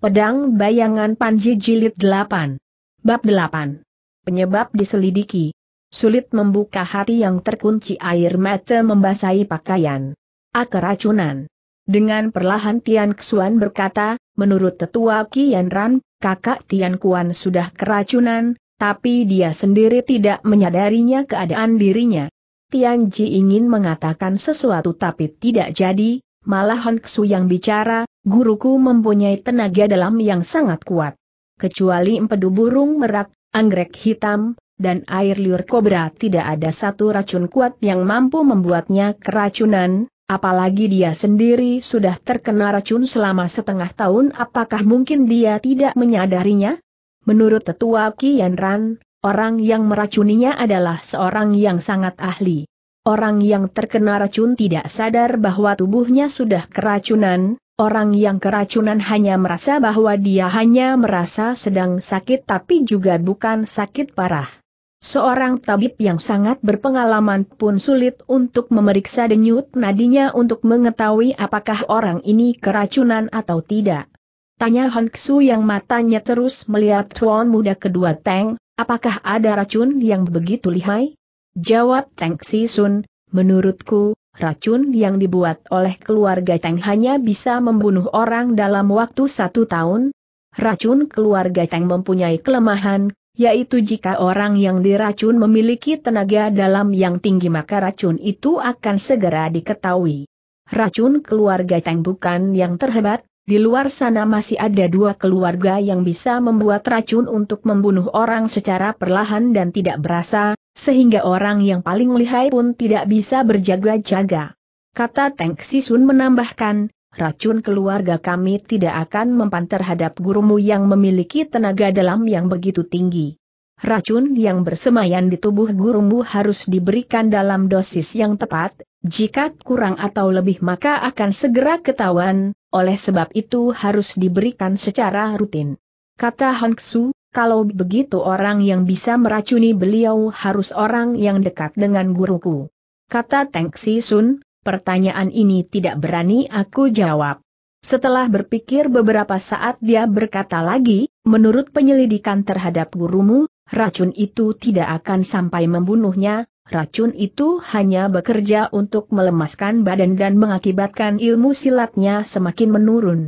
Pedang Bayangan Panji Jilid 8. Bab 8. Penyebab diselidiki. Sulit membuka hati yang terkunci air mata membasahi pakaian. Akeracunan Dengan perlahan Tian Xuan berkata, menurut tetua Kian Ran, kakak Tian Kuan sudah keracunan, tapi dia sendiri tidak menyadarinya keadaan dirinya. Tian Ji ingin mengatakan sesuatu tapi tidak jadi, Malah Hon Ksu yang bicara, guruku mempunyai tenaga dalam yang sangat kuat. Kecuali empedu burung merak, anggrek hitam, dan air liur kobra tidak ada satu racun kuat yang mampu membuatnya keracunan, apalagi dia sendiri sudah terkena racun selama setengah tahun apakah mungkin dia tidak menyadarinya? Menurut tetua Kian Ran, orang yang meracuninya adalah seorang yang sangat ahli. Orang yang terkena racun tidak sadar bahwa tubuhnya sudah keracunan, orang yang keracunan hanya merasa bahwa dia hanya merasa sedang sakit tapi juga bukan sakit parah. Seorang tabib yang sangat berpengalaman pun sulit untuk memeriksa denyut nadinya untuk mengetahui apakah orang ini keracunan atau tidak. Tanya Hanksu yang matanya terus melihat tuan muda kedua Teng, apakah ada racun yang begitu lihai? Jawab Teng Si Sun, menurutku, racun yang dibuat oleh keluarga Tang hanya bisa membunuh orang dalam waktu satu tahun. Racun keluarga Tang mempunyai kelemahan, yaitu jika orang yang diracun memiliki tenaga dalam yang tinggi maka racun itu akan segera diketahui. Racun keluarga Tang bukan yang terhebat, di luar sana masih ada dua keluarga yang bisa membuat racun untuk membunuh orang secara perlahan dan tidak berasa, sehingga orang yang paling lihai pun tidak bisa berjaga-jaga. Kata Teng Sisun menambahkan, racun keluarga kami tidak akan mempan terhadap gurumu yang memiliki tenaga dalam yang begitu tinggi. Racun yang bersemayan di tubuh gurumu harus diberikan dalam dosis yang tepat, jika kurang atau lebih maka akan segera ketahuan, oleh sebab itu harus diberikan secara rutin. Kata Su, kalau begitu orang yang bisa meracuni beliau harus orang yang dekat dengan guruku. Kata Teng Si Sun, pertanyaan ini tidak berani aku jawab. Setelah berpikir beberapa saat dia berkata lagi, menurut penyelidikan terhadap gurumu, racun itu tidak akan sampai membunuhnya, racun itu hanya bekerja untuk melemaskan badan dan mengakibatkan ilmu silatnya semakin menurun.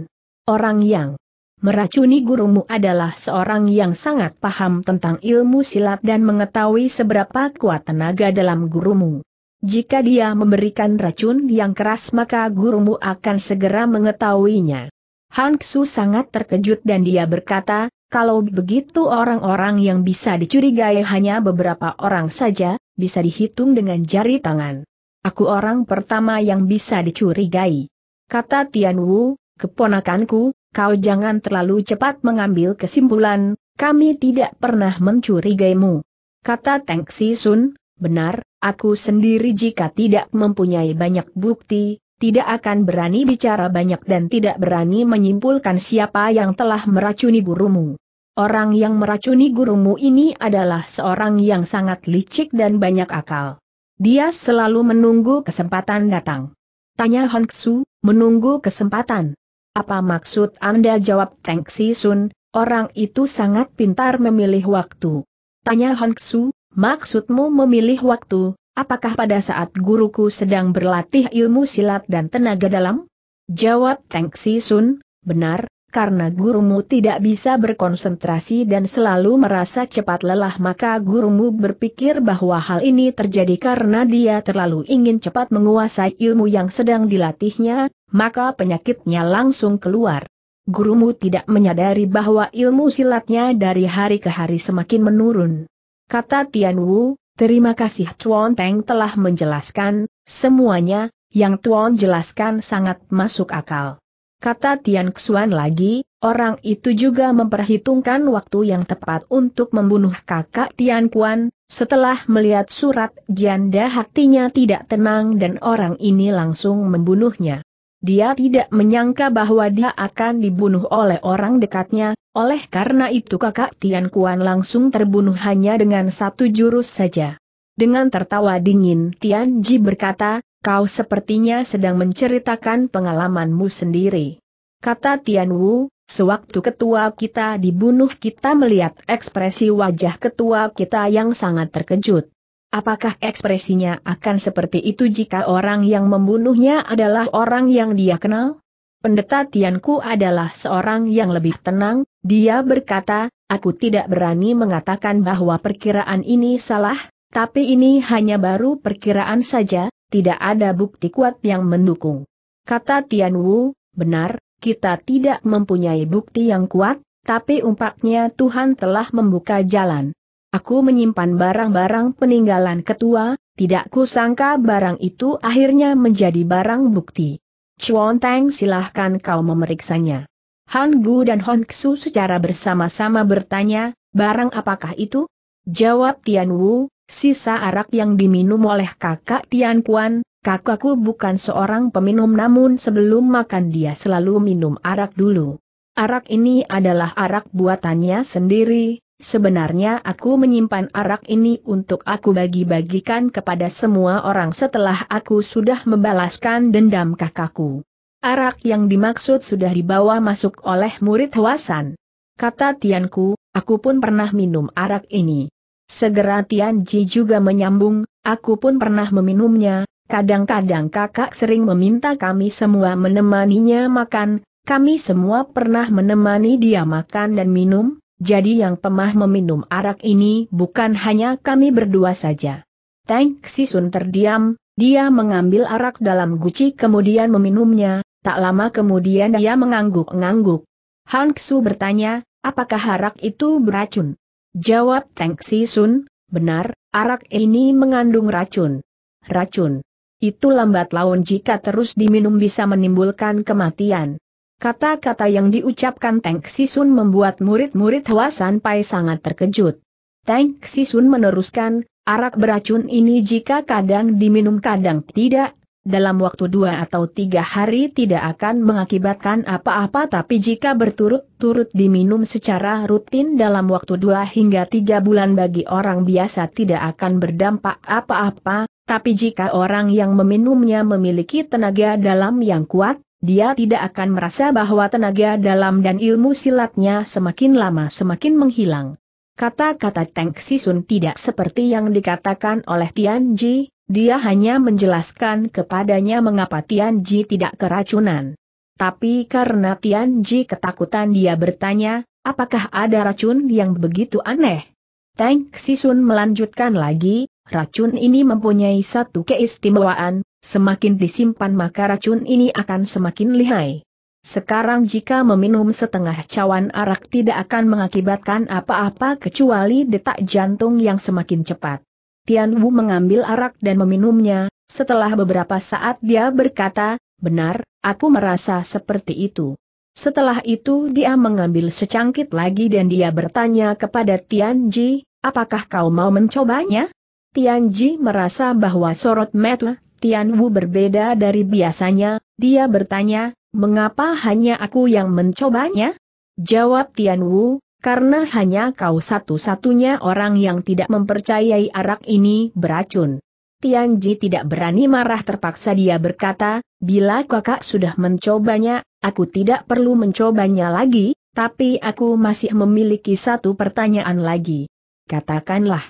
Orang yang Meracuni gurumu adalah seorang yang sangat paham tentang ilmu silat dan mengetahui seberapa kuat tenaga dalam gurumu. Jika dia memberikan racun yang keras maka gurumu akan segera mengetahuinya. Hansu sangat terkejut dan dia berkata, kalau begitu orang-orang yang bisa dicurigai hanya beberapa orang saja, bisa dihitung dengan jari tangan. Aku orang pertama yang bisa dicurigai. Kata Tian Wu, keponakanku, kau jangan terlalu cepat mengambil kesimpulan, kami tidak pernah mencurigaimu. Kata Teng Si Sun, benar, aku sendiri jika tidak mempunyai banyak bukti, tidak akan berani bicara banyak dan tidak berani menyimpulkan siapa yang telah meracuni gurumu. Orang yang meracuni gurumu ini adalah seorang yang sangat licik dan banyak akal. Dia selalu menunggu kesempatan datang. Tanya Su, menunggu kesempatan. Apa maksud Anda jawab Teng Si Sun, orang itu sangat pintar memilih waktu. Tanya Hong Su, maksudmu memilih waktu, apakah pada saat guruku sedang berlatih ilmu silat dan tenaga dalam? Jawab Teng Si Sun, benar, karena gurumu tidak bisa berkonsentrasi dan selalu merasa cepat lelah maka gurumu berpikir bahwa hal ini terjadi karena dia terlalu ingin cepat menguasai ilmu yang sedang dilatihnya, maka penyakitnya langsung keluar. Gurumu tidak menyadari bahwa ilmu silatnya dari hari ke hari semakin menurun. Kata Tian Wu, Terima kasih Tuan Teng telah menjelaskan, semuanya, yang Tuan jelaskan sangat masuk akal. Kata Tian Xuan lagi, orang itu juga memperhitungkan waktu yang tepat untuk membunuh kakak Tian Kuan, setelah melihat surat janda hatinya tidak tenang dan orang ini langsung membunuhnya. Dia tidak menyangka bahwa dia akan dibunuh oleh orang dekatnya, oleh karena itu kakak Tian Kuan langsung terbunuh hanya dengan satu jurus saja. Dengan tertawa dingin Tian Ji berkata, Kau sepertinya sedang menceritakan pengalamanmu sendiri. Kata Tian Wu, sewaktu ketua kita dibunuh kita melihat ekspresi wajah ketua kita yang sangat terkejut. Apakah ekspresinya akan seperti itu jika orang yang membunuhnya adalah orang yang dia kenal? Pendeta Tianku adalah seorang yang lebih tenang, dia berkata, aku tidak berani mengatakan bahwa perkiraan ini salah, tapi ini hanya baru perkiraan saja, tidak ada bukti kuat yang mendukung. Kata Tian Wu, benar, kita tidak mempunyai bukti yang kuat, tapi umpaknya Tuhan telah membuka jalan. Aku menyimpan barang-barang peninggalan ketua, tidak kusangka barang itu akhirnya menjadi barang bukti. Chuan Tang silahkan kau memeriksanya. Han Gu dan Hon Xu secara bersama-sama bertanya, barang apakah itu? Jawab Tian Wu, sisa arak yang diminum oleh kakak Tian Puan, kakakku bukan seorang peminum namun sebelum makan dia selalu minum arak dulu. Arak ini adalah arak buatannya sendiri, sebenarnya aku menyimpan arak ini untuk aku bagi-bagikan kepada semua orang setelah aku sudah membalaskan dendam kakakku. Arak yang dimaksud sudah dibawa masuk oleh murid Hwasan. Kata Tianku, aku pun pernah minum arak ini. Segera Tian Ji juga menyambung, aku pun pernah meminumnya, kadang-kadang kakak sering meminta kami semua menemaninya makan, kami semua pernah menemani dia makan dan minum, jadi yang pemah meminum arak ini bukan hanya kami berdua saja. Tank Sun terdiam, dia mengambil arak dalam guci kemudian meminumnya, tak lama kemudian dia mengangguk-ngangguk. Hang Su bertanya, apakah arak itu beracun? Jawab Teng Si Sun, benar, arak ini mengandung racun. Racun. Itu lambat laun jika terus diminum bisa menimbulkan kematian. Kata-kata yang diucapkan Teng Si Sun membuat murid-murid Hwa pai sangat terkejut. Teng Si Sun meneruskan, arak beracun ini jika kadang diminum kadang tidak, dalam waktu dua atau tiga hari tidak akan mengakibatkan apa-apa tapi jika berturut-turut diminum secara rutin dalam waktu dua hingga tiga bulan bagi orang biasa tidak akan berdampak apa-apa, tapi jika orang yang meminumnya memiliki tenaga dalam yang kuat, dia tidak akan merasa bahwa tenaga dalam dan ilmu silatnya semakin lama semakin menghilang. Kata-kata Teng Sisun tidak seperti yang dikatakan oleh Tian Ji, dia hanya menjelaskan kepadanya mengapa Tian Ji tidak keracunan. Tapi karena Tian Ji ketakutan dia bertanya, apakah ada racun yang begitu aneh? Tang Xisun melanjutkan lagi, racun ini mempunyai satu keistimewaan, semakin disimpan maka racun ini akan semakin lihai. Sekarang jika meminum setengah cawan arak tidak akan mengakibatkan apa-apa kecuali detak jantung yang semakin cepat. Tian Wu mengambil arak dan meminumnya, setelah beberapa saat dia berkata, benar, aku merasa seperti itu. Setelah itu dia mengambil secangkit lagi dan dia bertanya kepada Tian Ji, apakah kau mau mencobanya? Tian Ji merasa bahwa sorot metle Tian Wu berbeda dari biasanya, dia bertanya, mengapa hanya aku yang mencobanya? Jawab Tian Wu, karena hanya kau satu-satunya orang yang tidak mempercayai arak ini beracun. Tian Ji tidak berani marah terpaksa dia berkata, bila kakak sudah mencobanya, aku tidak perlu mencobanya lagi, tapi aku masih memiliki satu pertanyaan lagi. Katakanlah.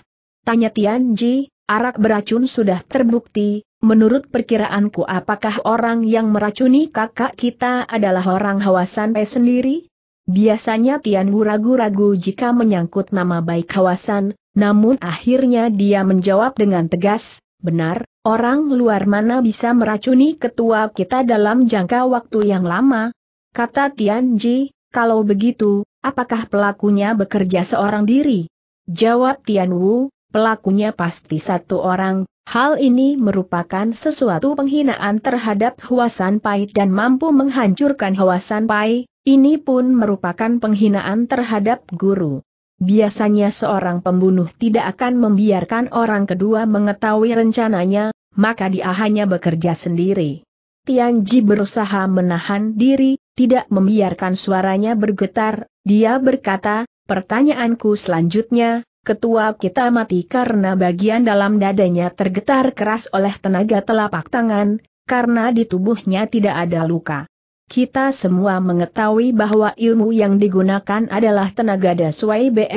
Tanya Tian Ji. arak beracun sudah terbukti, menurut perkiraanku apakah orang yang meracuni kakak kita adalah orang Hawasan P sendiri? Biasanya Tian Wu ragu-ragu jika menyangkut nama baik kawasan, namun akhirnya dia menjawab dengan tegas, benar, orang luar mana bisa meracuni ketua kita dalam jangka waktu yang lama? Kata Tian Ji, kalau begitu, apakah pelakunya bekerja seorang diri? Jawab Tian Wu, pelakunya pasti satu orang, hal ini merupakan sesuatu penghinaan terhadap Hua Pai dan mampu menghancurkan Hua Pai, ini pun merupakan penghinaan terhadap guru. Biasanya seorang pembunuh tidak akan membiarkan orang kedua mengetahui rencananya, maka dia hanya bekerja sendiri. Tian Tianji berusaha menahan diri, tidak membiarkan suaranya bergetar, dia berkata, pertanyaanku selanjutnya, ketua kita mati karena bagian dalam dadanya tergetar keras oleh tenaga telapak tangan, karena di tubuhnya tidak ada luka. Kita semua mengetahui bahwa ilmu yang digunakan adalah tenaga Daswai Bei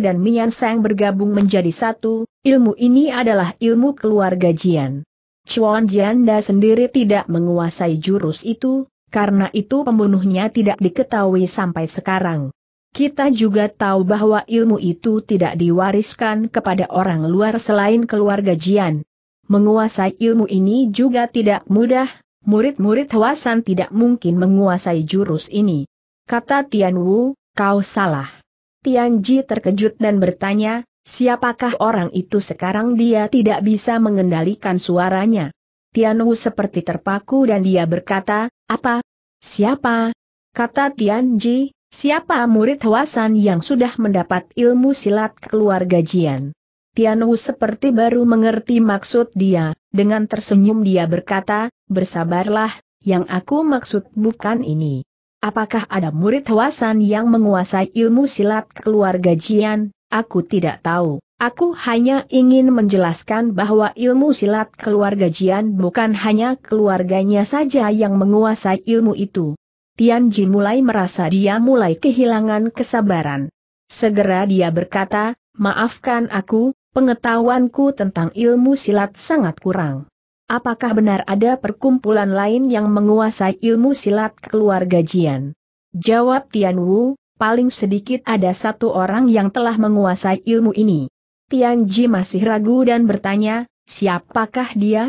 dan Mian Sang bergabung menjadi satu, ilmu ini adalah ilmu keluarga Jian. Chuan Jianda sendiri tidak menguasai jurus itu, karena itu pembunuhnya tidak diketahui sampai sekarang. Kita juga tahu bahwa ilmu itu tidak diwariskan kepada orang luar selain keluarga Jian. Menguasai ilmu ini juga tidak mudah, Murid-murid Hwasan tidak mungkin menguasai jurus ini. Kata Tian Wu, kau salah. Tian Ji terkejut dan bertanya, siapakah orang itu sekarang dia tidak bisa mengendalikan suaranya. Tian Wu seperti terpaku dan dia berkata, apa? Siapa? Kata Tian Ji, siapa murid Hwasan yang sudah mendapat ilmu silat keluarga Jian? Tianwu seperti baru mengerti maksud dia, dengan tersenyum dia berkata, bersabarlah, yang aku maksud bukan ini. Apakah ada murid Hwasan yang menguasai ilmu silat keluarga Jian? Aku tidak tahu. Aku hanya ingin menjelaskan bahwa ilmu silat keluarga Jian bukan hanya keluarganya saja yang menguasai ilmu itu. Tian Ji mulai merasa dia mulai kehilangan kesabaran. Segera dia berkata, maafkan aku, pengetahuanku tentang ilmu silat sangat kurang. Apakah benar ada perkumpulan lain yang menguasai ilmu silat keluarga Jian? Jawab Tian Wu, paling sedikit ada satu orang yang telah menguasai ilmu ini. Tian Ji masih ragu dan bertanya, siapakah dia?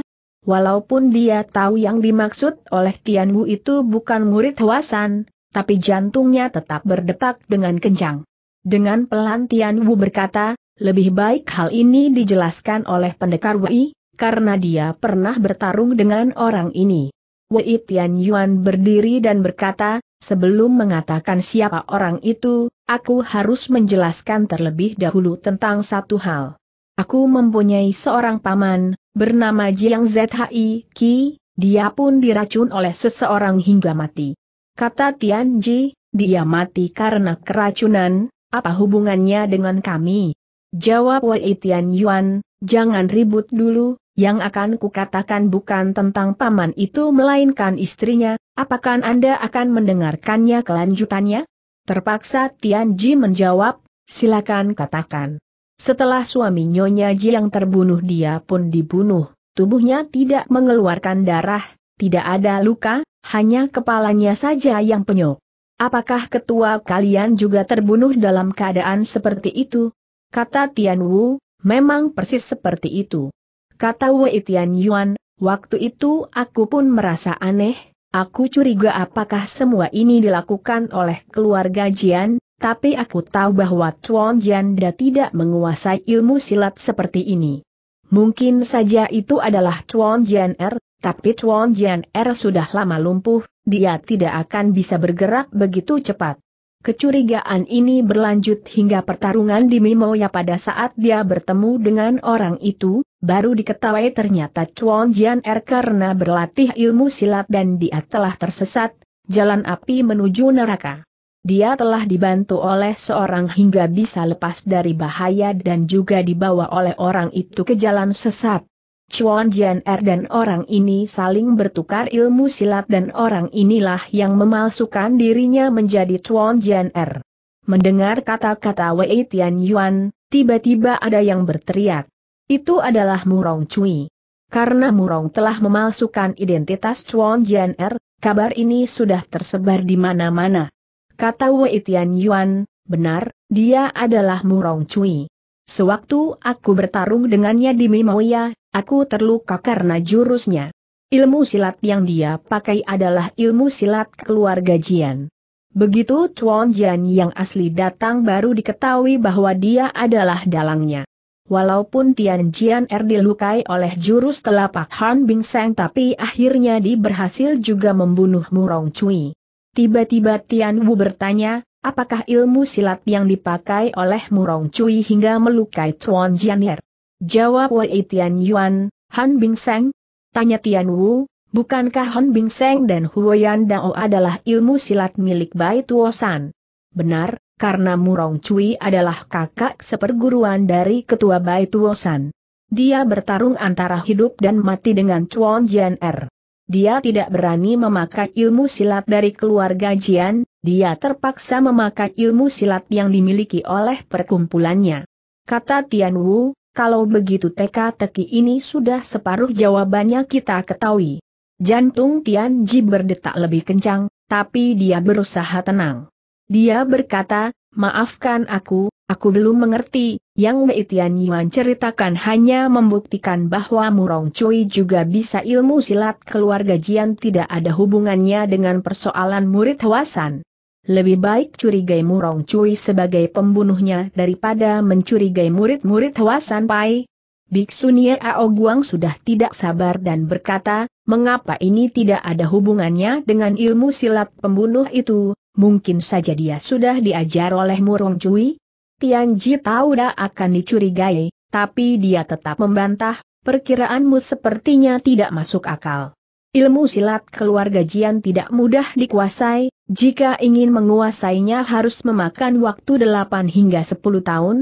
Walaupun dia tahu yang dimaksud oleh Tian Wu itu bukan murid Hwasan, tapi jantungnya tetap berdetak dengan kencang. Dengan pelan Tian Wu berkata, lebih baik hal ini dijelaskan oleh pendekar Wei, karena dia pernah bertarung dengan orang ini. Wei Tian Yuan berdiri dan berkata, sebelum mengatakan siapa orang itu, aku harus menjelaskan terlebih dahulu tentang satu hal. Aku mempunyai seorang paman, bernama Jiang Zhi Qi, dia pun diracun oleh seseorang hingga mati. Kata Tian Ji, dia mati karena keracunan, apa hubungannya dengan kami? Jawab Wei Tian Yuan, jangan ribut dulu, yang akan kukatakan bukan tentang paman itu melainkan istrinya, apakah Anda akan mendengarkannya kelanjutannya? Terpaksa Tian Ji menjawab, silakan katakan. Setelah suami Nyonya Ji yang terbunuh dia pun dibunuh, tubuhnya tidak mengeluarkan darah, tidak ada luka, hanya kepalanya saja yang penyok. Apakah ketua kalian juga terbunuh dalam keadaan seperti itu? Kata Tian Wu, memang persis seperti itu. Kata Wei Tian Yuan, waktu itu aku pun merasa aneh, aku curiga apakah semua ini dilakukan oleh keluarga Jian, tapi aku tahu bahwa Chuan Da tidak menguasai ilmu silat seperti ini. Mungkin saja itu adalah Chuan Jian Er, tapi Chuan Jian Er sudah lama lumpuh, dia tidak akan bisa bergerak begitu cepat. Kecurigaan ini berlanjut hingga pertarungan di Mimoya pada saat dia bertemu dengan orang itu, baru diketahui ternyata Chuan Jian Er karena berlatih ilmu silat dan dia telah tersesat, jalan api menuju neraka. Dia telah dibantu oleh seorang hingga bisa lepas dari bahaya dan juga dibawa oleh orang itu ke jalan sesat. Chuan Jian Er dan orang ini saling bertukar ilmu silat dan orang inilah yang memalsukan dirinya menjadi Chuan Jian Er. Mendengar kata-kata Wei Tian Yuan, tiba-tiba ada yang berteriak. Itu adalah Murong Cui. Karena Murong telah memalsukan identitas Chuan Jian Er, kabar ini sudah tersebar di mana-mana. Kata Wei Tian Yuan, benar, dia adalah Murong Cui. Sewaktu aku bertarung dengannya di Mimoya, aku terluka karena jurusnya. Ilmu silat yang dia pakai adalah ilmu silat keluarga Jian. Begitu Chuan Jian yang asli datang baru diketahui bahwa dia adalah dalangnya. Walaupun Tian Jian Er dilukai oleh jurus telapak Han Bing Seng tapi akhirnya dia berhasil juga membunuh Murong Cui. Tiba-tiba Tian Wu bertanya, Apakah ilmu silat yang dipakai oleh Murong Cui hingga melukai Tuan Jian'er? Jawab Wei Tian Yuan, Han Bing Seng? Tanya Tian Wu, bukankah Han Bing Seng dan Huoyan Dao adalah ilmu silat milik Bai Tuo San? Benar, karena Murong Cui adalah kakak seperguruan dari ketua Bai Tuo San. Dia bertarung antara hidup dan mati dengan Chuan Jian Er. Dia tidak berani memakai ilmu silat dari keluarga Jian, dia terpaksa memakai ilmu silat yang dimiliki oleh perkumpulannya. Kata Tian Wu, kalau begitu teka-teki ini sudah separuh jawabannya kita ketahui. Jantung Tian Ji berdetak lebih kencang, tapi dia berusaha tenang. Dia berkata, maafkan aku, aku belum mengerti, yang Tian Yuan ceritakan hanya membuktikan bahwa Murong Cui juga bisa ilmu silat keluarga Jian tidak ada hubungannya dengan persoalan murid Hwasan. Lebih baik curigai Murong Cui sebagai pembunuhnya daripada mencurigai murid-murid Hwasan Pai. Biksu Nie Ao Guang sudah tidak sabar dan berkata, mengapa ini tidak ada hubungannya dengan ilmu silat pembunuh itu, mungkin saja dia sudah diajar oleh Murong Cui, Ji tahu dah akan dicurigai, tapi dia tetap membantah, perkiraanmu sepertinya tidak masuk akal. Ilmu silat keluarga Jian tidak mudah dikuasai, jika ingin menguasainya harus memakan waktu 8 hingga 10 tahun.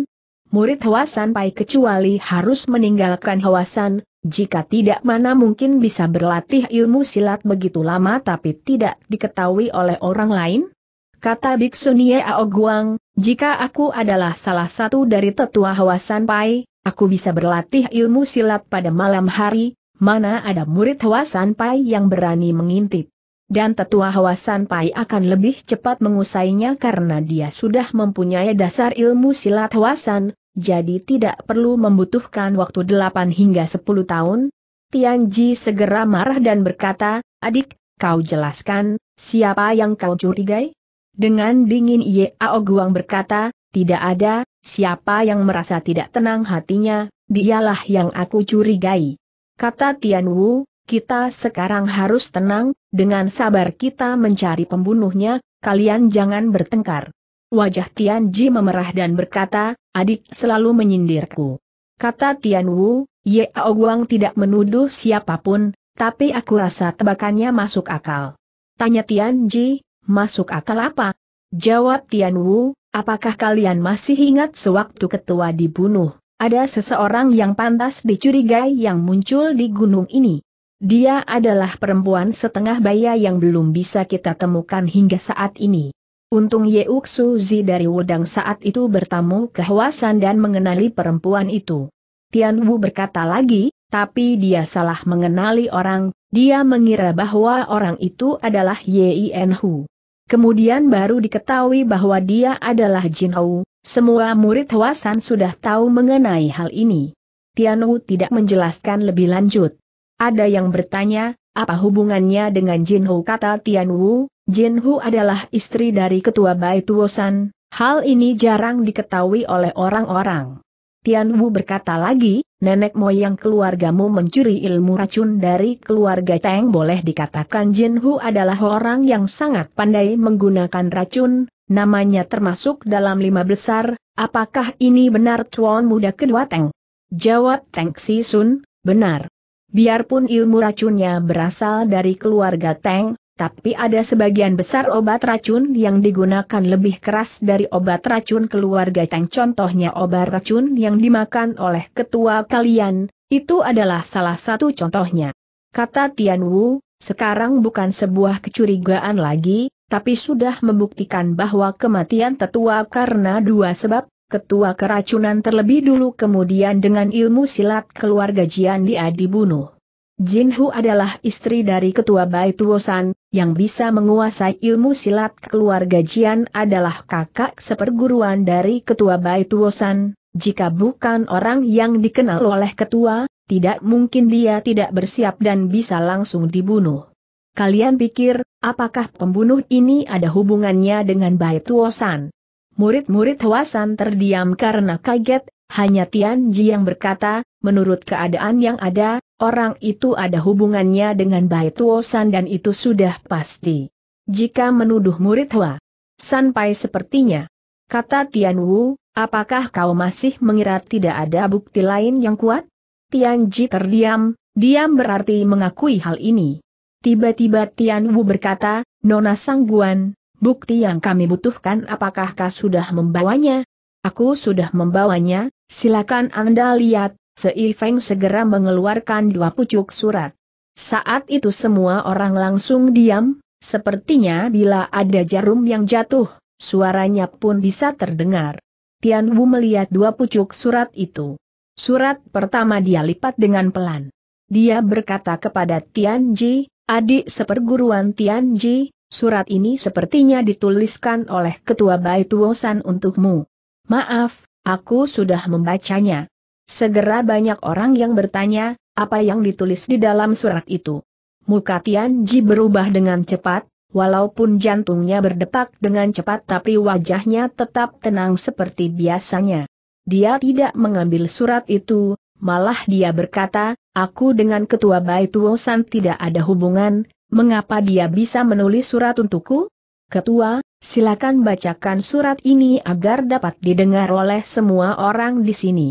Murid hwasan Pai kecuali harus meninggalkan hwasan, jika tidak mana mungkin bisa berlatih ilmu silat begitu lama tapi tidak diketahui oleh orang lain? Kata Biksuni Aoguang, jika aku adalah salah satu dari tetua Hwa Sanpai, aku bisa berlatih ilmu silat pada malam hari, mana ada murid Hwa Sanpai yang berani mengintip. Dan tetua Hwa Sanpai akan lebih cepat mengusainya karena dia sudah mempunyai dasar ilmu silat San, jadi tidak perlu membutuhkan waktu 8 hingga 10 tahun. Tian Ji segera marah dan berkata, adik, kau jelaskan, siapa yang kau curigai? Dengan dingin Ye Guang berkata, tidak ada, siapa yang merasa tidak tenang hatinya, dialah yang aku curigai. Kata Tian Wu, kita sekarang harus tenang, dengan sabar kita mencari pembunuhnya, kalian jangan bertengkar. Wajah Tian Ji memerah dan berkata, adik selalu menyindirku. Kata Tian Wu, Ao Guang tidak menuduh siapapun, tapi aku rasa tebakannya masuk akal. Tanya Tian Ji, masuk akal apa? Jawab Tian Wu, apakah kalian masih ingat sewaktu ketua dibunuh, ada seseorang yang pantas dicurigai yang muncul di gunung ini? Dia adalah perempuan setengah baya yang belum bisa kita temukan hingga saat ini. Untung Yeuk Zi dari Wudang saat itu bertamu Hwasan dan mengenali perempuan itu. Tian Wu berkata lagi, tapi dia salah mengenali orang, dia mengira bahwa orang itu adalah Ye Yien Hu. Kemudian baru diketahui bahwa dia adalah Jin Hou. semua murid Hwasan sudah tahu mengenai hal ini. Tianu tidak menjelaskan lebih lanjut. Ada yang bertanya, apa hubungannya dengan Jin Hu? kata Tianwu, Jin Hu adalah istri dari ketua Bai Tuosan. hal ini jarang diketahui oleh orang-orang. Tian Wu berkata lagi, nenek moyang keluargamu mencuri ilmu racun dari keluarga Tang, boleh dikatakan Jin Hu adalah orang yang sangat pandai menggunakan racun, namanya termasuk dalam lima besar, apakah ini benar tuan muda kedua Tang? Jawab Tang Si Sun, benar. Biarpun ilmu racunnya berasal dari keluarga Tang. Tapi ada sebagian besar obat racun yang digunakan lebih keras dari obat racun keluarga Tang. Contohnya obat racun yang dimakan oleh ketua kalian, itu adalah salah satu contohnya. Kata Tian Wu, sekarang bukan sebuah kecurigaan lagi, tapi sudah membuktikan bahwa kematian tetua karena dua sebab, ketua keracunan terlebih dulu kemudian dengan ilmu silat keluarga Jian dia dibunuh. Jin Hu adalah istri dari ketua Bai Wosan, yang bisa menguasai ilmu silat keluarga Jian adalah kakak seperguruan dari ketua Bai Wosan. Jika bukan orang yang dikenal oleh ketua, tidak mungkin dia tidak bersiap dan bisa langsung dibunuh. Kalian pikir, apakah pembunuh ini ada hubungannya dengan Bai Wosan? Murid-murid Wosan terdiam karena kaget, hanya Tian Ji yang berkata, menurut keadaan yang ada, Orang itu ada hubungannya dengan Bai Tuosan dan itu sudah pasti. Jika menuduh murid Hua, sampai sepertinya. Kata Tian Wu, apakah kau masih mengira tidak ada bukti lain yang kuat? Tian Ji terdiam, diam berarti mengakui hal ini. Tiba-tiba Tian Wu berkata, Nona Sangguan, bukti yang kami butuhkan apakah kau sudah membawanya? Aku sudah membawanya, silakan Anda lihat, Sei Feng segera mengeluarkan dua pucuk surat. Saat itu semua orang langsung diam, sepertinya bila ada jarum yang jatuh, suaranya pun bisa terdengar. Tian Wu melihat dua pucuk surat itu. Surat pertama dia lipat dengan pelan. Dia berkata kepada Tian Ji, adik seperguruan Tian Ji, surat ini sepertinya dituliskan oleh ketua Bai Tuosan untukmu. Maaf, aku sudah membacanya. Segera banyak orang yang bertanya, apa yang ditulis di dalam surat itu. Muka Ji berubah dengan cepat, walaupun jantungnya berdetak dengan cepat tapi wajahnya tetap tenang seperti biasanya. Dia tidak mengambil surat itu, malah dia berkata, aku dengan ketua San tidak ada hubungan, mengapa dia bisa menulis surat untukku? Ketua, silakan bacakan surat ini agar dapat didengar oleh semua orang di sini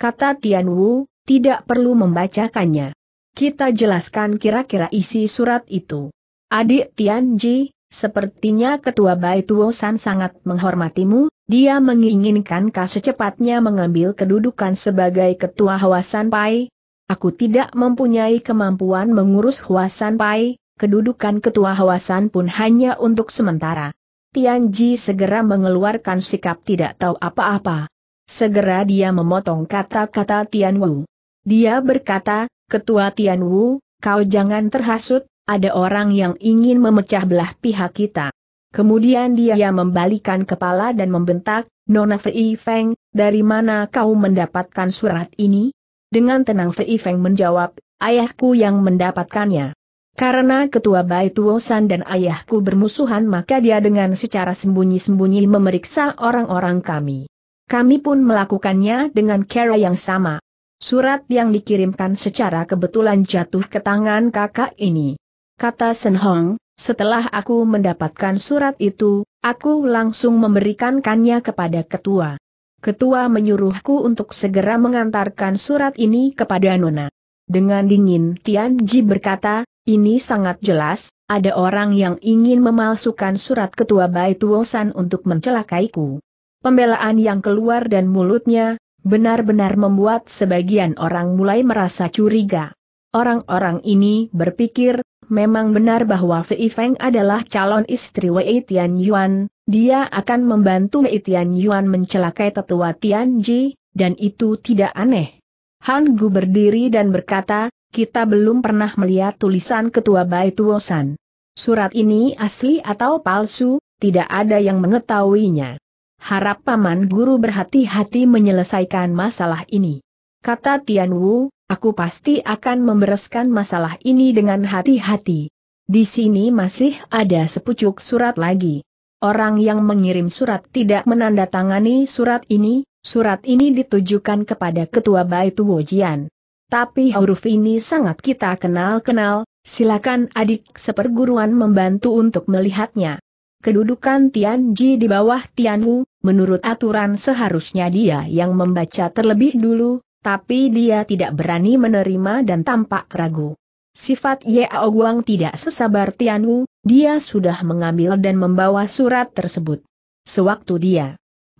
kata Tian Wu, tidak perlu membacakannya. Kita jelaskan kira-kira isi surat itu. Adik Tian Ji, sepertinya Ketua Bai Tuo San sangat menghormatimu, dia menginginkan kau secepatnya mengambil kedudukan sebagai Ketua Huasan Pai. Aku tidak mempunyai kemampuan mengurus Huasan Pai, kedudukan Ketua Huasan pun hanya untuk sementara. Tian Ji segera mengeluarkan sikap tidak tahu apa-apa. Segera dia memotong kata-kata Tian Wu. Dia berkata, Ketua Tian Wu, kau jangan terhasut, ada orang yang ingin memecah belah pihak kita. Kemudian dia membalikan kepala dan membentak, Nona Fei Feng, dari mana kau mendapatkan surat ini? Dengan tenang Fei Feng menjawab, ayahku yang mendapatkannya. Karena ketua Bai Tuosan dan ayahku bermusuhan maka dia dengan secara sembunyi-sembunyi memeriksa orang-orang kami. Kami pun melakukannya dengan cara yang sama. Surat yang dikirimkan secara kebetulan jatuh ke tangan kakak ini. Kata Sen Hong, setelah aku mendapatkan surat itu, aku langsung memberikannya kepada ketua. Ketua menyuruhku untuk segera mengantarkan surat ini kepada Nona. Dengan dingin Tian Ji berkata, ini sangat jelas, ada orang yang ingin memalsukan surat ketua Bai Tuosan untuk mencelakaiku. Pembelaan yang keluar dan mulutnya, benar-benar membuat sebagian orang mulai merasa curiga. Orang-orang ini berpikir, memang benar bahwa Fei Feng adalah calon istri Wei Tian Yuan, dia akan membantu Wei Tian Yuan mencelakai tetua Tian Ji, dan itu tidak aneh. Han Gu berdiri dan berkata, kita belum pernah melihat tulisan ketua Bai Tuosan. Surat ini asli atau palsu, tidak ada yang mengetahuinya harap Paman Guru berhati-hati menyelesaikan masalah ini. Kata Tian Wu, aku pasti akan membereskan masalah ini dengan hati-hati. Di sini masih ada sepucuk surat lagi. Orang yang mengirim surat tidak menandatangani surat ini, surat ini ditujukan kepada Ketua Baitu Wojian. Tapi huruf ini sangat kita kenal-kenal, silakan adik seperguruan membantu untuk melihatnya. Kedudukan Tian Ji di bawah Tian Wu, menurut aturan seharusnya dia yang membaca terlebih dulu, tapi dia tidak berani menerima dan tampak ragu. Sifat Yao Guang tidak sesabar Tian Wu, dia sudah mengambil dan membawa surat tersebut. Sewaktu dia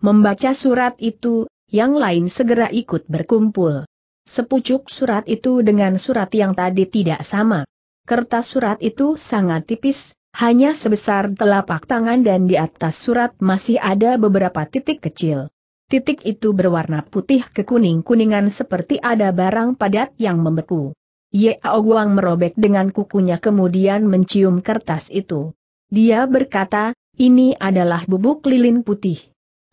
membaca surat itu, yang lain segera ikut berkumpul. Sepucuk surat itu dengan surat yang tadi tidak sama. Kertas surat itu sangat tipis, hanya sebesar telapak tangan dan di atas surat masih ada beberapa titik kecil. Titik itu berwarna putih kekuning-kuningan seperti ada barang padat yang membeku. Yao Guang merobek dengan kukunya kemudian mencium kertas itu. Dia berkata, ini adalah bubuk lilin putih.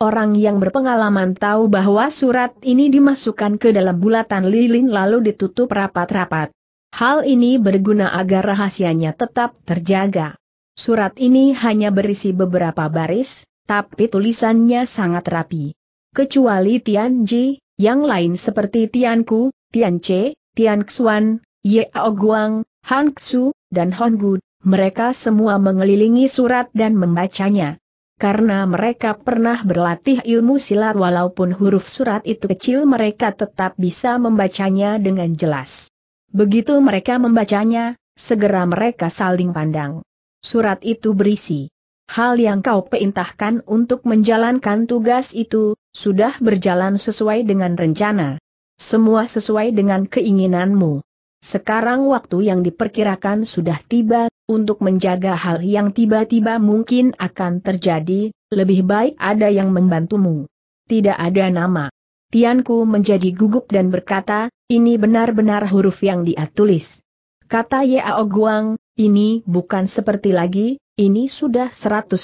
Orang yang berpengalaman tahu bahwa surat ini dimasukkan ke dalam bulatan lilin lalu ditutup rapat-rapat. Hal ini berguna agar rahasianya tetap terjaga. Surat ini hanya berisi beberapa baris, tapi tulisannya sangat rapi. Kecuali Tian Ji, yang lain seperti Tian Ku, Tian Che, Tian Xuan, Ye Guang, Han Xu, dan Hong Gu, mereka semua mengelilingi surat dan membacanya. Karena mereka pernah berlatih ilmu silat walaupun huruf surat itu kecil mereka tetap bisa membacanya dengan jelas. Begitu mereka membacanya, segera mereka saling pandang. Surat itu berisi. Hal yang kau perintahkan untuk menjalankan tugas itu, sudah berjalan sesuai dengan rencana. Semua sesuai dengan keinginanmu. Sekarang waktu yang diperkirakan sudah tiba, untuk menjaga hal yang tiba-tiba mungkin akan terjadi, lebih baik ada yang membantumu. Tidak ada nama. Tianku menjadi gugup dan berkata, ini benar-benar huruf yang dia tulis. Kata Yao Guang, ini bukan seperti lagi, ini sudah 100%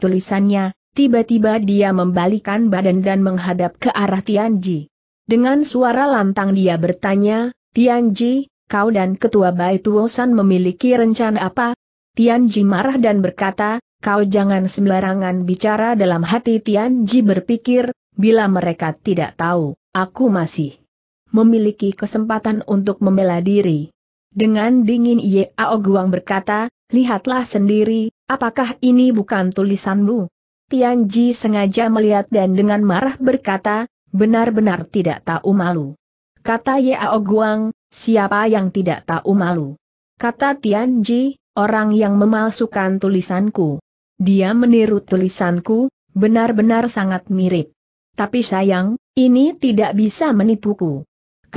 tulisannya, tiba-tiba dia membalikan badan dan menghadap ke arah Tianji. Dengan suara lantang dia bertanya, Tianji, kau dan ketua Baituosan memiliki rencana apa? Tianji marah dan berkata, kau jangan sembarangan bicara dalam hati Tianji berpikir, bila mereka tidak tahu, aku masih memiliki kesempatan untuk membela diri. Dengan dingin Ao Guang berkata, lihatlah sendiri, apakah ini bukan tulisanmu? Tian Ji sengaja melihat dan dengan marah berkata, benar-benar tidak tahu malu. Kata Ao Guang, siapa yang tidak tahu malu? Kata Tian Ji, orang yang memalsukan tulisanku. Dia meniru tulisanku, benar-benar sangat mirip. Tapi sayang, ini tidak bisa menipuku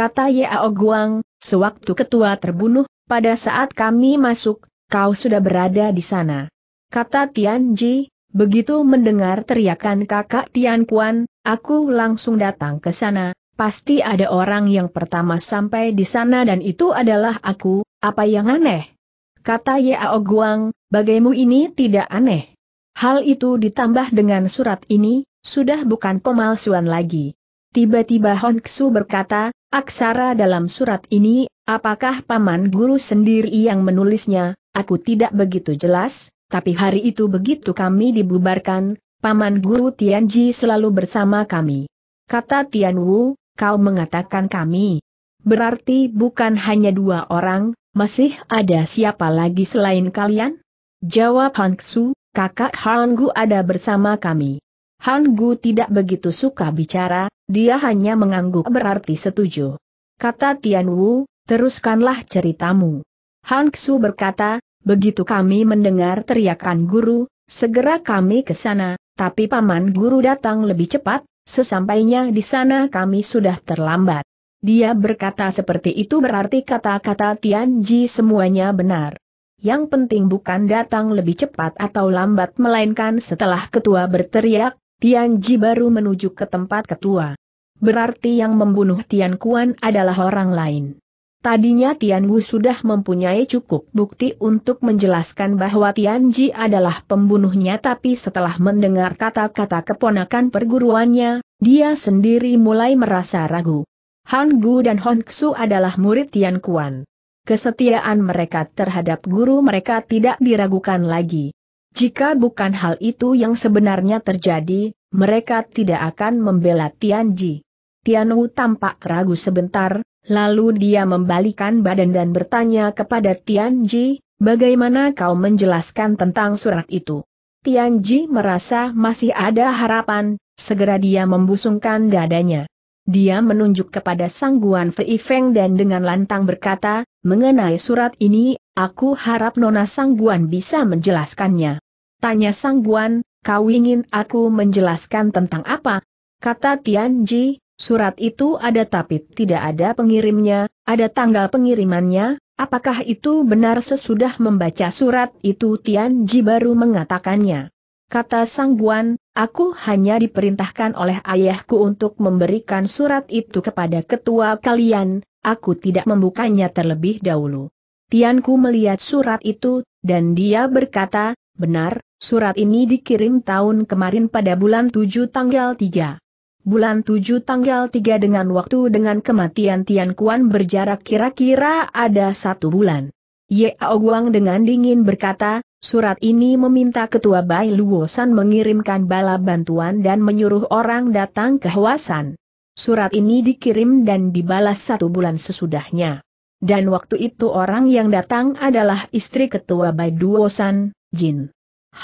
kata Yao Guang, sewaktu ketua terbunuh, pada saat kami masuk, kau sudah berada di sana. Kata Tian Ji, begitu mendengar teriakan kakak Tian Kuan, aku langsung datang ke sana, pasti ada orang yang pertama sampai di sana dan itu adalah aku, apa yang aneh? Kata Yao Guang, bagaimu ini tidak aneh. Hal itu ditambah dengan surat ini, sudah bukan pemalsuan lagi. Tiba-tiba Honksu berkata, aksara dalam surat ini, apakah paman guru sendiri yang menulisnya, aku tidak begitu jelas, tapi hari itu begitu kami dibubarkan, paman guru Tianji selalu bersama kami. Kata Tianwu, kau mengatakan kami. Berarti bukan hanya dua orang, masih ada siapa lagi selain kalian? Jawab Hongsu, kakak Gu ada bersama kami. Han Gu tidak begitu suka bicara, dia hanya mengangguk berarti setuju. Kata Tian Wu, teruskanlah ceritamu. Han Xu berkata, begitu kami mendengar teriakan guru, segera kami ke sana, tapi paman guru datang lebih cepat, sesampainya di sana kami sudah terlambat. Dia berkata seperti itu berarti kata-kata Tian Ji semuanya benar. Yang penting bukan datang lebih cepat atau lambat melainkan setelah ketua berteriak, Tianji baru menuju ke tempat ketua. Berarti yang membunuh Tian Kuan adalah orang lain. Tadinya Tian Wu sudah mempunyai cukup bukti untuk menjelaskan bahwa Tian Ji adalah pembunuhnya tapi setelah mendengar kata-kata keponakan perguruannya, dia sendiri mulai merasa ragu. Han Gu dan Hon Xu adalah murid Tian Kuan. Kesetiaan mereka terhadap guru mereka tidak diragukan lagi. Jika bukan hal itu yang sebenarnya terjadi, mereka tidak akan membela Tian Tian Wu tampak ragu sebentar, lalu dia membalikan badan dan bertanya kepada Tian Tianji, bagaimana kau menjelaskan tentang surat itu? Tian Tianji merasa masih ada harapan, segera dia membusungkan dadanya. Dia menunjuk kepada sangguan Fei Feng dan dengan lantang berkata, mengenai surat ini, aku harap Nona Sangguan bisa menjelaskannya. Tanya Sangguan, kau ingin aku menjelaskan tentang apa? Kata Tian Ji, surat itu ada tapi tidak ada pengirimnya, ada tanggal pengirimannya, apakah itu benar sesudah membaca surat itu Tian Ji baru mengatakannya. Kata Sangguan, Aku hanya diperintahkan oleh ayahku untuk memberikan surat itu kepada ketua kalian, aku tidak membukanya terlebih dahulu. Tianku melihat surat itu, dan dia berkata, benar, surat ini dikirim tahun kemarin pada bulan 7 tanggal 3. Bulan 7 tanggal 3 dengan waktu dengan kematian Tian Kuan berjarak kira-kira ada satu bulan. Ye Aoguang dengan dingin berkata, Surat ini meminta ketua Bai Luosan mengirimkan bala bantuan dan menyuruh orang datang ke Huasan. Surat ini dikirim dan dibalas satu bulan sesudahnya. Dan waktu itu orang yang datang adalah istri ketua Bai Luosan, Jin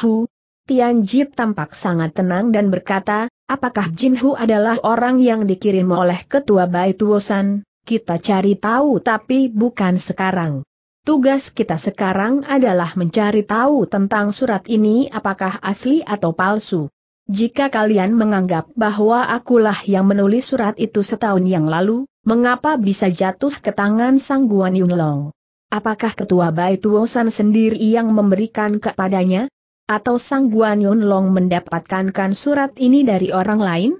Hu. Tian Tianji tampak sangat tenang dan berkata, apakah Jin Hu adalah orang yang dikirim oleh ketua Bai Luosan? Kita cari tahu tapi bukan sekarang. Tugas kita sekarang adalah mencari tahu tentang surat ini apakah asli atau palsu. Jika kalian menganggap bahwa akulah yang menulis surat itu setahun yang lalu, mengapa bisa jatuh ke tangan Sang Guan Yunlong? Apakah ketua Bai Tuosan sendiri yang memberikan kepadanya? Atau Sang Guan Yunlong mendapatkankan surat ini dari orang lain?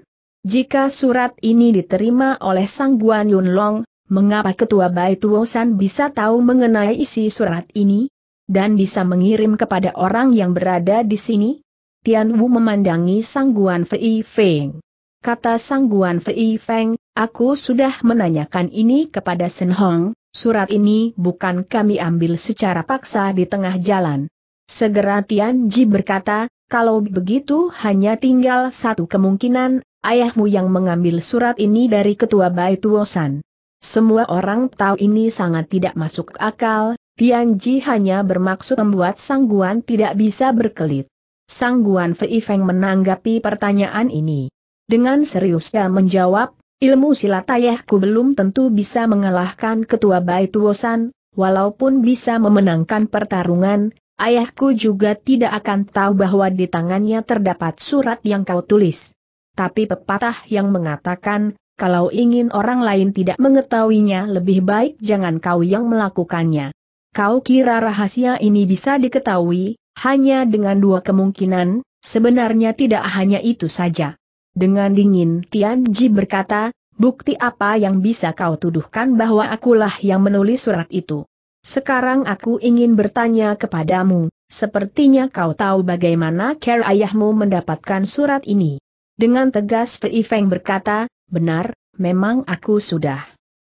Jika surat ini diterima oleh Sang Guan Yunlong, mengapa Ketua Baituosan bisa tahu mengenai isi surat ini? Dan bisa mengirim kepada orang yang berada di sini? Tian Wu memandangi sangguan Fei Feng. Kata sangguan Fei Feng, aku sudah menanyakan ini kepada Sen Hong, surat ini bukan kami ambil secara paksa di tengah jalan. Segera Tian Ji berkata, kalau begitu hanya tinggal satu kemungkinan, ayahmu yang mengambil surat ini dari ketua Baituosan. Semua orang tahu ini sangat tidak masuk akal, Tianji hanya bermaksud membuat Sangguan tidak bisa berkelit. Sangguan Fei Feng menanggapi pertanyaan ini. Dengan seriusnya menjawab, ilmu silat ayahku belum tentu bisa mengalahkan ketua Bai Tuosan, walaupun bisa memenangkan pertarungan, ayahku juga tidak akan tahu bahwa di tangannya terdapat surat yang kau tulis. Tapi pepatah yang mengatakan, kalau ingin orang lain tidak mengetahuinya lebih baik jangan kau yang melakukannya. Kau kira rahasia ini bisa diketahui, hanya dengan dua kemungkinan, sebenarnya tidak hanya itu saja. Dengan dingin Tian Ji berkata, bukti apa yang bisa kau tuduhkan bahwa akulah yang menulis surat itu. Sekarang aku ingin bertanya kepadamu, sepertinya kau tahu bagaimana care ayahmu mendapatkan surat ini. Dengan tegas Fei Feng berkata, benar, memang aku sudah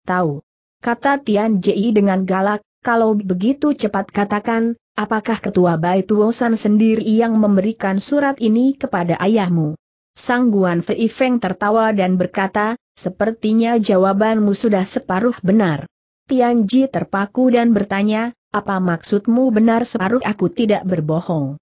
tahu. Kata Tian Ji dengan galak, kalau begitu cepat katakan, apakah ketua Baituosan sendiri yang memberikan surat ini kepada ayahmu? Sang Guan Fei Feng tertawa dan berkata, sepertinya jawabanmu sudah separuh benar. Tian Ji terpaku dan bertanya, apa maksudmu benar separuh aku tidak berbohong?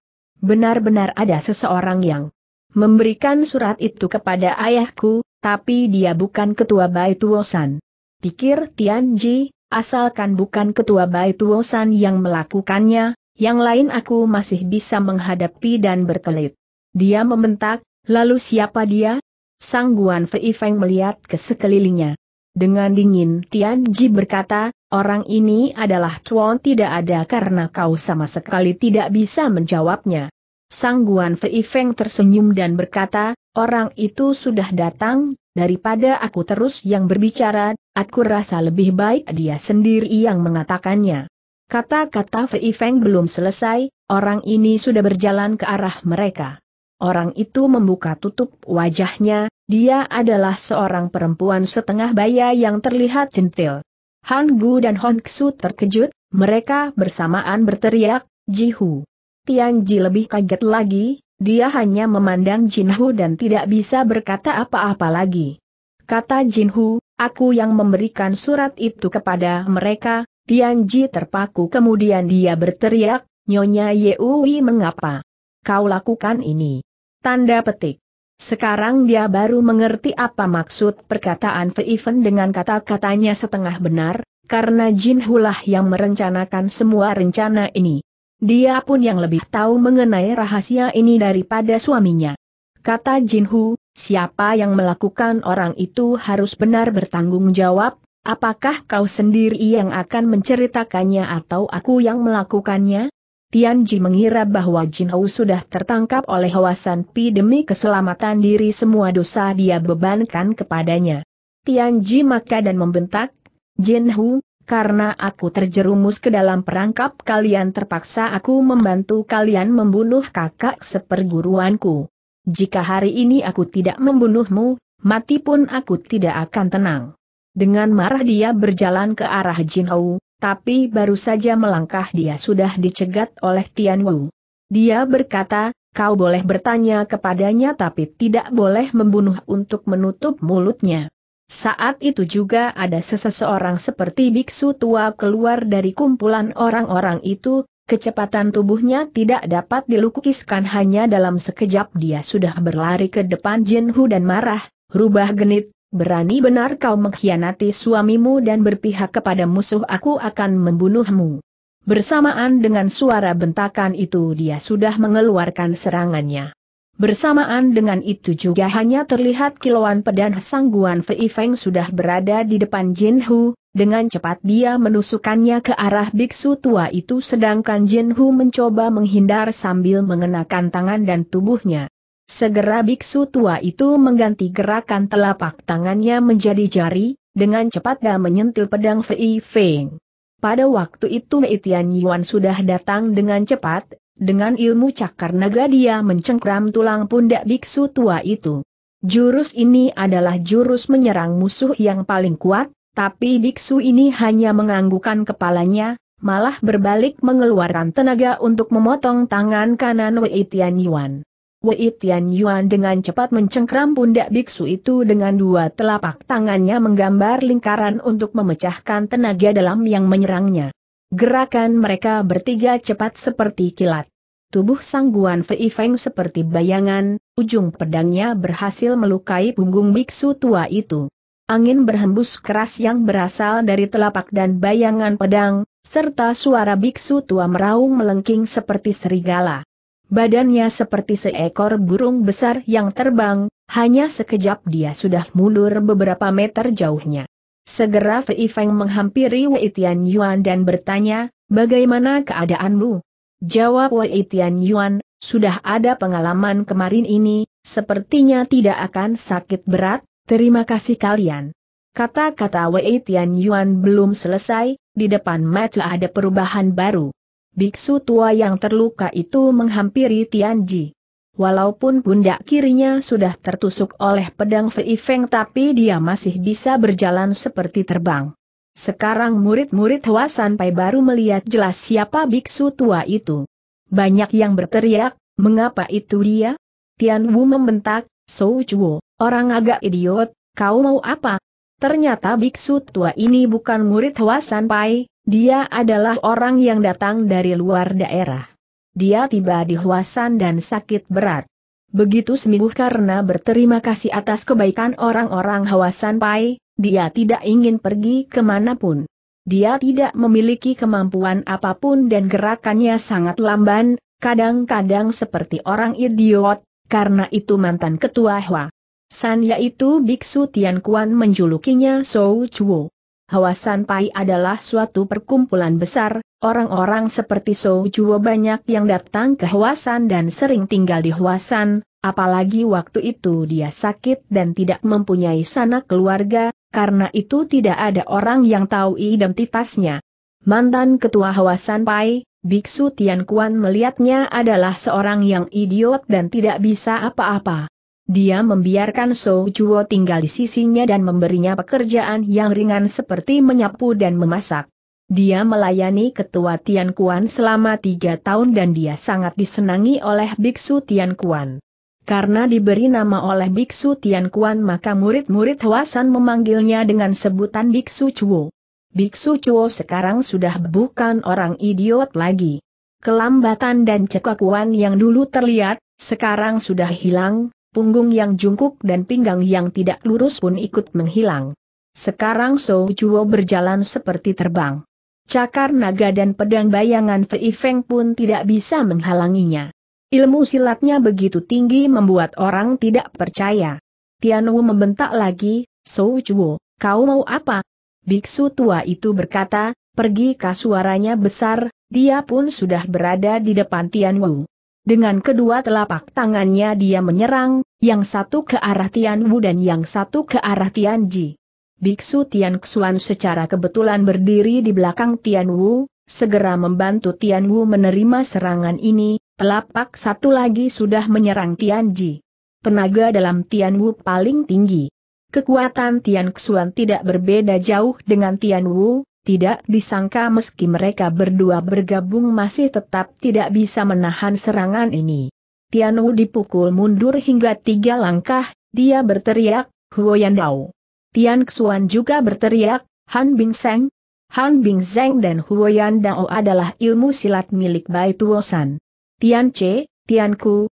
Benar-benar ada seseorang yang memberikan surat itu kepada ayahku, tapi dia bukan ketua tuosan, Pikir Tian Ji. asalkan bukan ketua tuosan yang melakukannya, yang lain aku masih bisa menghadapi dan berkelit. Dia membentak, lalu siapa dia? Sang Guan Fei Feng melihat ke sekelilingnya. Dengan dingin Tian Ji berkata, orang ini adalah Chuan tidak ada karena kau sama sekali tidak bisa menjawabnya. Sang Guan Fei Feng tersenyum dan berkata, orang itu sudah datang, daripada aku terus yang berbicara, aku rasa lebih baik dia sendiri yang mengatakannya. Kata-kata Fei Feng belum selesai, orang ini sudah berjalan ke arah mereka. Orang itu membuka tutup wajahnya, dia adalah seorang perempuan setengah baya yang terlihat centil. Han Gu dan Hong Xu terkejut, mereka bersamaan berteriak, Jihu. Tian Ji lebih kaget lagi, dia hanya memandang Jin Hu dan tidak bisa berkata apa-apa lagi. Kata Jin Hu, aku yang memberikan surat itu kepada mereka, Tian Ji terpaku kemudian dia berteriak, Nyonya Yeui mengapa? Kau lakukan ini. Tanda petik. Sekarang dia baru mengerti apa maksud perkataan Fei Feiven dengan kata-katanya setengah benar, karena Jin Hu lah yang merencanakan semua rencana ini. Dia pun yang lebih tahu mengenai rahasia ini daripada suaminya. Kata Jin Hu, siapa yang melakukan orang itu harus benar bertanggung jawab, apakah kau sendiri yang akan menceritakannya atau aku yang melakukannya? Tian Ji mengira bahwa Jin Hu sudah tertangkap oleh Hawasan Pi demi keselamatan diri semua dosa dia bebankan kepadanya. Tian Ji maka dan membentak, Jin Hu, karena aku terjerumus ke dalam perangkap kalian terpaksa aku membantu kalian membunuh kakak seperguruanku. Jika hari ini aku tidak membunuhmu, mati pun aku tidak akan tenang. Dengan marah dia berjalan ke arah Jin Hou, tapi baru saja melangkah dia sudah dicegat oleh Tian Wu. Dia berkata, kau boleh bertanya kepadanya tapi tidak boleh membunuh untuk menutup mulutnya. Saat itu juga ada seseorang seperti biksu tua keluar dari kumpulan orang-orang itu, kecepatan tubuhnya tidak dapat dilukiskan hanya dalam sekejap dia sudah berlari ke depan Jin Hu dan marah, rubah genit, berani benar kau mengkhianati suamimu dan berpihak kepada musuh aku akan membunuhmu. Bersamaan dengan suara bentakan itu dia sudah mengeluarkan serangannya. Bersamaan dengan itu juga hanya terlihat kilauan pedang sangguan Fei Feng sudah berada di depan Jin Hu, dengan cepat dia menusukkannya ke arah biksu tua itu sedangkan Jin Hu mencoba menghindar sambil mengenakan tangan dan tubuhnya. Segera biksu tua itu mengganti gerakan telapak tangannya menjadi jari, dengan cepat dia menyentil pedang Fei Feng. Pada waktu itu Mei Tian Yuan sudah datang dengan cepat, dengan ilmu cakar naga dia mencengkram tulang pundak biksu tua itu. Jurus ini adalah jurus menyerang musuh yang paling kuat, tapi biksu ini hanya menganggukkan kepalanya, malah berbalik mengeluarkan tenaga untuk memotong tangan kanan Wei Tianyuan. Wei Tianyuan dengan cepat mencengkram pundak biksu itu dengan dua telapak tangannya menggambar lingkaran untuk memecahkan tenaga dalam yang menyerangnya. Gerakan mereka bertiga cepat seperti kilat. Tubuh sangguan Fei Feng seperti bayangan, ujung pedangnya berhasil melukai punggung biksu tua itu. Angin berhembus keras yang berasal dari telapak dan bayangan pedang, serta suara biksu tua meraung melengking seperti serigala. Badannya seperti seekor burung besar yang terbang, hanya sekejap dia sudah mundur beberapa meter jauhnya. Segera Fei Feng menghampiri Wei Tian Yuan dan bertanya, bagaimana keadaanmu? Jawab Wei Tian Yuan, sudah ada pengalaman kemarin ini, sepertinya tidak akan sakit berat, terima kasih kalian. Kata-kata Wei Tian Yuan belum selesai, di depan mata ada perubahan baru. Biksu tua yang terluka itu menghampiri Tian Ji. Walaupun pundak kirinya sudah tertusuk oleh pedang Fei Feng tapi dia masih bisa berjalan seperti terbang. Sekarang murid-murid Hua Sanpai baru melihat jelas siapa biksu tua itu. Banyak yang berteriak, mengapa itu dia? Tian Wu membentak, Sou Chuo, orang agak idiot, kau mau apa? Ternyata biksu tua ini bukan murid Hua Sanpai, dia adalah orang yang datang dari luar daerah dia tiba di Huasan dan sakit berat. Begitu sembuh karena berterima kasih atas kebaikan orang-orang Huasan Pai, dia tidak ingin pergi kemanapun. Dia tidak memiliki kemampuan apapun dan gerakannya sangat lamban, kadang-kadang seperti orang idiot, karena itu mantan ketua Hua. San yaitu Biksu Tian Kuan menjulukinya Sou Chuo. Hawasan Pai adalah suatu perkumpulan besar, orang-orang seperti Sojuo banyak yang datang ke Hawasan dan sering tinggal di Hawasan, apalagi waktu itu dia sakit dan tidak mempunyai sanak keluarga, karena itu tidak ada orang yang tahu identitasnya. Mantan Ketua Hawasan Pai, Biksu Tian Kuan melihatnya adalah seorang yang idiot dan tidak bisa apa-apa. Dia membiarkan So Chuo tinggal di sisinya dan memberinya pekerjaan yang ringan seperti menyapu dan memasak. Dia melayani ketua Tian Kuan selama tiga tahun dan dia sangat disenangi oleh Biksu Tian Kuan. Karena diberi nama oleh Biksu Tian Kuan maka murid-murid Hwasan memanggilnya dengan sebutan Biksu Chuo. Biksu Chuo sekarang sudah bukan orang idiot lagi. Kelambatan dan cekakuan yang dulu terlihat, sekarang sudah hilang, punggung yang jungkuk dan pinggang yang tidak lurus pun ikut menghilang. Sekarang So Chuo berjalan seperti terbang. Cakar naga dan pedang bayangan Fei Feng pun tidak bisa menghalanginya. Ilmu silatnya begitu tinggi membuat orang tidak percaya. Tian Wu membentak lagi, So Chuo, kau mau apa? Biksu tua itu berkata, pergi kah suaranya besar, dia pun sudah berada di depan Tian Wu. Dengan kedua telapak tangannya dia menyerang, yang satu ke arah Tian Wu dan yang satu ke arah Tian Ji. Biksu Tian Xuan secara kebetulan berdiri di belakang Tian Wu, segera membantu Tian Wu menerima serangan ini, telapak satu lagi sudah menyerang Tian Ji. Penaga dalam Tian Wu paling tinggi. Kekuatan Tian Xuan tidak berbeda jauh dengan Tian Wu, tidak disangka meski mereka berdua bergabung masih tetap tidak bisa menahan serangan ini. Tian Wu dipukul mundur hingga tiga langkah, dia berteriak, Huoyan Dao. Tian Xuan juga berteriak, Han Bing Seng. Han Bing Zeng dan Huoyan Dao adalah ilmu silat milik Bai Tuosan. Tian Che, Tian Ku,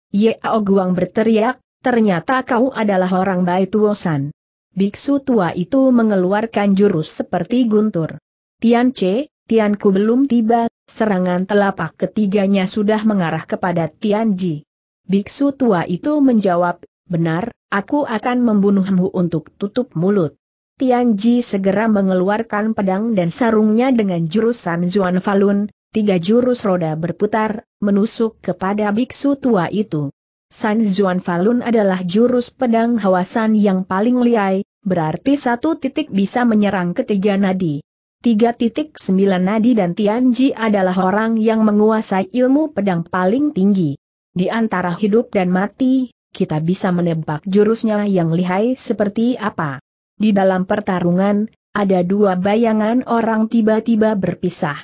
Ao Guang berteriak, ternyata kau adalah orang Bai Tuosan. Biksu tua itu mengeluarkan jurus seperti guntur. Tian Che, Tianku belum tiba, serangan telapak ketiganya sudah mengarah kepada Tian Ji. Biksu tua itu menjawab, benar, aku akan membunuhmu untuk tutup mulut. Tian Ji segera mengeluarkan pedang dan sarungnya dengan jurusan Zuan Falun, tiga jurus roda berputar, menusuk kepada biksu tua itu. San Zuan Falun adalah jurus pedang hawasan yang paling liai, berarti satu titik bisa menyerang ketiga nadi. 3.9 Nadi dan Tianji adalah orang yang menguasai ilmu pedang paling tinggi. Di antara hidup dan mati, kita bisa menebak jurusnya yang lihai seperti apa. Di dalam pertarungan, ada dua bayangan orang tiba-tiba berpisah.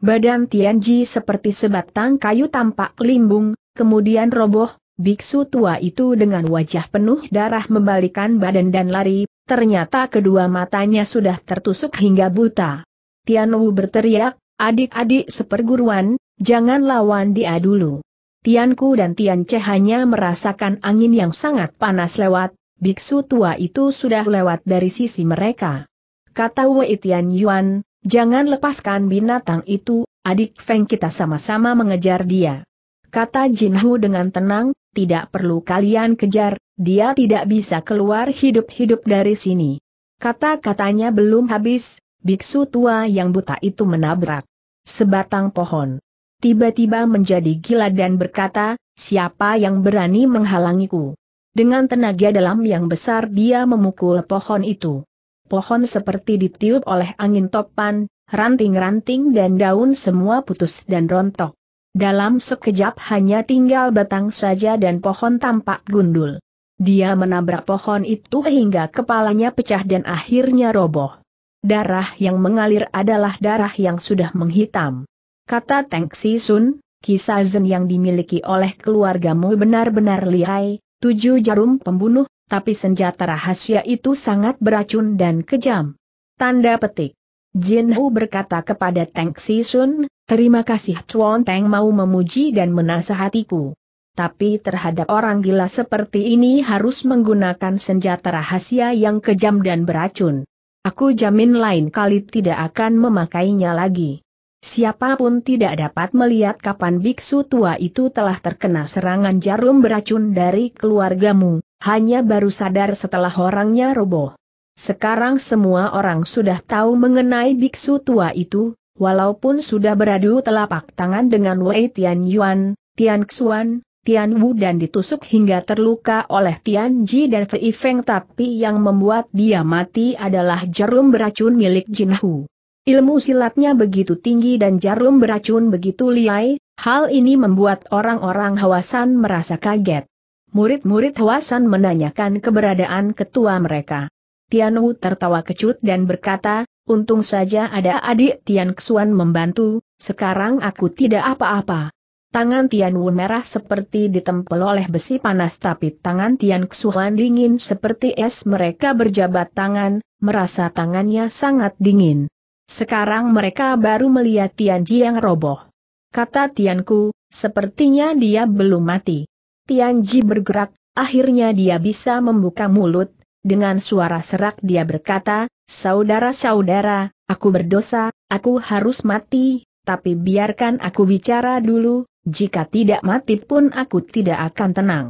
Badan Tianji seperti sebatang kayu tampak limbung, kemudian roboh, biksu tua itu dengan wajah penuh darah membalikan badan dan lari, ternyata kedua matanya sudah tertusuk hingga buta. Tianwu berteriak, adik-adik seperguruan, jangan lawan dia dulu. Tianku dan Tian Che hanya merasakan angin yang sangat panas lewat, biksu tua itu sudah lewat dari sisi mereka. Kata Wei Tian Yuan, jangan lepaskan binatang itu, adik Feng kita sama-sama mengejar dia. Kata Jin Hu dengan tenang, tidak perlu kalian kejar, dia tidak bisa keluar hidup-hidup dari sini. Kata-katanya belum habis, biksu tua yang buta itu menabrak sebatang pohon. Tiba-tiba menjadi gila dan berkata, siapa yang berani menghalangiku? Dengan tenaga dalam yang besar dia memukul pohon itu. Pohon seperti ditiup oleh angin topan, ranting-ranting dan daun semua putus dan rontok. Dalam sekejap hanya tinggal batang saja dan pohon tampak gundul. Dia menabrak pohon itu hingga kepalanya pecah dan akhirnya roboh. Darah yang mengalir adalah darah yang sudah menghitam. Kata Teng Si Sun, kisah zen yang dimiliki oleh keluargamu benar-benar lihai, tujuh jarum pembunuh, tapi senjata rahasia itu sangat beracun dan kejam. Tanda petik. Jin Hu berkata kepada Teng Si Sun, terima kasih Chuan Teng mau memuji dan menasahatiku. Tapi terhadap orang gila seperti ini harus menggunakan senjata rahasia yang kejam dan beracun. Aku jamin lain kali tidak akan memakainya lagi. Siapapun tidak dapat melihat kapan biksu tua itu telah terkena serangan jarum beracun dari keluargamu, hanya baru sadar setelah orangnya roboh. Sekarang semua orang sudah tahu mengenai biksu tua itu, walaupun sudah beradu telapak tangan dengan Wei Tian Yuan, Tian Xuan, Tian Wu dan ditusuk hingga terluka oleh Tian Ji dan Fei Feng tapi yang membuat dia mati adalah jarum beracun milik Jin Hu. Ilmu silatnya begitu tinggi dan jarum beracun begitu liai, hal ini membuat orang-orang Hawasan merasa kaget. Murid-murid Hawasan menanyakan keberadaan ketua mereka. Wu tertawa kecut dan berkata, untung saja ada adik Tian Xuan membantu, sekarang aku tidak apa-apa. Tangan Tian Wu merah seperti ditempel oleh besi panas tapi tangan Tian Xuan dingin seperti es mereka berjabat tangan, merasa tangannya sangat dingin. Sekarang mereka baru melihat Tian Ji yang roboh. Kata Tian Tianku, sepertinya dia belum mati. Tian Ji bergerak, akhirnya dia bisa membuka mulut, dengan suara serak dia berkata, Saudara-saudara, aku berdosa, aku harus mati, tapi biarkan aku bicara dulu, jika tidak mati pun aku tidak akan tenang.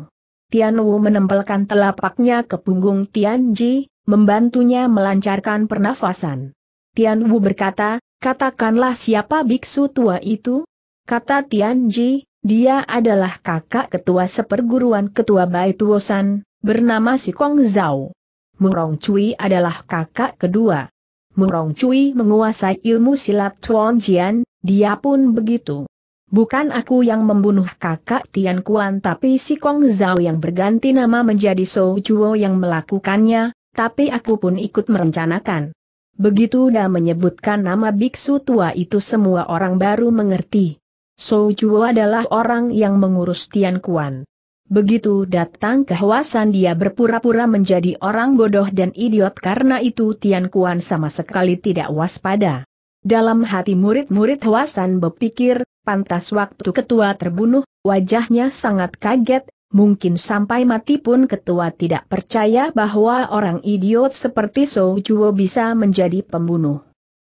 Tian Wu menempelkan telapaknya ke punggung Tian Ji, membantunya melancarkan pernafasan. Tian Wu berkata, katakanlah siapa biksu tua itu? Kata Tian Ji, dia adalah kakak ketua seperguruan ketua Bai Tuosan, bernama Si Kong Zhao. Murong Cui adalah kakak kedua. Murong Cui menguasai ilmu silat Chuan Jian, dia pun begitu. Bukan aku yang membunuh kakak Tian Kuan tapi si Kong Zhao yang berganti nama menjadi So Chuo yang melakukannya, tapi aku pun ikut merencanakan. Begitu dah menyebutkan nama biksu tua itu semua orang baru mengerti. So Chuo adalah orang yang mengurus Tian Kuan. Begitu datang kehawasan dia berpura-pura menjadi orang bodoh dan idiot karena itu Tian Kuan sama sekali tidak waspada. Dalam hati murid-murid Hwasan berpikir, pantas waktu ketua terbunuh, wajahnya sangat kaget, mungkin sampai mati pun ketua tidak percaya bahwa orang idiot seperti So Juo bisa menjadi pembunuh.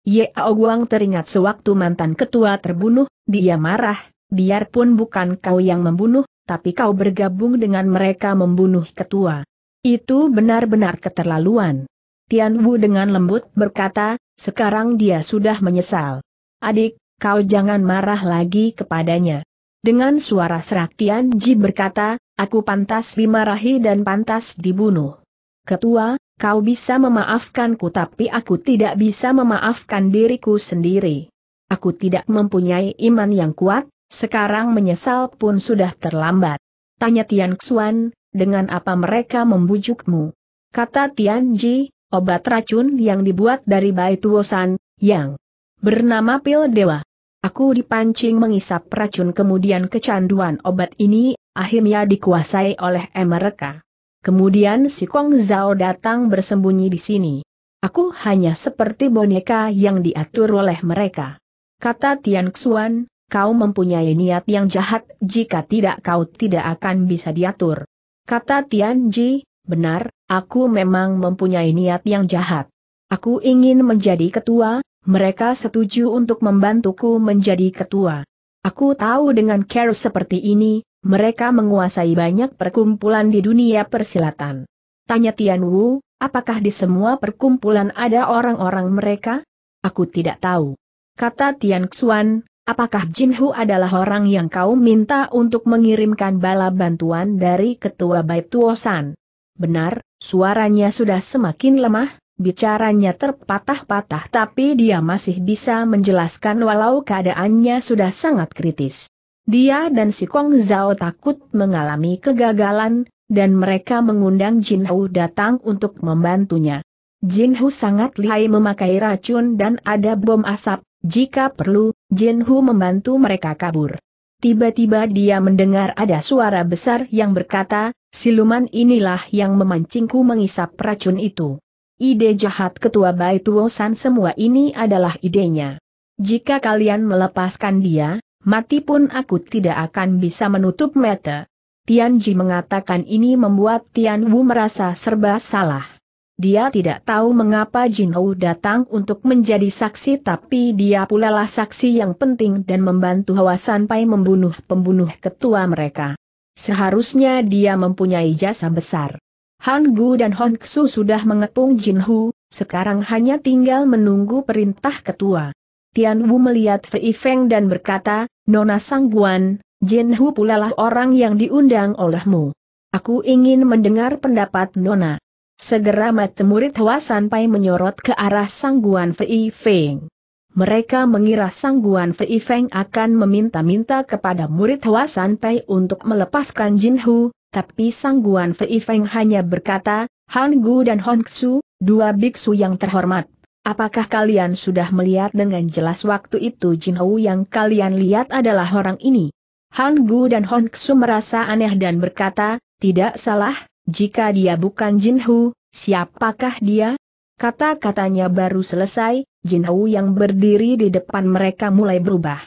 Yao Guang teringat sewaktu mantan ketua terbunuh, dia marah, biarpun bukan kau yang membunuh, tapi kau bergabung dengan mereka membunuh ketua. Itu benar-benar keterlaluan. Tian Wu dengan lembut berkata, sekarang dia sudah menyesal. Adik, kau jangan marah lagi kepadanya. Dengan suara serak Tian Ji berkata, aku pantas dimarahi dan pantas dibunuh. Ketua, kau bisa memaafkanku tapi aku tidak bisa memaafkan diriku sendiri. Aku tidak mempunyai iman yang kuat, sekarang menyesal pun sudah terlambat. Tanya Tian Xuan, dengan apa mereka membujukmu? Kata Tian Ji, obat racun yang dibuat dari Tuosan, yang bernama pil dewa. Aku dipancing mengisap racun kemudian kecanduan obat ini, akhirnya dikuasai oleh mereka. Kemudian si Kong Zhao datang bersembunyi di sini. Aku hanya seperti boneka yang diatur oleh mereka. Kata Tian Xuan, kau mempunyai niat yang jahat, jika tidak kau tidak akan bisa diatur. Kata Tian Ji. benar, aku memang mempunyai niat yang jahat. Aku ingin menjadi ketua, mereka setuju untuk membantuku menjadi ketua. Aku tahu dengan care seperti ini, mereka menguasai banyak perkumpulan di dunia persilatan. Tanya Tian Wu, apakah di semua perkumpulan ada orang-orang mereka? Aku tidak tahu. Kata Tian Xuan, Apakah Jin Hu adalah orang yang kau minta untuk mengirimkan bala bantuan dari ketua Bait Tuosan? Benar, suaranya sudah semakin lemah, bicaranya terpatah-patah tapi dia masih bisa menjelaskan walau keadaannya sudah sangat kritis. Dia dan si Kong Zhao takut mengalami kegagalan, dan mereka mengundang Jin Hu datang untuk membantunya. Jin Hu sangat lihai memakai racun dan ada bom asap, jika perlu, Jin Hu membantu mereka kabur. Tiba-tiba dia mendengar ada suara besar yang berkata, siluman inilah yang memancingku mengisap racun itu. Ide jahat ketua Bai Tuosan semua ini adalah idenya. Jika kalian melepaskan dia, mati pun aku tidak akan bisa menutup mata. Tian Ji mengatakan ini membuat Tian Wu merasa serba salah. Dia tidak tahu mengapa Jinhou datang untuk menjadi saksi tapi dia pula lah saksi yang penting dan membantu Hwa Sanpai membunuh pembunuh ketua mereka. Seharusnya dia mempunyai jasa besar. Han Gu dan Hon Xu sudah mengepung Jinhu, sekarang hanya tinggal menunggu perintah ketua. Tian Wu melihat Fei Feng dan berkata, Nona Sangguan, Jinhu pulalah orang yang diundang olehmu. Aku ingin mendengar pendapat Nona. Segera mata murid Hua Sanpai menyorot ke arah sangguan Fei Feng. Mereka mengira sangguan Fei Feng akan meminta-minta kepada murid Hua Sanpai untuk melepaskan Jin Hu, tapi sangguan Fei Feng hanya berkata, Han Gu dan Hong Xu, dua biksu yang terhormat. Apakah kalian sudah melihat dengan jelas waktu itu Jin Hu yang kalian lihat adalah orang ini? Han Gu dan Hong Xu merasa aneh dan berkata, tidak salah, jika dia bukan Jin Hu, siapakah dia? Kata-katanya baru selesai, Jin Hu yang berdiri di depan mereka mulai berubah.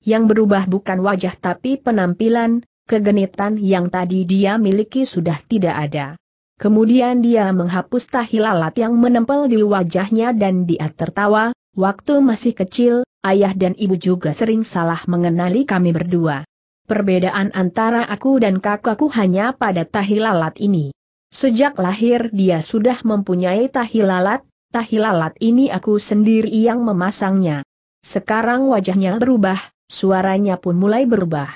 Yang berubah bukan wajah tapi penampilan, kegenitan yang tadi dia miliki sudah tidak ada. Kemudian dia menghapus tahi lalat yang menempel di wajahnya dan dia tertawa, waktu masih kecil, ayah dan ibu juga sering salah mengenali kami berdua. Perbedaan antara aku dan kakakku hanya pada tahi lalat ini. Sejak lahir dia sudah mempunyai tahi lalat, tahi lalat ini aku sendiri yang memasangnya. Sekarang wajahnya berubah, suaranya pun mulai berubah.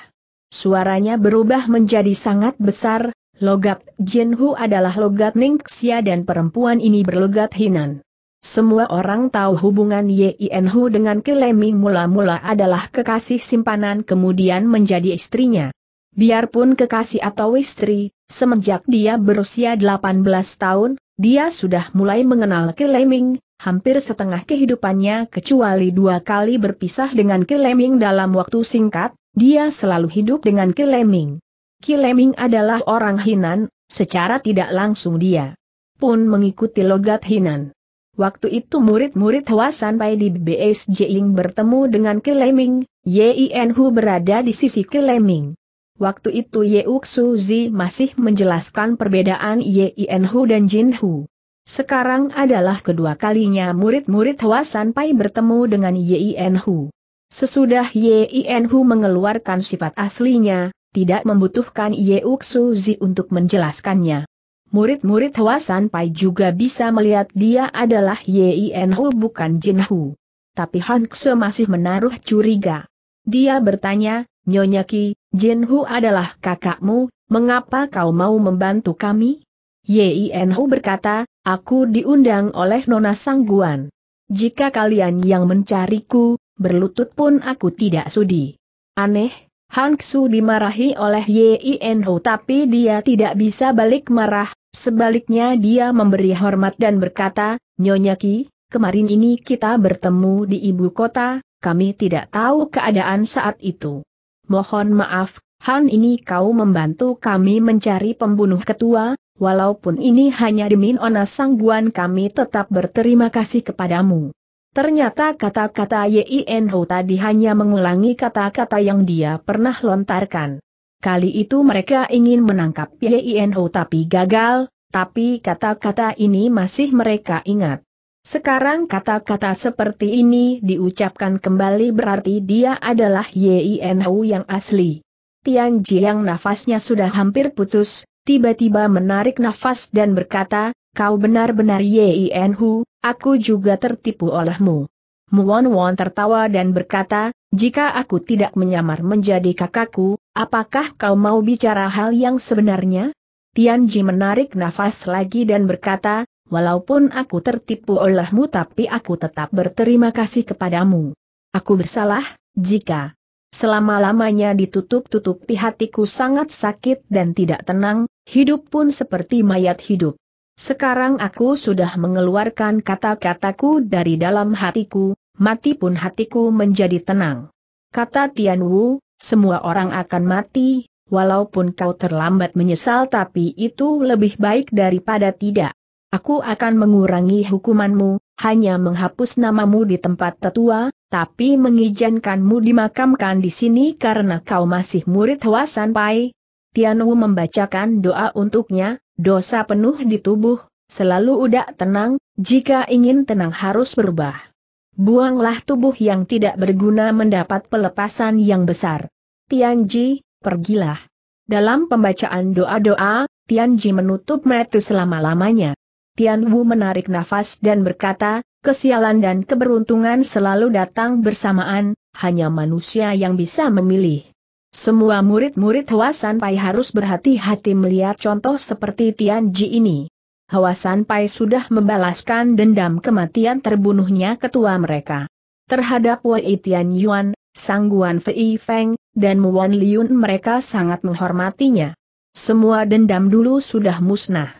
Suaranya berubah menjadi sangat besar, logat Jinhu adalah logat Ning Ningxia dan perempuan ini berlogat Hinan. Semua orang tahu hubungan Yin Hu dengan Kelemi mula-mula adalah kekasih simpanan kemudian menjadi istrinya. Biarpun kekasih atau istri, semenjak dia berusia 18 tahun, dia sudah mulai mengenal Kileming, hampir setengah kehidupannya kecuali dua kali berpisah dengan Kileming dalam waktu singkat, dia selalu hidup dengan Kileming. Kileming adalah orang Hinan, secara tidak langsung dia pun mengikuti logat Hinan. Waktu itu murid-murid Hwasan Pai di BS Jing bertemu dengan Kileming, Yin Hu berada di sisi Kileming. Waktu itu Yeuk Zi masih menjelaskan perbedaan Yin Hu dan Jin Hu. Sekarang adalah kedua kalinya murid-murid Hwasan Pai bertemu dengan Yin Hu. Sesudah Yin Hu mengeluarkan sifat aslinya, tidak membutuhkan Yeuk Zi untuk menjelaskannya murid-murid Hwasan Pai juga bisa melihat dia adalah Yin Hu bukan Jin Hu. Tapi Hankse masih menaruh curiga. Dia bertanya, Nyonya Ki, Jin Hu adalah kakakmu, mengapa kau mau membantu kami? Yin Hu berkata, aku diundang oleh Nona Sangguan. Jika kalian yang mencariku, berlutut pun aku tidak sudi. Aneh, Hang Su dimarahi oleh Yin Ho tapi dia tidak bisa balik marah, Sebaliknya dia memberi hormat dan berkata, Nyonya Ki, kemarin ini kita bertemu di ibu kota, kami tidak tahu keadaan saat itu. Mohon maaf, Han ini kau membantu kami mencari pembunuh ketua, walaupun ini hanya demi Ona Sangguan kami tetap berterima kasih kepadamu. Ternyata kata-kata Yin Ho tadi hanya mengulangi kata-kata yang dia pernah lontarkan. Kali itu mereka ingin menangkap Yinho tapi gagal, tapi kata-kata ini masih mereka ingat. Sekarang kata-kata seperti ini diucapkan kembali berarti dia adalah Yinho yang asli. Tian Jiang nafasnya sudah hampir putus, tiba-tiba menarik nafas dan berkata, kau benar-benar Yinho, aku juga tertipu olehmu. Muon Won tertawa dan berkata, jika aku tidak menyamar menjadi kakakku, Apakah kau mau bicara hal yang sebenarnya? Tian Ji menarik nafas lagi dan berkata, walaupun aku tertipu olehmu tapi aku tetap berterima kasih kepadamu. Aku bersalah, jika selama-lamanya ditutup-tutupi hatiku sangat sakit dan tidak tenang, hidup pun seperti mayat hidup. Sekarang aku sudah mengeluarkan kata-kataku dari dalam hatiku, mati pun hatiku menjadi tenang. Kata Tian Wu, semua orang akan mati, walaupun kau terlambat menyesal tapi itu lebih baik daripada tidak. Aku akan mengurangi hukumanmu, hanya menghapus namamu di tempat tetua, tapi mengizinkanmu dimakamkan di sini karena kau masih murid Hwasan Pai. Tianwu membacakan doa untuknya, dosa penuh di tubuh, selalu udah tenang, jika ingin tenang harus berubah buanglah tubuh yang tidak berguna mendapat pelepasan yang besar. Tianji, pergilah. Dalam pembacaan doa-doa, Tianji menutup mata selama-lamanya. Tian Wu menarik nafas dan berkata, kesialan dan keberuntungan selalu datang bersamaan, hanya manusia yang bisa memilih. Semua murid-murid Hwasan Pai harus berhati-hati melihat contoh seperti Tian Ji ini. Hawasan Pai sudah membalaskan dendam kematian terbunuhnya ketua mereka. Terhadap Wei Tian Yuan, Sangguan Fei Feng, dan Muan Liun mereka sangat menghormatinya. Semua dendam dulu sudah musnah.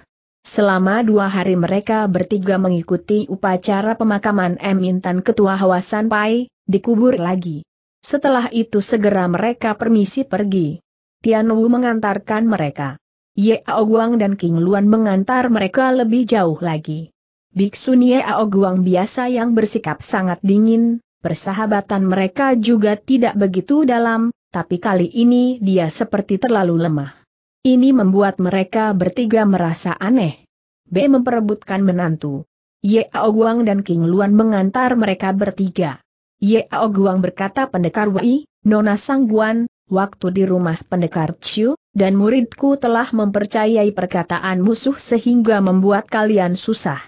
Selama dua hari mereka bertiga mengikuti upacara pemakaman M. Intan Ketua Hawasan Pai dikubur lagi. Setelah itu segera mereka permisi pergi. Tian Wu mengantarkan mereka. Ye Guang dan King Luan mengantar mereka lebih jauh lagi. Biksu Yao Guang biasa yang bersikap sangat dingin, persahabatan mereka juga tidak begitu dalam, tapi kali ini dia seperti terlalu lemah. Ini membuat mereka bertiga merasa aneh. B memperebutkan menantu. Ye Guang dan King Luan mengantar mereka bertiga. Ye Guang berkata pendekar Wei, Nona Sangguan, waktu di rumah pendekar Chiu, dan muridku telah mempercayai perkataan musuh sehingga membuat kalian susah.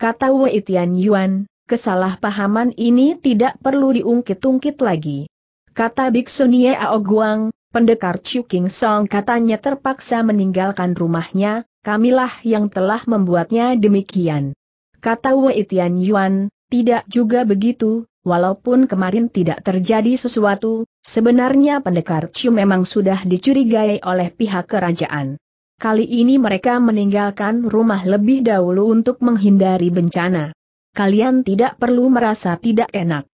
Kata Wei Tian Yuan, kesalahpahaman ini tidak perlu diungkit-ungkit lagi. Kata Biksu Nie Ao Guang, pendekar Chiu King Song katanya terpaksa meninggalkan rumahnya, kamilah yang telah membuatnya demikian. Kata Wei Tian Yuan, tidak juga begitu, walaupun kemarin tidak terjadi sesuatu, sebenarnya pendekar cium memang sudah dicurigai oleh pihak kerajaan. Kali ini mereka meninggalkan rumah lebih dahulu untuk menghindari bencana. Kalian tidak perlu merasa tidak enak.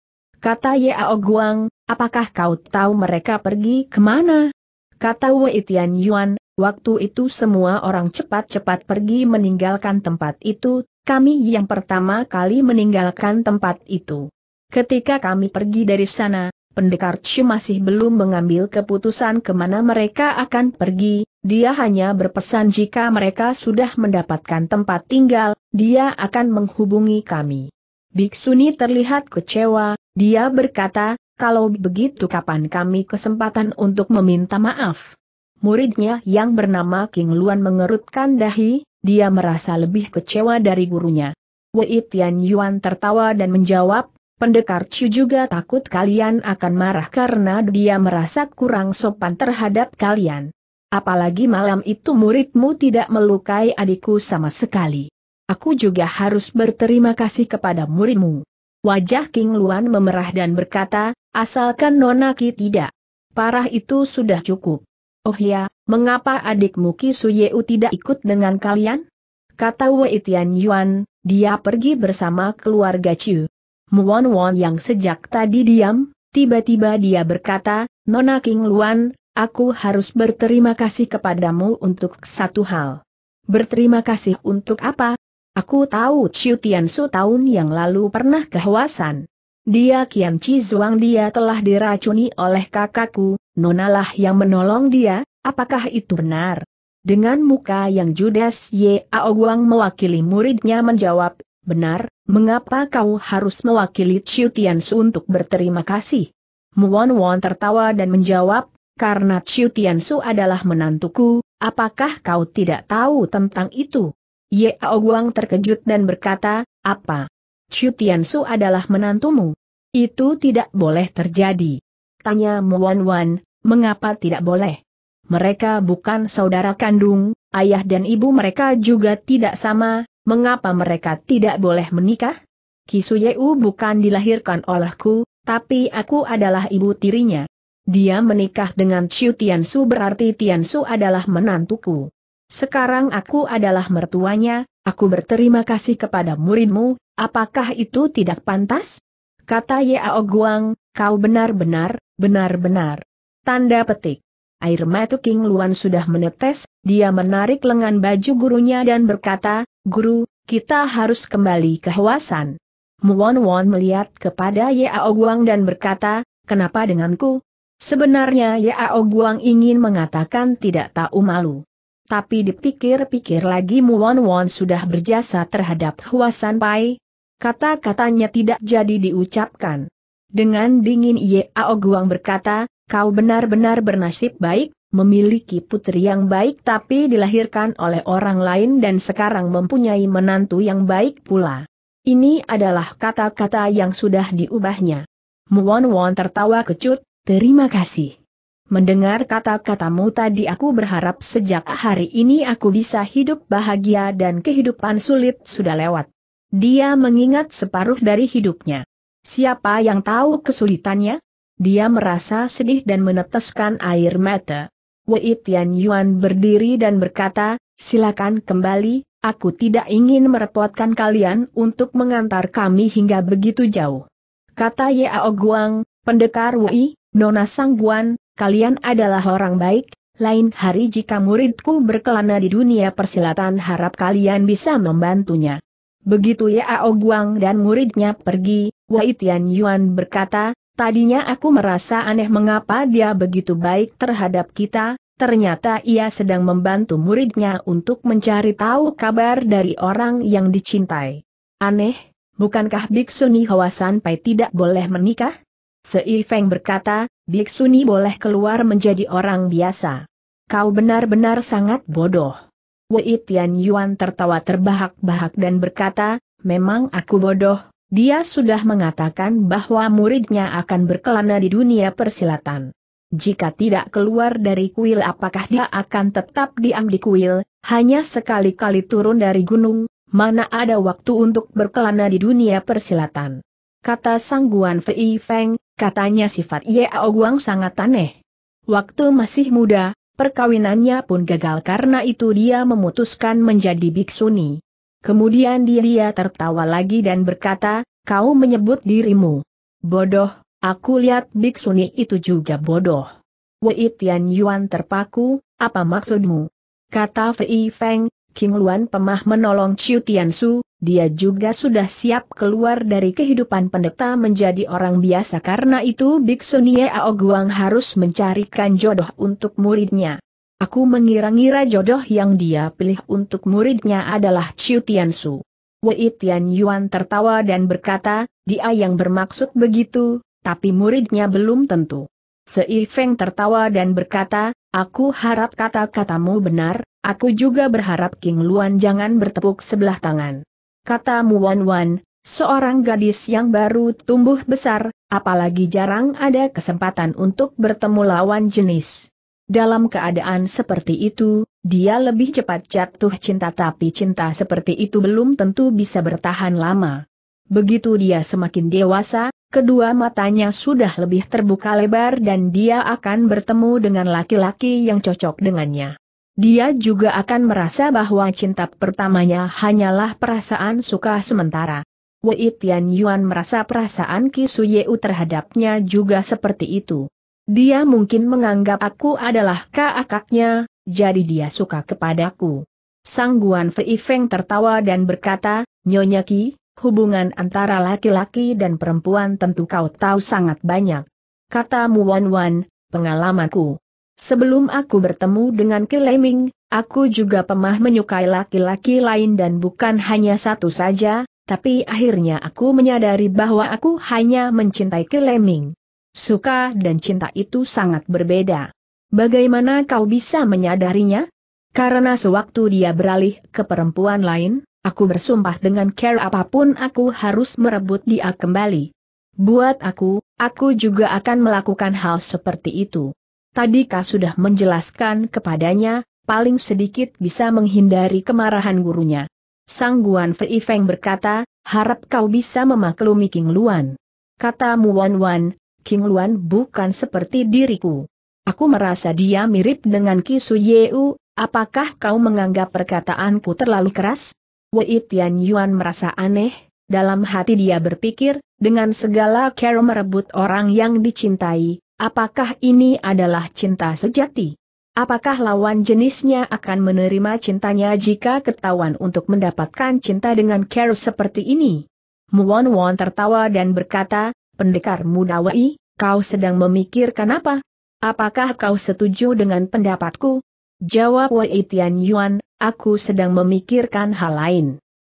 Kata Yao Guang, apakah kau tahu mereka pergi kemana? Kata Wei Tian Yuan, waktu itu semua orang cepat-cepat pergi meninggalkan tempat itu, kami yang pertama kali meninggalkan tempat itu. Ketika kami pergi dari sana, pendekar Chu masih belum mengambil keputusan kemana mereka akan pergi, dia hanya berpesan jika mereka sudah mendapatkan tempat tinggal, dia akan menghubungi kami. Biksuni terlihat kecewa, dia berkata, kalau begitu kapan kami kesempatan untuk meminta maaf? Muridnya yang bernama King Luan mengerutkan dahi, dia merasa lebih kecewa dari gurunya. Wei Tian Yuan tertawa dan menjawab, Pendekar Chu juga takut kalian akan marah karena dia merasa kurang sopan terhadap kalian. Apalagi malam itu muridmu tidak melukai adikku sama sekali. Aku juga harus berterima kasih kepada muridmu. Wajah King Luan memerah dan berkata, asalkan Nona Nonaki tidak. Parah itu sudah cukup. Oh ya, mengapa adikmu Ki Suyeu tidak ikut dengan kalian? Kata Wei Tian Yuan, dia pergi bersama keluarga Chu. Muan Wan yang sejak tadi diam, tiba-tiba dia berkata, Nona King Luan, aku harus berterima kasih kepadamu untuk satu hal. Berterima kasih untuk apa? Aku tahu Chiu Su tahun yang lalu pernah kehwasan. Dia Kian Chi Zhuang dia telah diracuni oleh kakakku, Nonalah yang menolong dia, apakah itu benar? Dengan muka yang judas Ye Aoguang mewakili muridnya menjawab, Benar, mengapa kau harus mewakili Chiu Su untuk berterima kasih? Muon Won tertawa dan menjawab, karena Chiu Su adalah menantuku, apakah kau tidak tahu tentang itu? Ye Guang terkejut dan berkata, apa? Chiu Su adalah menantumu. Itu tidak boleh terjadi. Tanya Muon Wan, mengapa tidak boleh? Mereka bukan saudara kandung, ayah dan ibu mereka juga tidak sama, mengapa mereka tidak boleh menikah? Kisuyeu bukan dilahirkan olehku, tapi aku adalah ibu tirinya. Dia menikah dengan Chiu Tiansu berarti Tiansu adalah menantuku. Sekarang aku adalah mertuanya, aku berterima kasih kepada muridmu, apakah itu tidak pantas? Kata Yao Guang, kau benar-benar, benar-benar. Tanda petik. Air mata King Luan sudah menetes, dia menarik lengan baju gurunya dan berkata, Guru, kita harus kembali ke Hwasan. Muon Won melihat kepada Yao Guang dan berkata, kenapa denganku? Sebenarnya Yao Guang ingin mengatakan tidak tahu malu. Tapi dipikir-pikir lagi Muon Won sudah berjasa terhadap Hwasan Pai. Kata-katanya tidak jadi diucapkan. Dengan dingin Yao Guang berkata, Kau benar-benar bernasib baik, memiliki putri yang baik tapi dilahirkan oleh orang lain dan sekarang mempunyai menantu yang baik pula. Ini adalah kata-kata yang sudah diubahnya. Muon Won tertawa kecut, terima kasih. Mendengar kata-katamu tadi aku berharap sejak hari ini aku bisa hidup bahagia dan kehidupan sulit sudah lewat. Dia mengingat separuh dari hidupnya. Siapa yang tahu kesulitannya? Dia merasa sedih dan meneteskan air mata. Wei Tian Yuan berdiri dan berkata, silakan kembali, aku tidak ingin merepotkan kalian untuk mengantar kami hingga begitu jauh. Kata Yao Guang, pendekar Wei, Nona Sangguan, kalian adalah orang baik, lain hari jika muridku berkelana di dunia persilatan harap kalian bisa membantunya. Begitu Yao Guang dan muridnya pergi, Wei Tian Yuan berkata, Tadinya aku merasa aneh mengapa dia begitu baik terhadap kita, ternyata ia sedang membantu muridnya untuk mencari tahu kabar dari orang yang dicintai. Aneh, bukankah ni Hawasan sanpai tidak boleh menikah? Fei Feng berkata, biksu ni boleh keluar menjadi orang biasa. Kau benar-benar sangat bodoh. Wei Tian Yuan tertawa terbahak-bahak dan berkata, memang aku bodoh, dia sudah mengatakan bahwa muridnya akan berkelana di dunia persilatan. Jika tidak keluar dari kuil apakah dia akan tetap diam di kuil, hanya sekali-kali turun dari gunung, mana ada waktu untuk berkelana di dunia persilatan. Kata sangguan Fei Feng, katanya sifat Ye Guang sangat aneh. Waktu masih muda, perkawinannya pun gagal karena itu dia memutuskan menjadi biksuni. Kemudian dia tertawa lagi dan berkata, kau menyebut dirimu. Bodoh, aku lihat biksuni itu juga bodoh. Wei Tian Yuan terpaku, apa maksudmu? Kata Fei Feng, King Luan Pemah menolong Chiu Tian Su, dia juga sudah siap keluar dari kehidupan pendeta menjadi orang biasa karena itu Biksuni Aoguang Ao harus mencarikan jodoh untuk muridnya. Aku mengira-ngira jodoh yang dia pilih untuk muridnya adalah Chiu Su. Wei Tian Yuan tertawa dan berkata, dia yang bermaksud begitu, tapi muridnya belum tentu. Sei Feng tertawa dan berkata, aku harap kata-katamu benar, aku juga berharap King Luan jangan bertepuk sebelah tangan. Kata Muan Wan, seorang gadis yang baru tumbuh besar, apalagi jarang ada kesempatan untuk bertemu lawan jenis. Dalam keadaan seperti itu, dia lebih cepat jatuh cinta tapi cinta seperti itu belum tentu bisa bertahan lama. Begitu dia semakin dewasa, kedua matanya sudah lebih terbuka lebar dan dia akan bertemu dengan laki-laki yang cocok dengannya. Dia juga akan merasa bahwa cinta pertamanya hanyalah perasaan suka sementara. Wei Tian Yuan merasa perasaan Ki Suyeu terhadapnya juga seperti itu. Dia mungkin menganggap aku adalah kakaknya, jadi dia suka kepadaku. Sangguan Fei Feng tertawa dan berkata, Nyonya Ki, hubungan antara laki-laki dan perempuan tentu kau tahu sangat banyak. Kata Mu Wan Wan, pengalamanku. Sebelum aku bertemu dengan Kileming, aku juga pemah menyukai laki-laki lain dan bukan hanya satu saja, tapi akhirnya aku menyadari bahwa aku hanya mencintai Kileming suka dan cinta itu sangat berbeda. Bagaimana kau bisa menyadarinya? Karena sewaktu dia beralih ke perempuan lain, aku bersumpah dengan care apapun aku harus merebut dia kembali. Buat aku, aku juga akan melakukan hal seperti itu. Tadi kau sudah menjelaskan kepadanya, paling sedikit bisa menghindari kemarahan gurunya. Sang Guan Fei Feng berkata, harap kau bisa memaklumi King Luan. Kata Mu Wan Wan, King Luan bukan seperti diriku. Aku merasa dia mirip dengan Ki Su Yeu, apakah kau menganggap perkataanku terlalu keras? Wei Tian Yuan merasa aneh, dalam hati dia berpikir, dengan segala cara merebut orang yang dicintai, apakah ini adalah cinta sejati? Apakah lawan jenisnya akan menerima cintanya jika ketahuan untuk mendapatkan cinta dengan care seperti ini? Muon Won tertawa dan berkata, pendekar muda Wei, kau sedang memikirkan apa? Apakah kau setuju dengan pendapatku? Jawab Wei Tian Yuan, aku sedang memikirkan hal lain.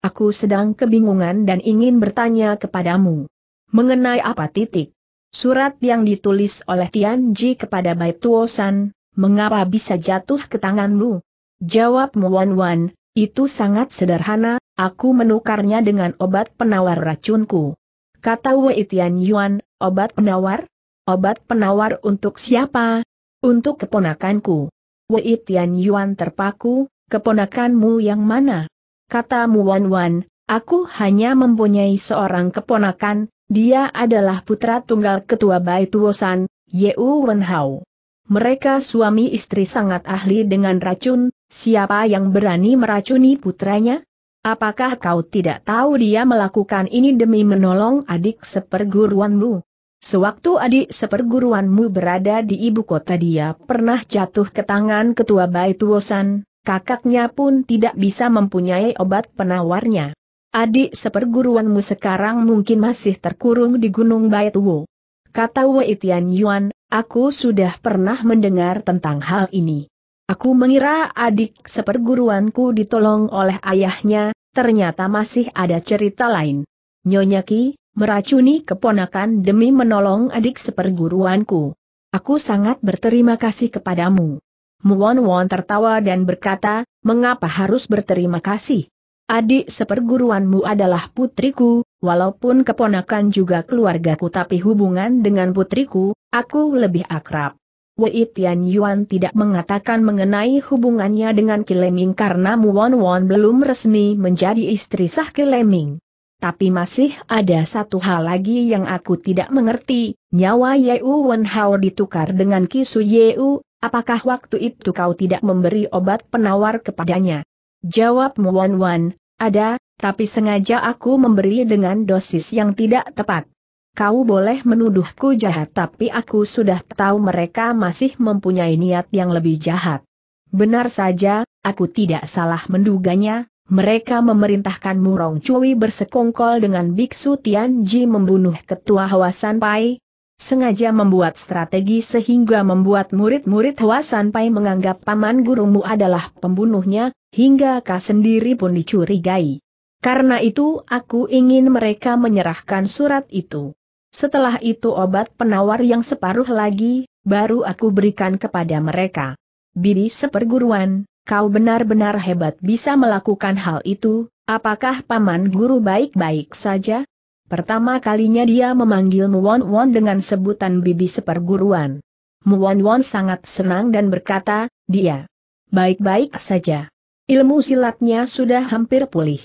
Aku sedang kebingungan dan ingin bertanya kepadamu. Mengenai apa titik? Surat yang ditulis oleh Tian Ji kepada Bai Tuosan, mengapa bisa jatuh ke tanganmu? Jawab Muan Wan, itu sangat sederhana, aku menukarnya dengan obat penawar racunku kata Wei Tian Yuan, obat penawar? Obat penawar untuk siapa? Untuk keponakanku. Wei Tian Yuan terpaku, keponakanmu yang mana? Kata Mu Wan, aku hanya mempunyai seorang keponakan, dia adalah putra tunggal ketua Bai Tuosan, Yeu Wenhao. Mereka suami istri sangat ahli dengan racun, siapa yang berani meracuni putranya? Apakah kau tidak tahu dia melakukan ini demi menolong adik seperguruanmu? Sewaktu adik seperguruanmu berada di ibu kota dia pernah jatuh ke tangan ketua Baituosan, kakaknya pun tidak bisa mempunyai obat penawarnya. Adik seperguruanmu sekarang mungkin masih terkurung di Gunung Baituo. Kata Wei Tian Yuan, aku sudah pernah mendengar tentang hal ini. Aku mengira adik seperguruanku ditolong oleh ayahnya, ternyata masih ada cerita lain. Nyonya Ki, meracuni keponakan demi menolong adik seperguruanku. Aku sangat berterima kasih kepadamu. Muon Won tertawa dan berkata, mengapa harus berterima kasih? Adik seperguruanmu adalah putriku, walaupun keponakan juga keluargaku tapi hubungan dengan putriku, aku lebih akrab. Wei Tian Yuan tidak mengatakan mengenai hubungannya dengan Kileming karena Muon Won belum resmi menjadi istri sah Kileming. Tapi masih ada satu hal lagi yang aku tidak mengerti, nyawa Yeu Wen Hao ditukar dengan Kisu Yeu, apakah waktu itu kau tidak memberi obat penawar kepadanya? Jawab Muon Wan, ada, tapi sengaja aku memberi dengan dosis yang tidak tepat kau boleh menuduhku jahat tapi aku sudah tahu mereka masih mempunyai niat yang lebih jahat. Benar saja, aku tidak salah menduganya, mereka memerintahkan Murong Cui bersekongkol dengan Biksu Tian Ji membunuh ketua Hawasan Pai, sengaja membuat strategi sehingga membuat murid-murid Hawasan Pai menganggap paman gurumu adalah pembunuhnya, hingga kau sendiri pun dicurigai. Karena itu aku ingin mereka menyerahkan surat itu. Setelah itu obat penawar yang separuh lagi, baru aku berikan kepada mereka. Bibi seperguruan, kau benar-benar hebat bisa melakukan hal itu, apakah paman guru baik-baik saja? Pertama kalinya dia memanggil Muwon Won dengan sebutan bibi seperguruan. Muwon Won sangat senang dan berkata, dia baik-baik saja. Ilmu silatnya sudah hampir pulih.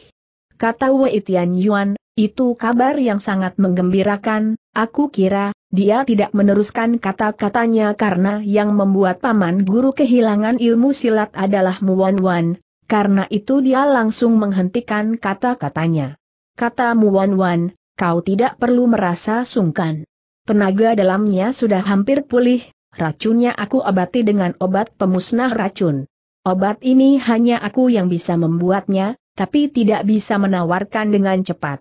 Kata Wei Tian Yuan, itu kabar yang sangat menggembirakan, aku kira, dia tidak meneruskan kata-katanya karena yang membuat paman guru kehilangan ilmu silat adalah Muan Wan, karena itu dia langsung menghentikan kata-katanya. Kata Muan Wan, kau tidak perlu merasa sungkan. Tenaga dalamnya sudah hampir pulih, racunnya aku abati dengan obat pemusnah racun. Obat ini hanya aku yang bisa membuatnya, tapi tidak bisa menawarkan dengan cepat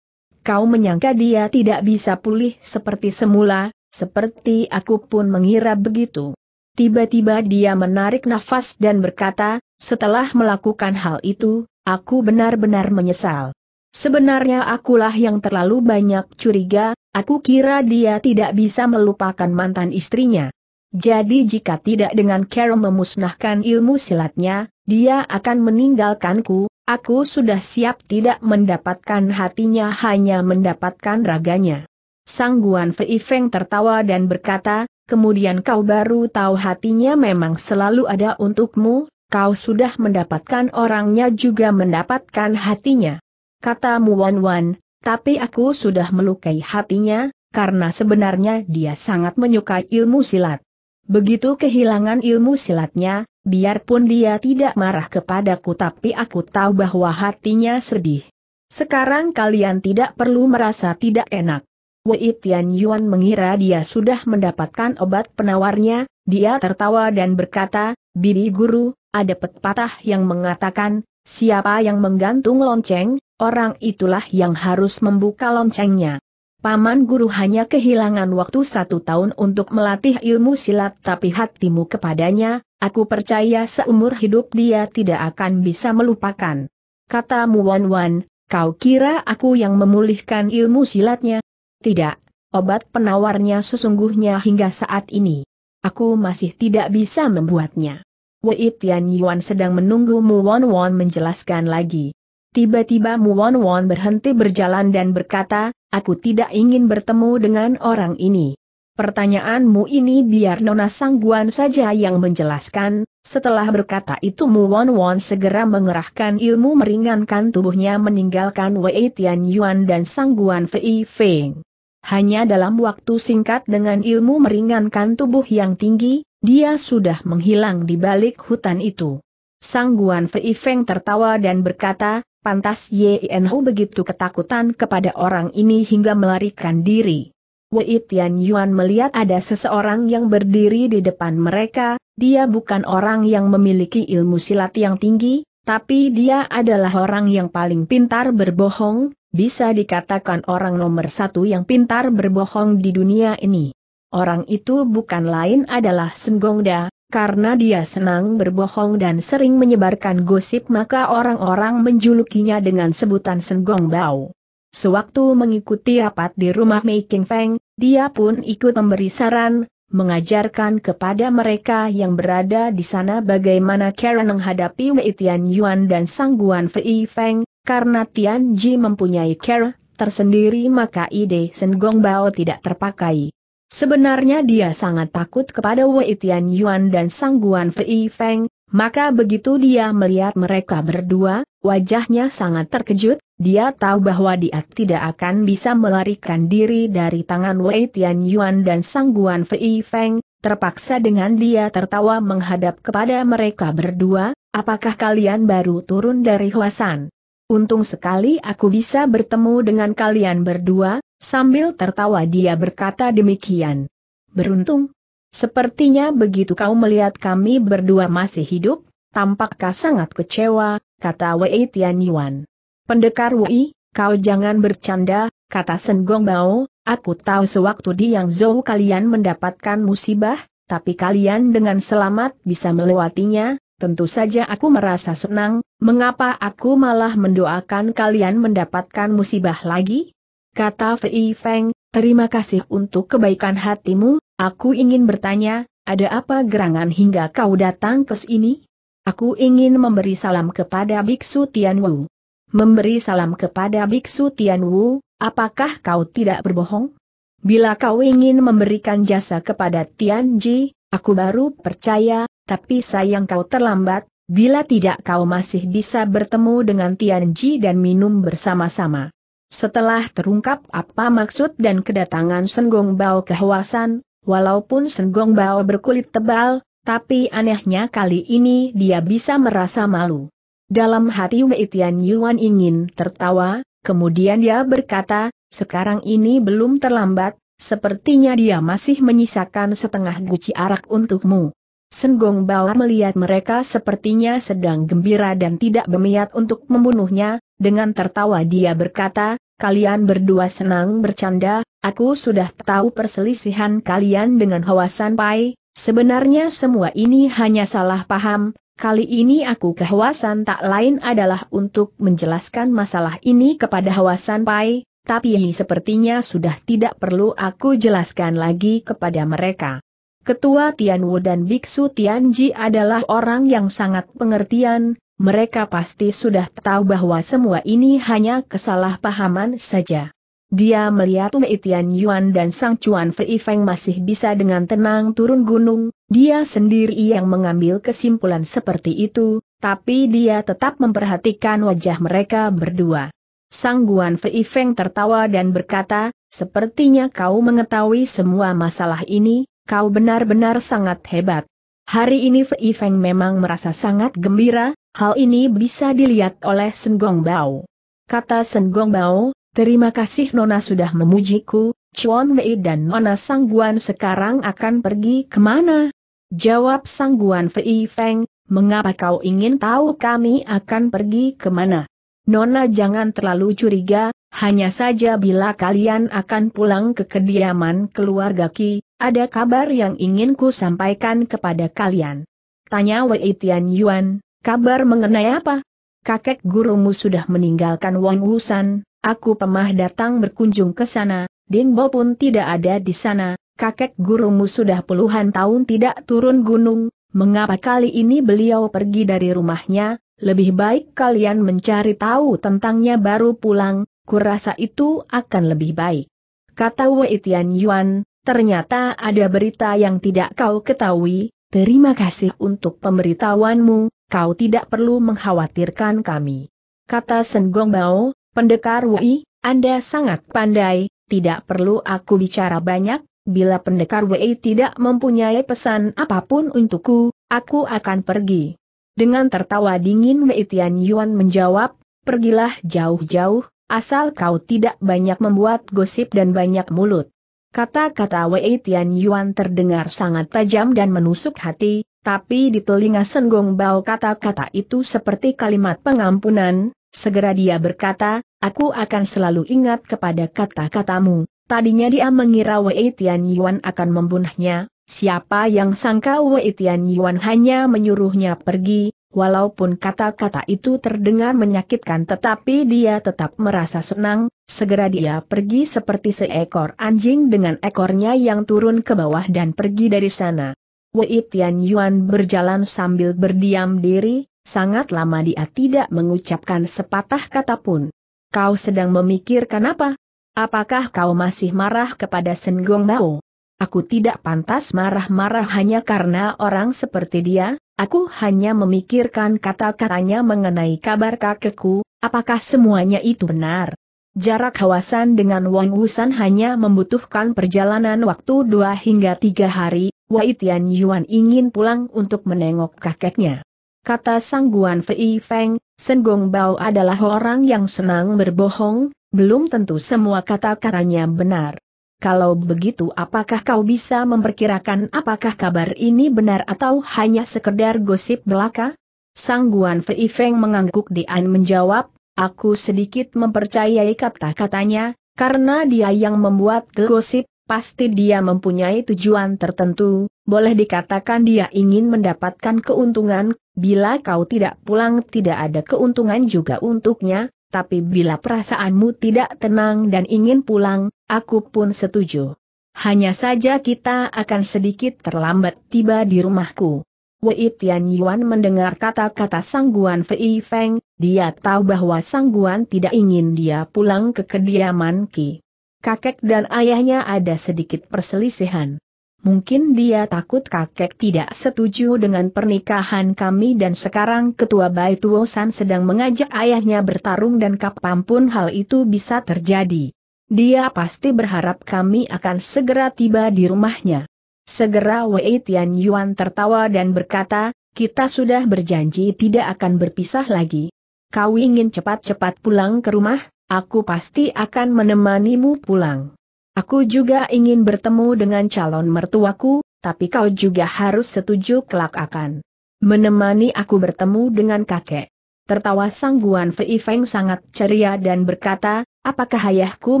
kau menyangka dia tidak bisa pulih seperti semula, seperti aku pun mengira begitu. Tiba-tiba dia menarik nafas dan berkata, setelah melakukan hal itu, aku benar-benar menyesal. Sebenarnya akulah yang terlalu banyak curiga, aku kira dia tidak bisa melupakan mantan istrinya. Jadi jika tidak dengan Carol memusnahkan ilmu silatnya, dia akan meninggalkanku, Aku sudah siap tidak mendapatkan hatinya hanya mendapatkan raganya. Sang Guan Fei Feng tertawa dan berkata, kemudian kau baru tahu hatinya memang selalu ada untukmu, kau sudah mendapatkan orangnya juga mendapatkan hatinya. Kata Muan Wan, tapi aku sudah melukai hatinya, karena sebenarnya dia sangat menyukai ilmu silat. Begitu kehilangan ilmu silatnya, biarpun dia tidak marah kepadaku tapi aku tahu bahwa hatinya sedih. Sekarang kalian tidak perlu merasa tidak enak. Wei Tian Yuan mengira dia sudah mendapatkan obat penawarnya, dia tertawa dan berkata, Bibi Guru, ada pepatah yang mengatakan, siapa yang menggantung lonceng, orang itulah yang harus membuka loncengnya. Paman guru hanya kehilangan waktu satu tahun untuk melatih ilmu silat tapi hatimu kepadanya, aku percaya seumur hidup dia tidak akan bisa melupakan. Kata Muan Wan, kau kira aku yang memulihkan ilmu silatnya? Tidak, obat penawarnya sesungguhnya hingga saat ini. Aku masih tidak bisa membuatnya. Wei Tian Yuan sedang menunggu Muan Wan menjelaskan lagi. Tiba-tiba Muwon Won berhenti berjalan dan berkata, aku tidak ingin bertemu dengan orang ini. Pertanyaanmu ini biar Nona Sangguan saja yang menjelaskan, setelah berkata itu Muwon Won segera mengerahkan ilmu meringankan tubuhnya meninggalkan Wei Tian Yuan dan Sangguan Fei Feng. Hanya dalam waktu singkat dengan ilmu meringankan tubuh yang tinggi, dia sudah menghilang di balik hutan itu. Sangguan Fei Feng tertawa dan berkata, Pantas Ye Enhu begitu ketakutan kepada orang ini hingga melarikan diri. Wei Tian Yuan melihat ada seseorang yang berdiri di depan mereka, dia bukan orang yang memiliki ilmu silat yang tinggi, tapi dia adalah orang yang paling pintar berbohong, bisa dikatakan orang nomor satu yang pintar berbohong di dunia ini. Orang itu bukan lain adalah Senggongda, karena dia senang berbohong dan sering menyebarkan gosip maka orang-orang menjulukinya dengan sebutan Senggong Bao. Sewaktu mengikuti rapat di rumah Mei King Feng, dia pun ikut memberi saran, mengajarkan kepada mereka yang berada di sana bagaimana Karen menghadapi Wei Tian Yuan dan Guan Fei Feng, karena Tian Ji mempunyai Karen tersendiri maka ide Senggong Bao tidak terpakai. Sebenarnya dia sangat takut kepada Wei Tian Yuan dan Sangguan Fei Feng, maka begitu dia melihat mereka berdua, wajahnya sangat terkejut, dia tahu bahwa dia tidak akan bisa melarikan diri dari tangan Wei Tian Yuan dan Sangguan Fei Feng, terpaksa dengan dia tertawa menghadap kepada mereka berdua, apakah kalian baru turun dari Huasan? Untung sekali aku bisa bertemu dengan kalian berdua, Sambil tertawa dia berkata demikian. Beruntung. Sepertinya begitu kau melihat kami berdua masih hidup, tampakkah sangat kecewa, kata Wei Tianyuan. Pendekar Wei, kau jangan bercanda, kata Sen Gong Bao, aku tahu sewaktu di Yang Zhou kalian mendapatkan musibah, tapi kalian dengan selamat bisa melewatinya, tentu saja aku merasa senang, mengapa aku malah mendoakan kalian mendapatkan musibah lagi? kata Fei Feng, terima kasih untuk kebaikan hatimu, aku ingin bertanya, ada apa gerangan hingga kau datang ke sini? Aku ingin memberi salam kepada Biksu Tianwu. Memberi salam kepada Biksu Tianwu, apakah kau tidak berbohong? Bila kau ingin memberikan jasa kepada Tian Ji, aku baru percaya, tapi sayang kau terlambat, bila tidak kau masih bisa bertemu dengan Tian Ji dan minum bersama-sama. Setelah terungkap apa maksud dan kedatangan Senggong Bao Hwasan, walaupun Senggong Bao berkulit tebal, tapi anehnya kali ini dia bisa merasa malu. Dalam hati Wei Tian Yuan ingin tertawa, kemudian dia berkata, sekarang ini belum terlambat, sepertinya dia masih menyisakan setengah guci arak untukmu. Senggong Bao melihat mereka sepertinya sedang gembira dan tidak berniat untuk membunuhnya, dengan tertawa dia berkata, kalian berdua senang bercanda, aku sudah tahu perselisihan kalian dengan Hawasan Pai, sebenarnya semua ini hanya salah paham, kali ini aku ke Hawasan tak lain adalah untuk menjelaskan masalah ini kepada Hawasan Pai, tapi sepertinya sudah tidak perlu aku jelaskan lagi kepada mereka. Ketua Tianwu dan Biksu Tianji adalah orang yang sangat pengertian, mereka pasti sudah tahu bahwa semua ini hanya kesalahpahaman saja. Dia melihat Wei Tian Yuan dan Sang Chuan Fei Feng masih bisa dengan tenang turun gunung, dia sendiri yang mengambil kesimpulan seperti itu, tapi dia tetap memperhatikan wajah mereka berdua. Sang Guan Fei Feng tertawa dan berkata, sepertinya kau mengetahui semua masalah ini, kau benar-benar sangat hebat. Hari ini Fei Feng memang merasa sangat gembira, hal ini bisa dilihat oleh Sen Gong Bao. Kata Sen Gong Bao, terima kasih Nona sudah memujiku, Chuan Wei dan Nona Sangguan sekarang akan pergi kemana? Jawab Sangguan Fei Feng, mengapa kau ingin tahu kami akan pergi kemana? Nona jangan terlalu curiga, hanya saja bila kalian akan pulang ke kediaman keluarga Ki, ada kabar yang ingin ku sampaikan kepada kalian. Tanya Wei Tian Yuan, kabar mengenai apa? Kakek gurumu sudah meninggalkan Wang Wusan, aku pemah datang berkunjung ke sana, Dingbo pun tidak ada di sana, kakek gurumu sudah puluhan tahun tidak turun gunung, mengapa kali ini beliau pergi dari rumahnya, lebih baik kalian mencari tahu tentangnya baru pulang, kurasa itu akan lebih baik. Kata Wei Tian Yuan, ternyata ada berita yang tidak kau ketahui, terima kasih untuk pemberitahuanmu, kau tidak perlu mengkhawatirkan kami. Kata Senggong Bao, pendekar Wei, Anda sangat pandai, tidak perlu aku bicara banyak, bila pendekar Wei tidak mempunyai pesan apapun untukku, aku akan pergi. Dengan tertawa dingin Wei Tian Yuan menjawab, pergilah jauh-jauh, Asal kau tidak banyak membuat gosip dan banyak mulut. Kata-kata Wei Tian Yuan terdengar sangat tajam dan menusuk hati, tapi di telinga Senggong bau kata-kata itu seperti kalimat pengampunan, segera dia berkata, aku akan selalu ingat kepada kata-katamu. Tadinya dia mengira Wei Tian Yuan akan membunuhnya, siapa yang sangka Wei Tian Yuan hanya menyuruhnya pergi, Walaupun kata-kata itu terdengar menyakitkan tetapi dia tetap merasa senang, segera dia pergi seperti seekor anjing dengan ekornya yang turun ke bawah dan pergi dari sana. Wei Tian Yuan berjalan sambil berdiam diri, sangat lama dia tidak mengucapkan sepatah kata pun. Kau sedang memikirkan apa? Apakah kau masih marah kepada Senggong Bao? Aku tidak pantas marah-marah hanya karena orang seperti dia, Aku hanya memikirkan kata-katanya mengenai kabar kakekku, apakah semuanya itu benar. Jarak kawasan dengan Wang Wusan hanya membutuhkan perjalanan waktu dua hingga tiga hari, Wai Tian Yuan ingin pulang untuk menengok kakeknya. Kata Sangguan Fei Feng, Gong Bao adalah orang yang senang berbohong, belum tentu semua kata-katanya benar. Kalau begitu apakah kau bisa memperkirakan apakah kabar ini benar atau hanya sekedar gosip belaka? Sang Guan Fei Feng mengangguk Dian menjawab, aku sedikit mempercayai kata-katanya, karena dia yang membuat gosip, pasti dia mempunyai tujuan tertentu, boleh dikatakan dia ingin mendapatkan keuntungan, bila kau tidak pulang tidak ada keuntungan juga untuknya, tapi bila perasaanmu tidak tenang dan ingin pulang, aku pun setuju. Hanya saja kita akan sedikit terlambat tiba di rumahku. Wei Tian Yuan mendengar kata-kata Sangguan Fei Feng, dia tahu bahwa Sangguan tidak ingin dia pulang ke kediaman Ki. Kakek dan ayahnya ada sedikit perselisihan. Mungkin dia takut kakek tidak setuju dengan pernikahan kami dan sekarang ketua Baituo San sedang mengajak ayahnya bertarung dan kapanpun hal itu bisa terjadi. Dia pasti berharap kami akan segera tiba di rumahnya. Segera Wei Tian Yuan tertawa dan berkata, kita sudah berjanji tidak akan berpisah lagi. Kau ingin cepat-cepat pulang ke rumah, aku pasti akan menemanimu pulang. Aku juga ingin bertemu dengan calon mertuaku, tapi kau juga harus setuju kelak akan menemani aku bertemu dengan kakek. Tertawa sangguan Fei Feng sangat ceria dan berkata, apakah ayahku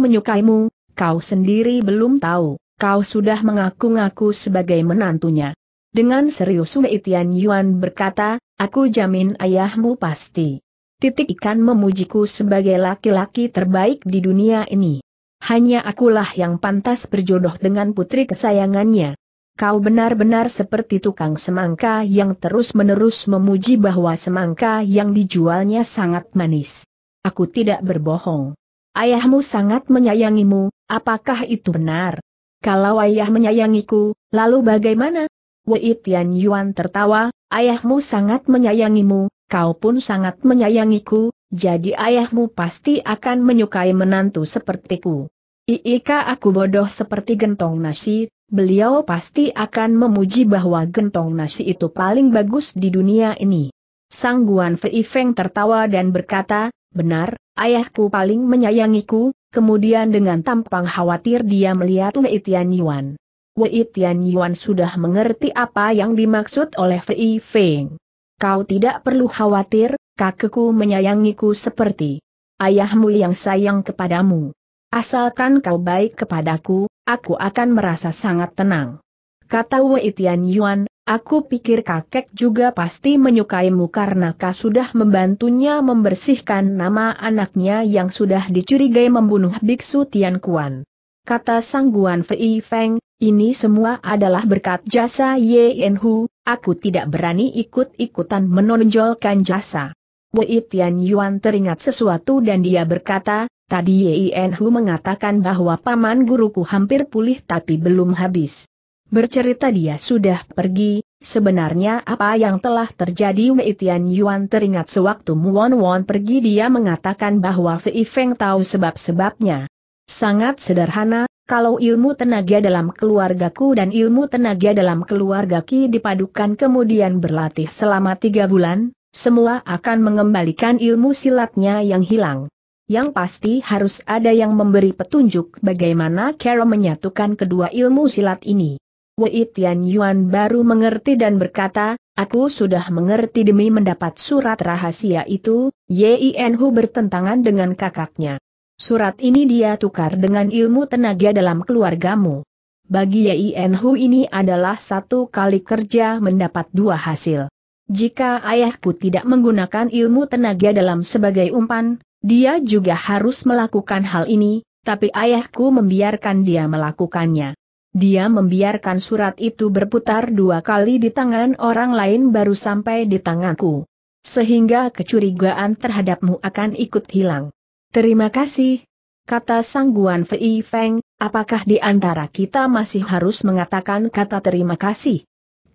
menyukaimu, kau sendiri belum tahu, kau sudah mengaku-ngaku sebagai menantunya. Dengan serius Wei Tian Yuan berkata, aku jamin ayahmu pasti. Titik ikan memujiku sebagai laki-laki terbaik di dunia ini hanya akulah yang pantas berjodoh dengan putri kesayangannya. Kau benar-benar seperti tukang semangka yang terus-menerus memuji bahwa semangka yang dijualnya sangat manis. Aku tidak berbohong. Ayahmu sangat menyayangimu, apakah itu benar? Kalau ayah menyayangiku, lalu bagaimana? Wei Tian Yuan tertawa, ayahmu sangat menyayangimu, kau pun sangat menyayangiku, jadi ayahmu pasti akan menyukai menantu sepertiku. Iika aku bodoh seperti gentong nasi, beliau pasti akan memuji bahwa gentong nasi itu paling bagus di dunia ini. Sang Guan Fei Feng tertawa dan berkata, benar, ayahku paling menyayangiku, kemudian dengan tampang khawatir dia melihat Wei Tian Yuan. Wei Tian Yuan sudah mengerti apa yang dimaksud oleh Fei Feng. Kau tidak perlu khawatir, kakekku menyayangiku seperti ayahmu yang sayang kepadamu. Asalkan kau baik kepadaku, aku akan merasa sangat tenang. Kata Wei Tian Yuan, aku pikir kakek juga pasti menyukaimu karena kau sudah membantunya membersihkan nama anaknya yang sudah dicurigai membunuh biksu Tian Kuan. Kata Sang Guan Fei Feng, ini semua adalah berkat jasa Ye En Hu, aku tidak berani ikut-ikutan menonjolkan jasa. Wei Tian Yuan teringat sesuatu dan dia berkata, Tadi Yin Hu mengatakan bahwa paman guruku hampir pulih tapi belum habis. Bercerita dia sudah pergi, sebenarnya apa yang telah terjadi Wei Tian Yuan teringat sewaktu Muon Won pergi dia mengatakan bahwa Fei Feng tahu sebab-sebabnya. Sangat sederhana, kalau ilmu tenaga dalam keluargaku dan ilmu tenaga dalam keluarga Ki dipadukan kemudian berlatih selama tiga bulan, semua akan mengembalikan ilmu silatnya yang hilang yang pasti harus ada yang memberi petunjuk bagaimana Carol menyatukan kedua ilmu silat ini. Wei Tian Yuan baru mengerti dan berkata, Aku sudah mengerti demi mendapat surat rahasia itu, Yin Hu bertentangan dengan kakaknya. Surat ini dia tukar dengan ilmu tenaga dalam keluargamu. Bagi Yin Hu ini adalah satu kali kerja mendapat dua hasil. Jika ayahku tidak menggunakan ilmu tenaga dalam sebagai umpan, dia juga harus melakukan hal ini, tapi ayahku membiarkan dia melakukannya. Dia membiarkan surat itu berputar dua kali di tangan orang lain baru sampai di tanganku. Sehingga kecurigaan terhadapmu akan ikut hilang. Terima kasih, kata sangguan Fei Feng, apakah di antara kita masih harus mengatakan kata terima kasih?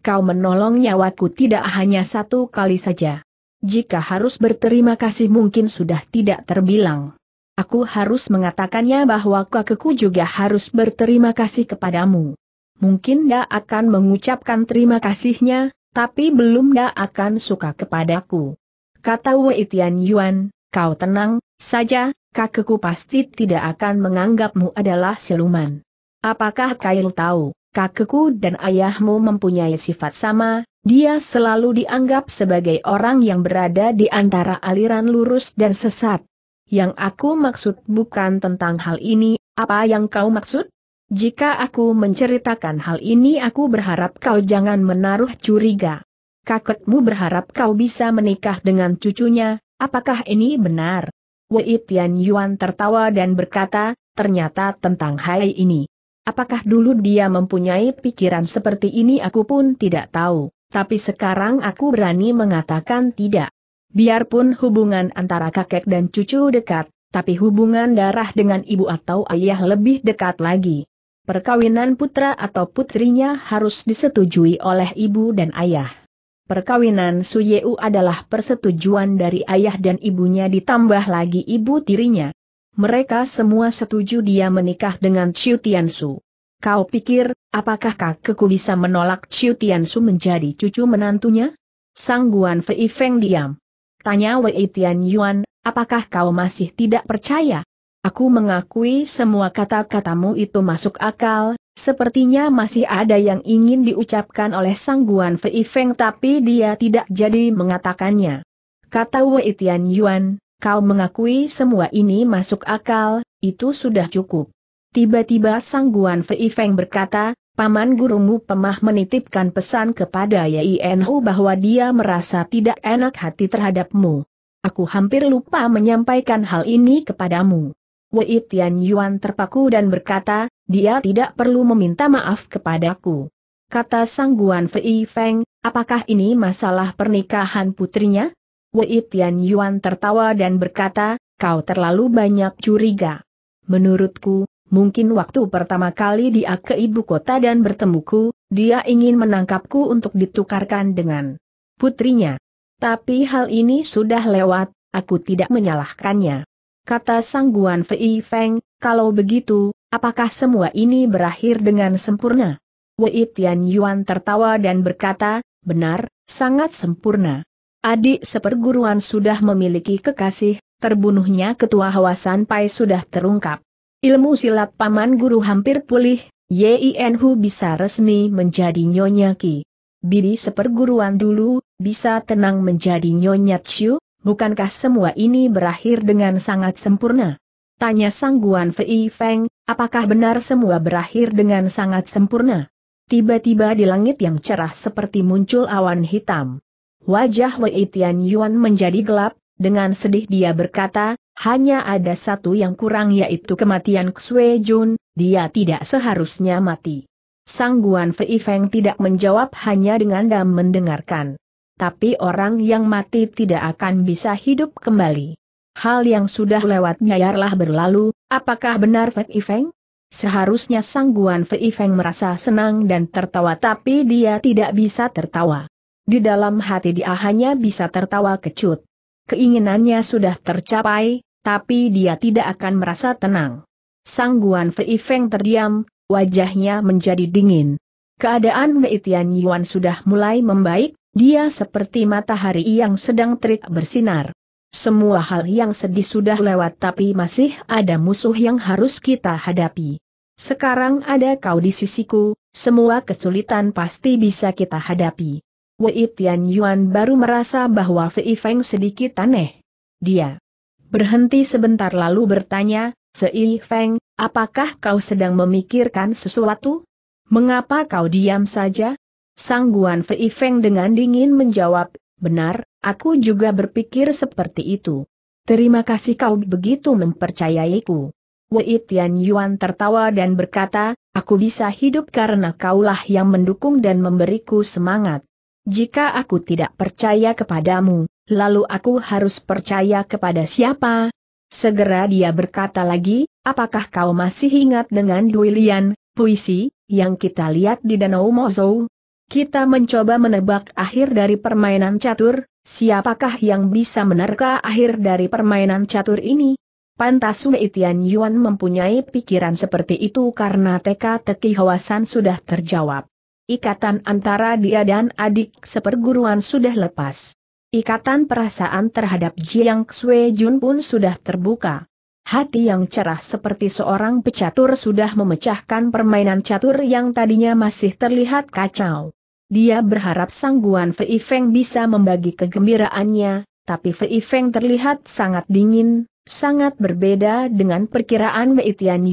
Kau menolong nyawaku tidak hanya satu kali saja jika harus berterima kasih mungkin sudah tidak terbilang. Aku harus mengatakannya bahwa kakekku juga harus berterima kasih kepadamu. Mungkin dia akan mengucapkan terima kasihnya, tapi belum dia akan suka kepadaku. Kata Wei Tian Yuan, kau tenang saja, kakekku pasti tidak akan menganggapmu adalah siluman. Apakah Kail tahu, kakekku dan ayahmu mempunyai sifat sama, dia selalu dianggap sebagai orang yang berada di antara aliran lurus dan sesat. Yang aku maksud bukan tentang hal ini, apa yang kau maksud? Jika aku menceritakan hal ini aku berharap kau jangan menaruh curiga. Kakekmu berharap kau bisa menikah dengan cucunya, apakah ini benar? Wei Tian Yuan tertawa dan berkata, ternyata tentang hal ini. Apakah dulu dia mempunyai pikiran seperti ini aku pun tidak tahu tapi sekarang aku berani mengatakan tidak. Biarpun hubungan antara kakek dan cucu dekat, tapi hubungan darah dengan ibu atau ayah lebih dekat lagi. Perkawinan putra atau putrinya harus disetujui oleh ibu dan ayah. Perkawinan Suyeu adalah persetujuan dari ayah dan ibunya ditambah lagi ibu tirinya. Mereka semua setuju dia menikah dengan Tian Su. Kau pikir, apakah kakekku bisa menolak Chiu Su menjadi cucu menantunya? Sang Guan Fei Feng diam. Tanya Wei Tian Yuan, apakah kau masih tidak percaya? Aku mengakui semua kata-katamu itu masuk akal, sepertinya masih ada yang ingin diucapkan oleh Sang Guan Fei Feng tapi dia tidak jadi mengatakannya. Kata Wei Tian Yuan, kau mengakui semua ini masuk akal, itu sudah cukup. Tiba-tiba Sang Guan Fei Feng berkata, Paman gurumu Pemah menitipkan pesan kepada Enhu bahwa dia merasa tidak enak hati terhadapmu. Aku hampir lupa menyampaikan hal ini kepadamu. Wei Tian Yuan terpaku dan berkata, dia tidak perlu meminta maaf kepadaku. Kata Sang Guan Fei Feng, apakah ini masalah pernikahan putrinya? Wei Tian Yuan tertawa dan berkata, kau terlalu banyak curiga. Menurutku, Mungkin waktu pertama kali dia ke ibu kota dan bertemuku, dia ingin menangkapku untuk ditukarkan dengan putrinya. Tapi hal ini sudah lewat, aku tidak menyalahkannya. Kata sang Guan Fei Feng, kalau begitu, apakah semua ini berakhir dengan sempurna? Wei Tian Yuan tertawa dan berkata, benar, sangat sempurna. Adik seperguruan sudah memiliki kekasih, terbunuhnya ketua Hawasan Pai sudah terungkap. Ilmu silat paman guru hampir pulih, Yin Hu bisa resmi menjadi Nyonya Ki. Bidi seperguruan dulu, bisa tenang menjadi Nyonya Chiu, bukankah semua ini berakhir dengan sangat sempurna? Tanya sangguan Fei Feng, apakah benar semua berakhir dengan sangat sempurna? Tiba-tiba di langit yang cerah seperti muncul awan hitam. Wajah Wei Tian Yuan menjadi gelap, dengan sedih dia berkata, hanya ada satu yang kurang yaitu kematian Xue Jun, dia tidak seharusnya mati. Sang Guan Fei Feng tidak menjawab hanya dengan dam mendengarkan. Tapi orang yang mati tidak akan bisa hidup kembali. Hal yang sudah lewat biarlah berlalu, apakah benar Fei Feng? Seharusnya Sang Guan Fei Feng merasa senang dan tertawa tapi dia tidak bisa tertawa. Di dalam hati dia hanya bisa tertawa kecut. Keinginannya sudah tercapai, tapi dia tidak akan merasa tenang. Sang Guan Fei Feng terdiam, wajahnya menjadi dingin. Keadaan Wei Tian Yuan sudah mulai membaik, dia seperti matahari yang sedang terik bersinar. Semua hal yang sedih sudah lewat tapi masih ada musuh yang harus kita hadapi. Sekarang ada kau di sisiku, semua kesulitan pasti bisa kita hadapi. Wei Tian Yuan baru merasa bahwa Fei Feng sedikit aneh. Dia berhenti sebentar lalu bertanya, Fei Feng, apakah kau sedang memikirkan sesuatu? Mengapa kau diam saja? Sangguan Fei Feng dengan dingin menjawab, benar, aku juga berpikir seperti itu. Terima kasih kau begitu mempercayaiku. Wei Tian Yuan tertawa dan berkata, aku bisa hidup karena kaulah yang mendukung dan memberiku semangat. Jika aku tidak percaya kepadamu, lalu aku harus percaya kepada siapa? Segera dia berkata lagi, apakah kau masih ingat dengan Duilian, puisi, yang kita lihat di Danau Mozou? Kita mencoba menebak akhir dari permainan catur, siapakah yang bisa menerka akhir dari permainan catur ini? Pantas Wei Tian Yuan mempunyai pikiran seperti itu karena teka-teki Hawasan sudah terjawab ikatan antara dia dan adik seperguruan sudah lepas. Ikatan perasaan terhadap Jiang Xue Jun pun sudah terbuka. Hati yang cerah seperti seorang pecatur sudah memecahkan permainan catur yang tadinya masih terlihat kacau. Dia berharap sangguan Fei Feng bisa membagi kegembiraannya, tapi Fei Feng terlihat sangat dingin, sangat berbeda dengan perkiraan Mei Tian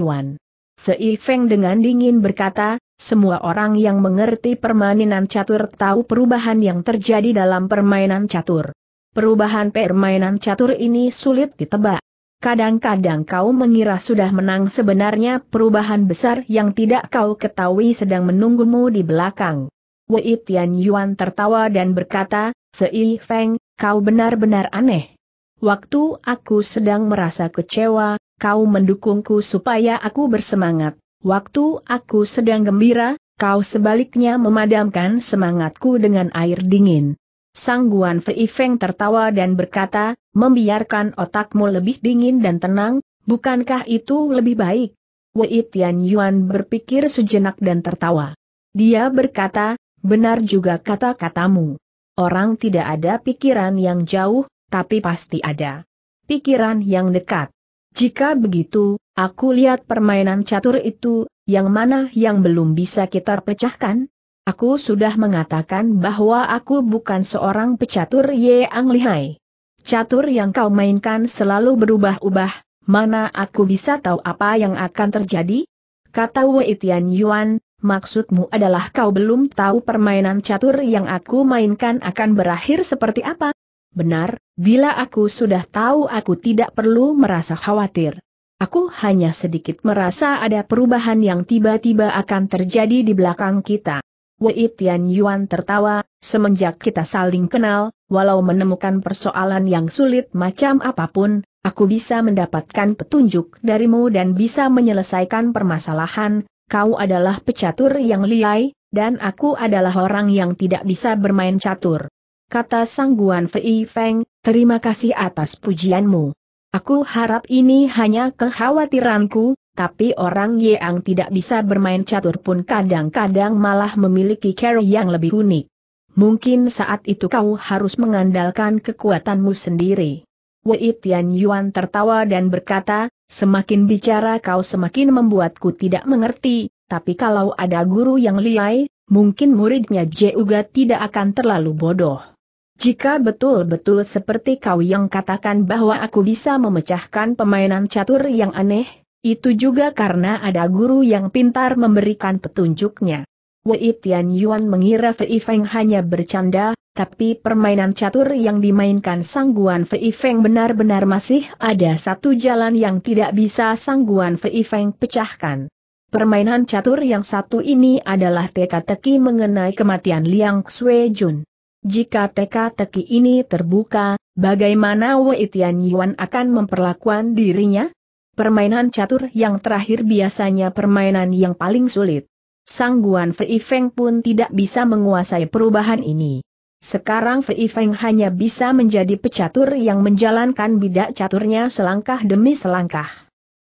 Sei Feng dengan dingin berkata, semua orang yang mengerti permainan catur tahu perubahan yang terjadi dalam permainan catur. Perubahan permainan catur ini sulit ditebak. Kadang-kadang kau mengira sudah menang sebenarnya perubahan besar yang tidak kau ketahui sedang menunggumu di belakang. Wei Tian Yuan tertawa dan berkata, Fei Feng, kau benar-benar aneh. Waktu aku sedang merasa kecewa, kau mendukungku supaya aku bersemangat. Waktu aku sedang gembira, kau sebaliknya memadamkan semangatku dengan air dingin. Sang Guan Fei Feng tertawa dan berkata, membiarkan otakmu lebih dingin dan tenang, bukankah itu lebih baik? Wei Tian Yuan berpikir sejenak dan tertawa. Dia berkata, benar juga kata-katamu. Orang tidak ada pikiran yang jauh, tapi pasti ada pikiran yang dekat. Jika begitu, aku lihat permainan catur itu, yang mana yang belum bisa kita pecahkan? Aku sudah mengatakan bahwa aku bukan seorang pecatur Ye lihai. Catur yang kau mainkan selalu berubah-ubah, mana aku bisa tahu apa yang akan terjadi? Kata Wei Tian Yuan, maksudmu adalah kau belum tahu permainan catur yang aku mainkan akan berakhir seperti apa? Benar, bila aku sudah tahu aku tidak perlu merasa khawatir. Aku hanya sedikit merasa ada perubahan yang tiba-tiba akan terjadi di belakang kita. Wei Tian Yuan tertawa, semenjak kita saling kenal, walau menemukan persoalan yang sulit macam apapun, aku bisa mendapatkan petunjuk darimu dan bisa menyelesaikan permasalahan, kau adalah pecatur yang liai, dan aku adalah orang yang tidak bisa bermain catur kata Sangguan Fei Feng, terima kasih atas pujianmu. Aku harap ini hanya kekhawatiranku, tapi orang yang tidak bisa bermain catur pun kadang-kadang malah memiliki cara yang lebih unik. Mungkin saat itu kau harus mengandalkan kekuatanmu sendiri. Wei Tian Yuan tertawa dan berkata, semakin bicara kau semakin membuatku tidak mengerti, tapi kalau ada guru yang liai, mungkin muridnya Juga tidak akan terlalu bodoh. Jika betul-betul seperti kau yang katakan bahwa aku bisa memecahkan pemainan catur yang aneh, itu juga karena ada guru yang pintar memberikan petunjuknya. Wei Tian Yuan mengira Fei Feng hanya bercanda, tapi permainan catur yang dimainkan sangguan Fei Feng benar-benar masih ada satu jalan yang tidak bisa sangguan Fei Feng pecahkan. Permainan catur yang satu ini adalah teka-teki mengenai kematian Liang Xuejun. Jika teka-teki ini terbuka, bagaimana Wei Tianyuan akan memperlakukan dirinya? Permainan catur yang terakhir biasanya permainan yang paling sulit. Sangguan Fei Feng pun tidak bisa menguasai perubahan ini. Sekarang Fei Feng hanya bisa menjadi pecatur yang menjalankan bidak caturnya selangkah demi selangkah.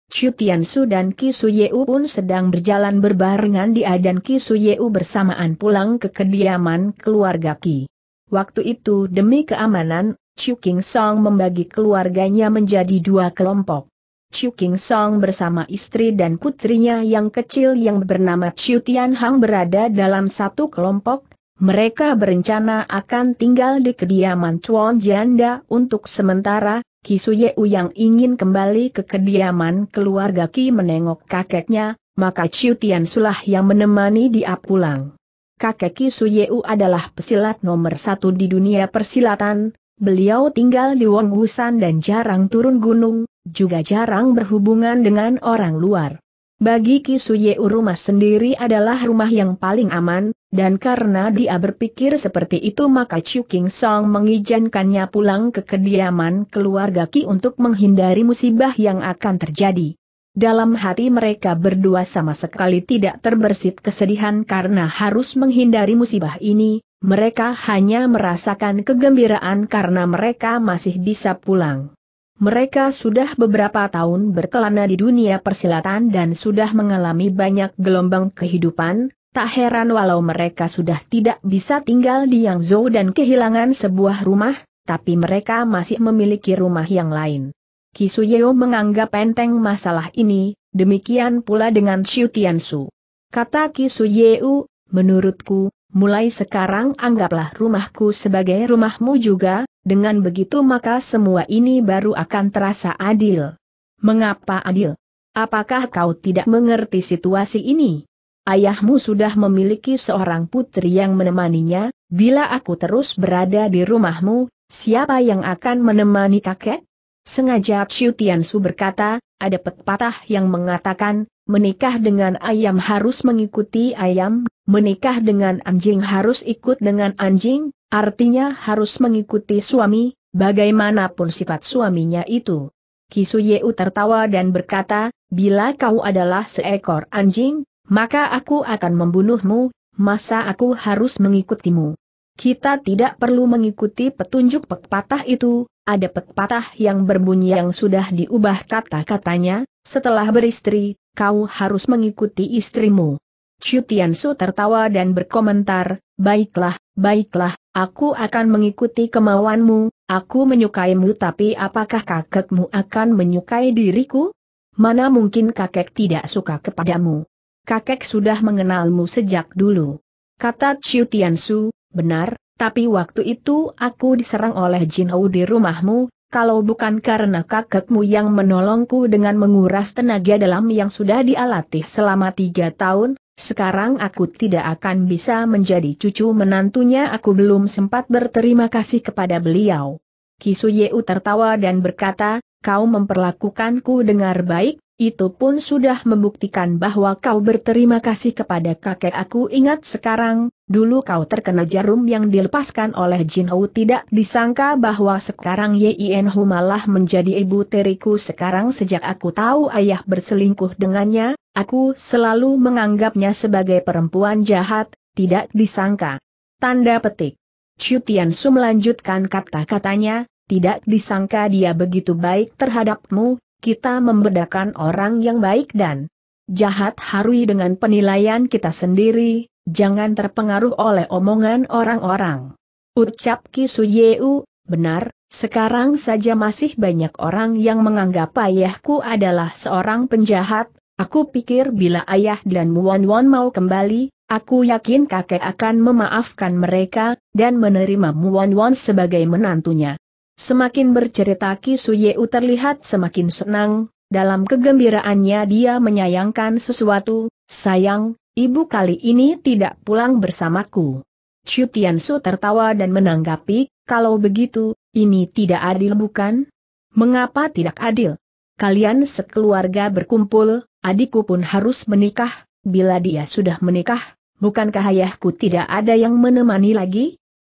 Chu Su dan Ki Yeu pun sedang berjalan berbarengan di adan Ki Yeu bersamaan pulang ke kediaman keluarga Ki. Waktu itu demi keamanan, Chu King Song membagi keluarganya menjadi dua kelompok. Chu King Song bersama istri dan putrinya yang kecil yang bernama Chu Tian Hang berada dalam satu kelompok, mereka berencana akan tinggal di kediaman Chuan Janda untuk sementara, Kisuye yang ingin kembali ke kediaman keluarga Ki menengok kakeknya, maka Chu Tian Sulah yang menemani dia pulang kakek Yeu adalah pesilat nomor satu di dunia persilatan, beliau tinggal di Wongusan dan jarang turun gunung, juga jarang berhubungan dengan orang luar. Bagi Yeu rumah sendiri adalah rumah yang paling aman, dan karena dia berpikir seperti itu maka Chu King Song mengizinkannya pulang ke kediaman keluarga Ki untuk menghindari musibah yang akan terjadi. Dalam hati mereka berdua sama sekali tidak terbersit kesedihan karena harus menghindari musibah ini, mereka hanya merasakan kegembiraan karena mereka masih bisa pulang. Mereka sudah beberapa tahun berkelana di dunia persilatan dan sudah mengalami banyak gelombang kehidupan, tak heran walau mereka sudah tidak bisa tinggal di Yangzhou dan kehilangan sebuah rumah, tapi mereka masih memiliki rumah yang lain. Kisuyeo menganggap enteng masalah ini, demikian pula dengan Xiu Su. Kata Kisuyeo, menurutku, mulai sekarang anggaplah rumahku sebagai rumahmu juga, dengan begitu maka semua ini baru akan terasa adil. Mengapa adil? Apakah kau tidak mengerti situasi ini? Ayahmu sudah memiliki seorang putri yang menemaninya, bila aku terus berada di rumahmu, siapa yang akan menemani kakek? Sengaja Chiu Tiansu berkata, ada pepatah yang mengatakan, menikah dengan ayam harus mengikuti ayam, menikah dengan anjing harus ikut dengan anjing, artinya harus mengikuti suami, bagaimanapun sifat suaminya itu. Yeu tertawa dan berkata, bila kau adalah seekor anjing, maka aku akan membunuhmu, masa aku harus mengikutimu. Kita tidak perlu mengikuti petunjuk pepatah itu, ada pepatah yang berbunyi yang sudah diubah kata-katanya, setelah beristri, kau harus mengikuti istrimu. Su tertawa dan berkomentar, baiklah, baiklah, aku akan mengikuti kemauanmu, aku menyukaimu tapi apakah kakekmu akan menyukai diriku? Mana mungkin kakek tidak suka kepadamu. Kakek sudah mengenalmu sejak dulu. Kata Su, Benar, tapi waktu itu aku diserang oleh Jinhou di rumahmu, kalau bukan karena kakekmu yang menolongku dengan menguras tenaga dalam yang sudah dialatih selama tiga tahun, sekarang aku tidak akan bisa menjadi cucu menantunya aku belum sempat berterima kasih kepada beliau. Kisuyeu tertawa dan berkata, kau memperlakukanku dengar baik, itu pun sudah membuktikan bahwa kau berterima kasih kepada kakek aku ingat sekarang, Dulu kau terkena jarum yang dilepaskan oleh Jin Hou tidak disangka bahwa sekarang Yin Hu malah menjadi ibu teriku sekarang sejak aku tahu ayah berselingkuh dengannya, aku selalu menganggapnya sebagai perempuan jahat, tidak disangka. Tanda petik. Tian Su melanjutkan kata-katanya, tidak disangka dia begitu baik terhadapmu, kita membedakan orang yang baik dan jahat harui dengan penilaian kita sendiri, jangan terpengaruh oleh omongan orang-orang. Ucap Ki Suyeu, benar, sekarang saja masih banyak orang yang menganggap ayahku adalah seorang penjahat, aku pikir bila ayah dan Muan Wan mau kembali, Aku yakin kakek akan memaafkan mereka, dan menerima Muan Wan sebagai menantunya. Semakin bercerita Ki Suyeu terlihat semakin senang, dalam kegembiraannya dia menyayangkan sesuatu, sayang, Ibu kali ini tidak pulang bersamaku. Chu Tiansu tertawa dan menanggapi, kalau begitu, ini tidak adil bukan? Mengapa tidak adil? Kalian sekeluarga berkumpul, adikku pun harus menikah, bila dia sudah menikah, bukankah ayahku tidak ada yang menemani lagi?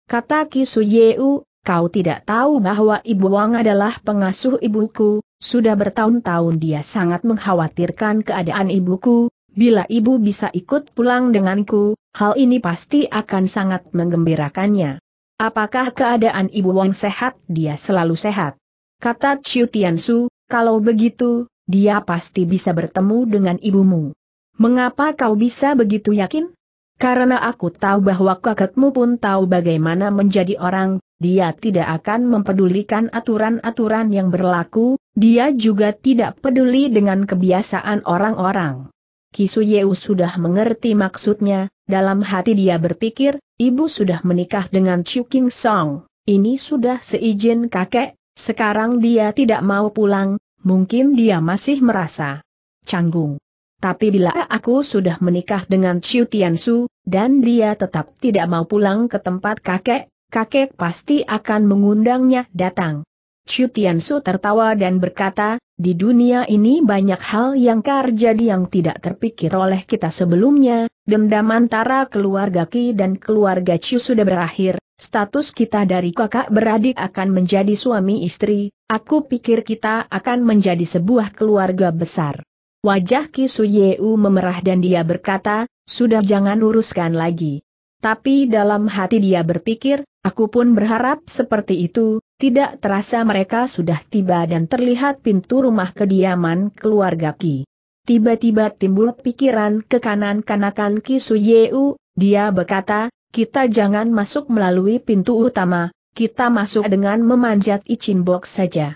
Kata Kisu Yeu, kau tidak tahu bahwa Ibu Wang adalah pengasuh ibuku, sudah bertahun-tahun dia sangat mengkhawatirkan keadaan ibuku, bila ibu bisa ikut pulang denganku, hal ini pasti akan sangat menggembirakannya. Apakah keadaan ibu Wang sehat? Dia selalu sehat. Kata Chiu Su, kalau begitu, dia pasti bisa bertemu dengan ibumu. Mengapa kau bisa begitu yakin? Karena aku tahu bahwa kakekmu pun tahu bagaimana menjadi orang, dia tidak akan mempedulikan aturan-aturan yang berlaku, dia juga tidak peduli dengan kebiasaan orang-orang. Kisu sudah mengerti maksudnya, dalam hati dia berpikir, ibu sudah menikah dengan Chiu King Song, ini sudah seizin kakek, sekarang dia tidak mau pulang, mungkin dia masih merasa canggung. Tapi bila aku sudah menikah dengan Chiu Su, dan dia tetap tidak mau pulang ke tempat kakek, kakek pasti akan mengundangnya datang. Chu Tiansu tertawa dan berkata, di dunia ini banyak hal yang terjadi yang tidak terpikir oleh kita sebelumnya, dendam antara keluarga Ki dan keluarga Chu sudah berakhir, status kita dari kakak beradik akan menjadi suami istri, aku pikir kita akan menjadi sebuah keluarga besar. Wajah Ki Su Yeu memerah dan dia berkata, sudah jangan uruskan lagi. Tapi dalam hati dia berpikir, aku pun berharap seperti itu, tidak terasa mereka sudah tiba dan terlihat pintu rumah kediaman keluarga Ki. Tiba-tiba timbul pikiran ke kanan kanakan Ki Suyeu, dia berkata, kita jangan masuk melalui pintu utama, kita masuk dengan memanjat icin box saja.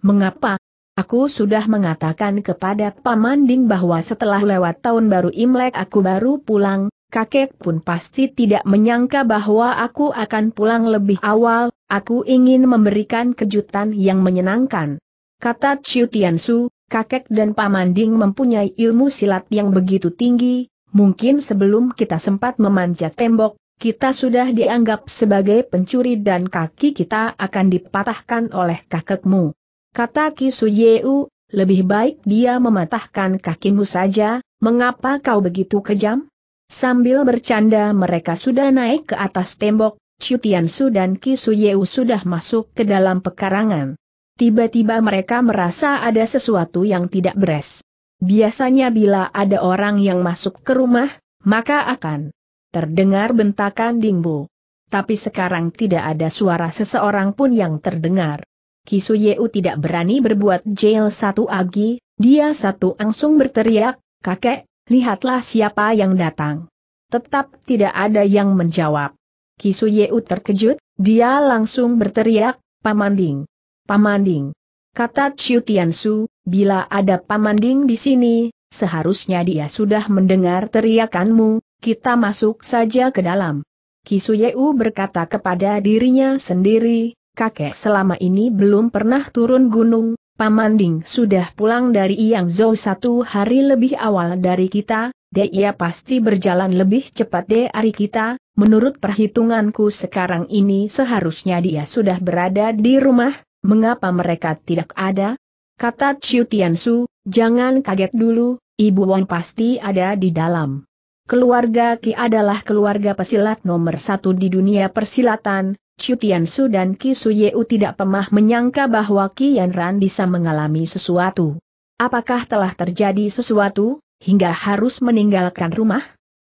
Mengapa? Aku sudah mengatakan kepada Paman Ding bahwa setelah lewat tahun baru Imlek aku baru pulang, kakek pun pasti tidak menyangka bahwa aku akan pulang lebih awal, aku ingin memberikan kejutan yang menyenangkan. Kata Chiu Su, kakek dan Paman Ding mempunyai ilmu silat yang begitu tinggi, mungkin sebelum kita sempat memanjat tembok, kita sudah dianggap sebagai pencuri dan kaki kita akan dipatahkan oleh kakekmu. Kata Kisu Yeu, lebih baik dia mematahkan kakimu saja, mengapa kau begitu kejam? Sambil bercanda mereka sudah naik ke atas tembok, Tian Su dan Kisuyeu sudah masuk ke dalam pekarangan. Tiba-tiba mereka merasa ada sesuatu yang tidak beres. Biasanya bila ada orang yang masuk ke rumah, maka akan terdengar bentakan dingbu. Tapi sekarang tidak ada suara seseorang pun yang terdengar. Kisuyeu tidak berani berbuat jail satu agi, dia satu langsung berteriak, kakek, lihatlah siapa yang datang. Tetap tidak ada yang menjawab. Yeu terkejut, dia langsung berteriak, Pamanding! Pamanding! Kata Chiu Tiansu, bila ada Pamanding di sini, seharusnya dia sudah mendengar teriakanmu, kita masuk saja ke dalam. Yeu berkata kepada dirinya sendiri, kakek selama ini belum pernah turun gunung, Paman Ding sudah pulang dari Yang Zhou satu hari lebih awal dari kita, dia pasti berjalan lebih cepat dari kita, menurut perhitunganku sekarang ini seharusnya dia sudah berada di rumah, mengapa mereka tidak ada? Kata Chiu Su, jangan kaget dulu, Ibu Wang pasti ada di dalam. Keluarga Ki adalah keluarga pesilat nomor satu di dunia persilatan, Chu Su dan Ki Yeu tidak pernah menyangka bahwa Yan Ran bisa mengalami sesuatu. Apakah telah terjadi sesuatu, hingga harus meninggalkan rumah?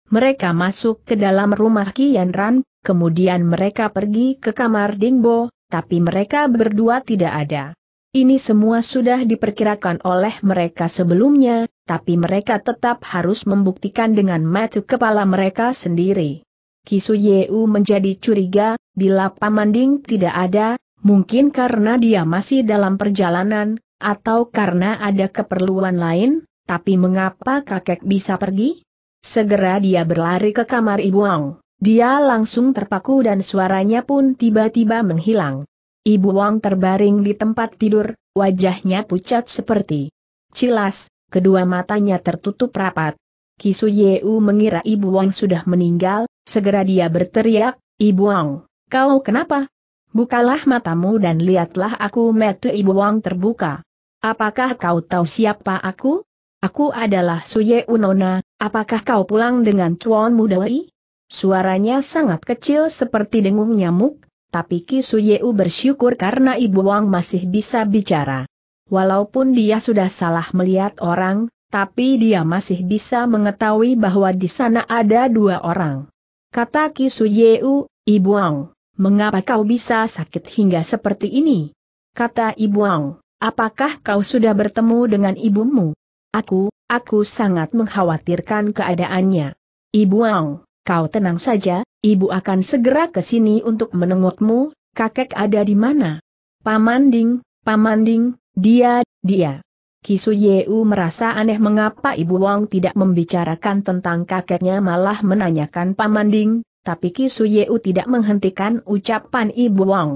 Mereka masuk ke dalam rumah Yan Ran, kemudian mereka pergi ke kamar Dingbo, tapi mereka berdua tidak ada. Ini semua sudah diperkirakan oleh mereka sebelumnya, tapi mereka tetap harus membuktikan dengan mata kepala mereka sendiri. Kisu Yeu menjadi curiga, Bila Pamanding tidak ada, mungkin karena dia masih dalam perjalanan, atau karena ada keperluan lain, tapi mengapa kakek bisa pergi? Segera dia berlari ke kamar Ibu Wang. Dia langsung terpaku dan suaranya pun tiba-tiba menghilang. Ibu Wang terbaring di tempat tidur, wajahnya pucat seperti cilas, kedua matanya tertutup rapat. Kisu mengira Ibu Wang sudah meninggal, segera dia berteriak, Ibu Wang. Kau kenapa? Bukalah matamu dan lihatlah aku metu ibu Wang terbuka. Apakah kau tahu siapa aku? Aku adalah Suye Unona, apakah kau pulang dengan Chuan Mudawai? Suaranya sangat kecil seperti dengung nyamuk, tapi Ki Suyeu bersyukur karena Ibu Wang masih bisa bicara. Walaupun dia sudah salah melihat orang, tapi dia masih bisa mengetahui bahwa di sana ada dua orang. Kata Ki Suyeu, Ibu Ang, mengapa kau bisa sakit hingga seperti ini? Kata Ibu Ang, apakah kau sudah bertemu dengan ibumu? Aku, aku sangat mengkhawatirkan keadaannya. Ibu Ang, kau tenang saja, ibu akan segera ke sini untuk menengokmu, kakek ada di mana? Pamanding, Pamanding, dia, dia. Kisu Yeu merasa aneh mengapa Ibu Wang tidak membicarakan tentang kakeknya malah menanyakan Pamanding tapi Ki Suyeu tidak menghentikan ucapan Ibu Wang.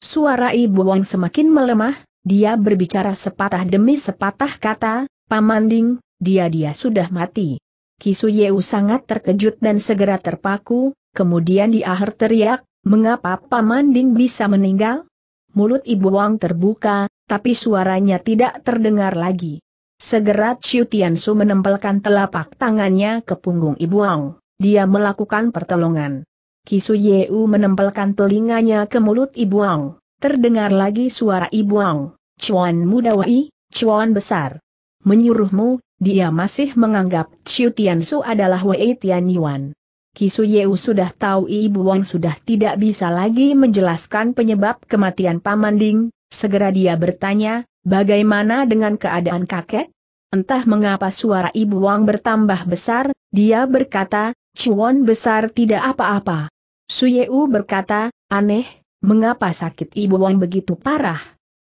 Suara Ibu Wang semakin melemah, dia berbicara sepatah demi sepatah kata, pamanding, dia-dia sudah mati. Ki Suyeu sangat terkejut dan segera terpaku, kemudian di akhir teriak, mengapa pamanding bisa meninggal? Mulut Ibu Wang terbuka, tapi suaranya tidak terdengar lagi. Segera Tian Su menempelkan telapak tangannya ke punggung Ibu Wang. Dia melakukan pertolongan. Kisu Yeu menempelkan telinganya ke mulut Ibu Ang. Terdengar lagi suara Ibu Ang. Cuan muda wai, cuan besar. Menyuruhmu, dia masih menganggap Chiu Su adalah Wei Tian Yuan. Kisu Yeu sudah tahu Ibu Wang sudah tidak bisa lagi menjelaskan penyebab kematian Paman Ding, segera dia bertanya, bagaimana dengan keadaan kakek? Entah mengapa suara Ibu Wang bertambah besar, dia berkata, Cuan besar tidak apa-apa. Suyeu berkata, aneh, mengapa sakit Ibu Wang begitu parah?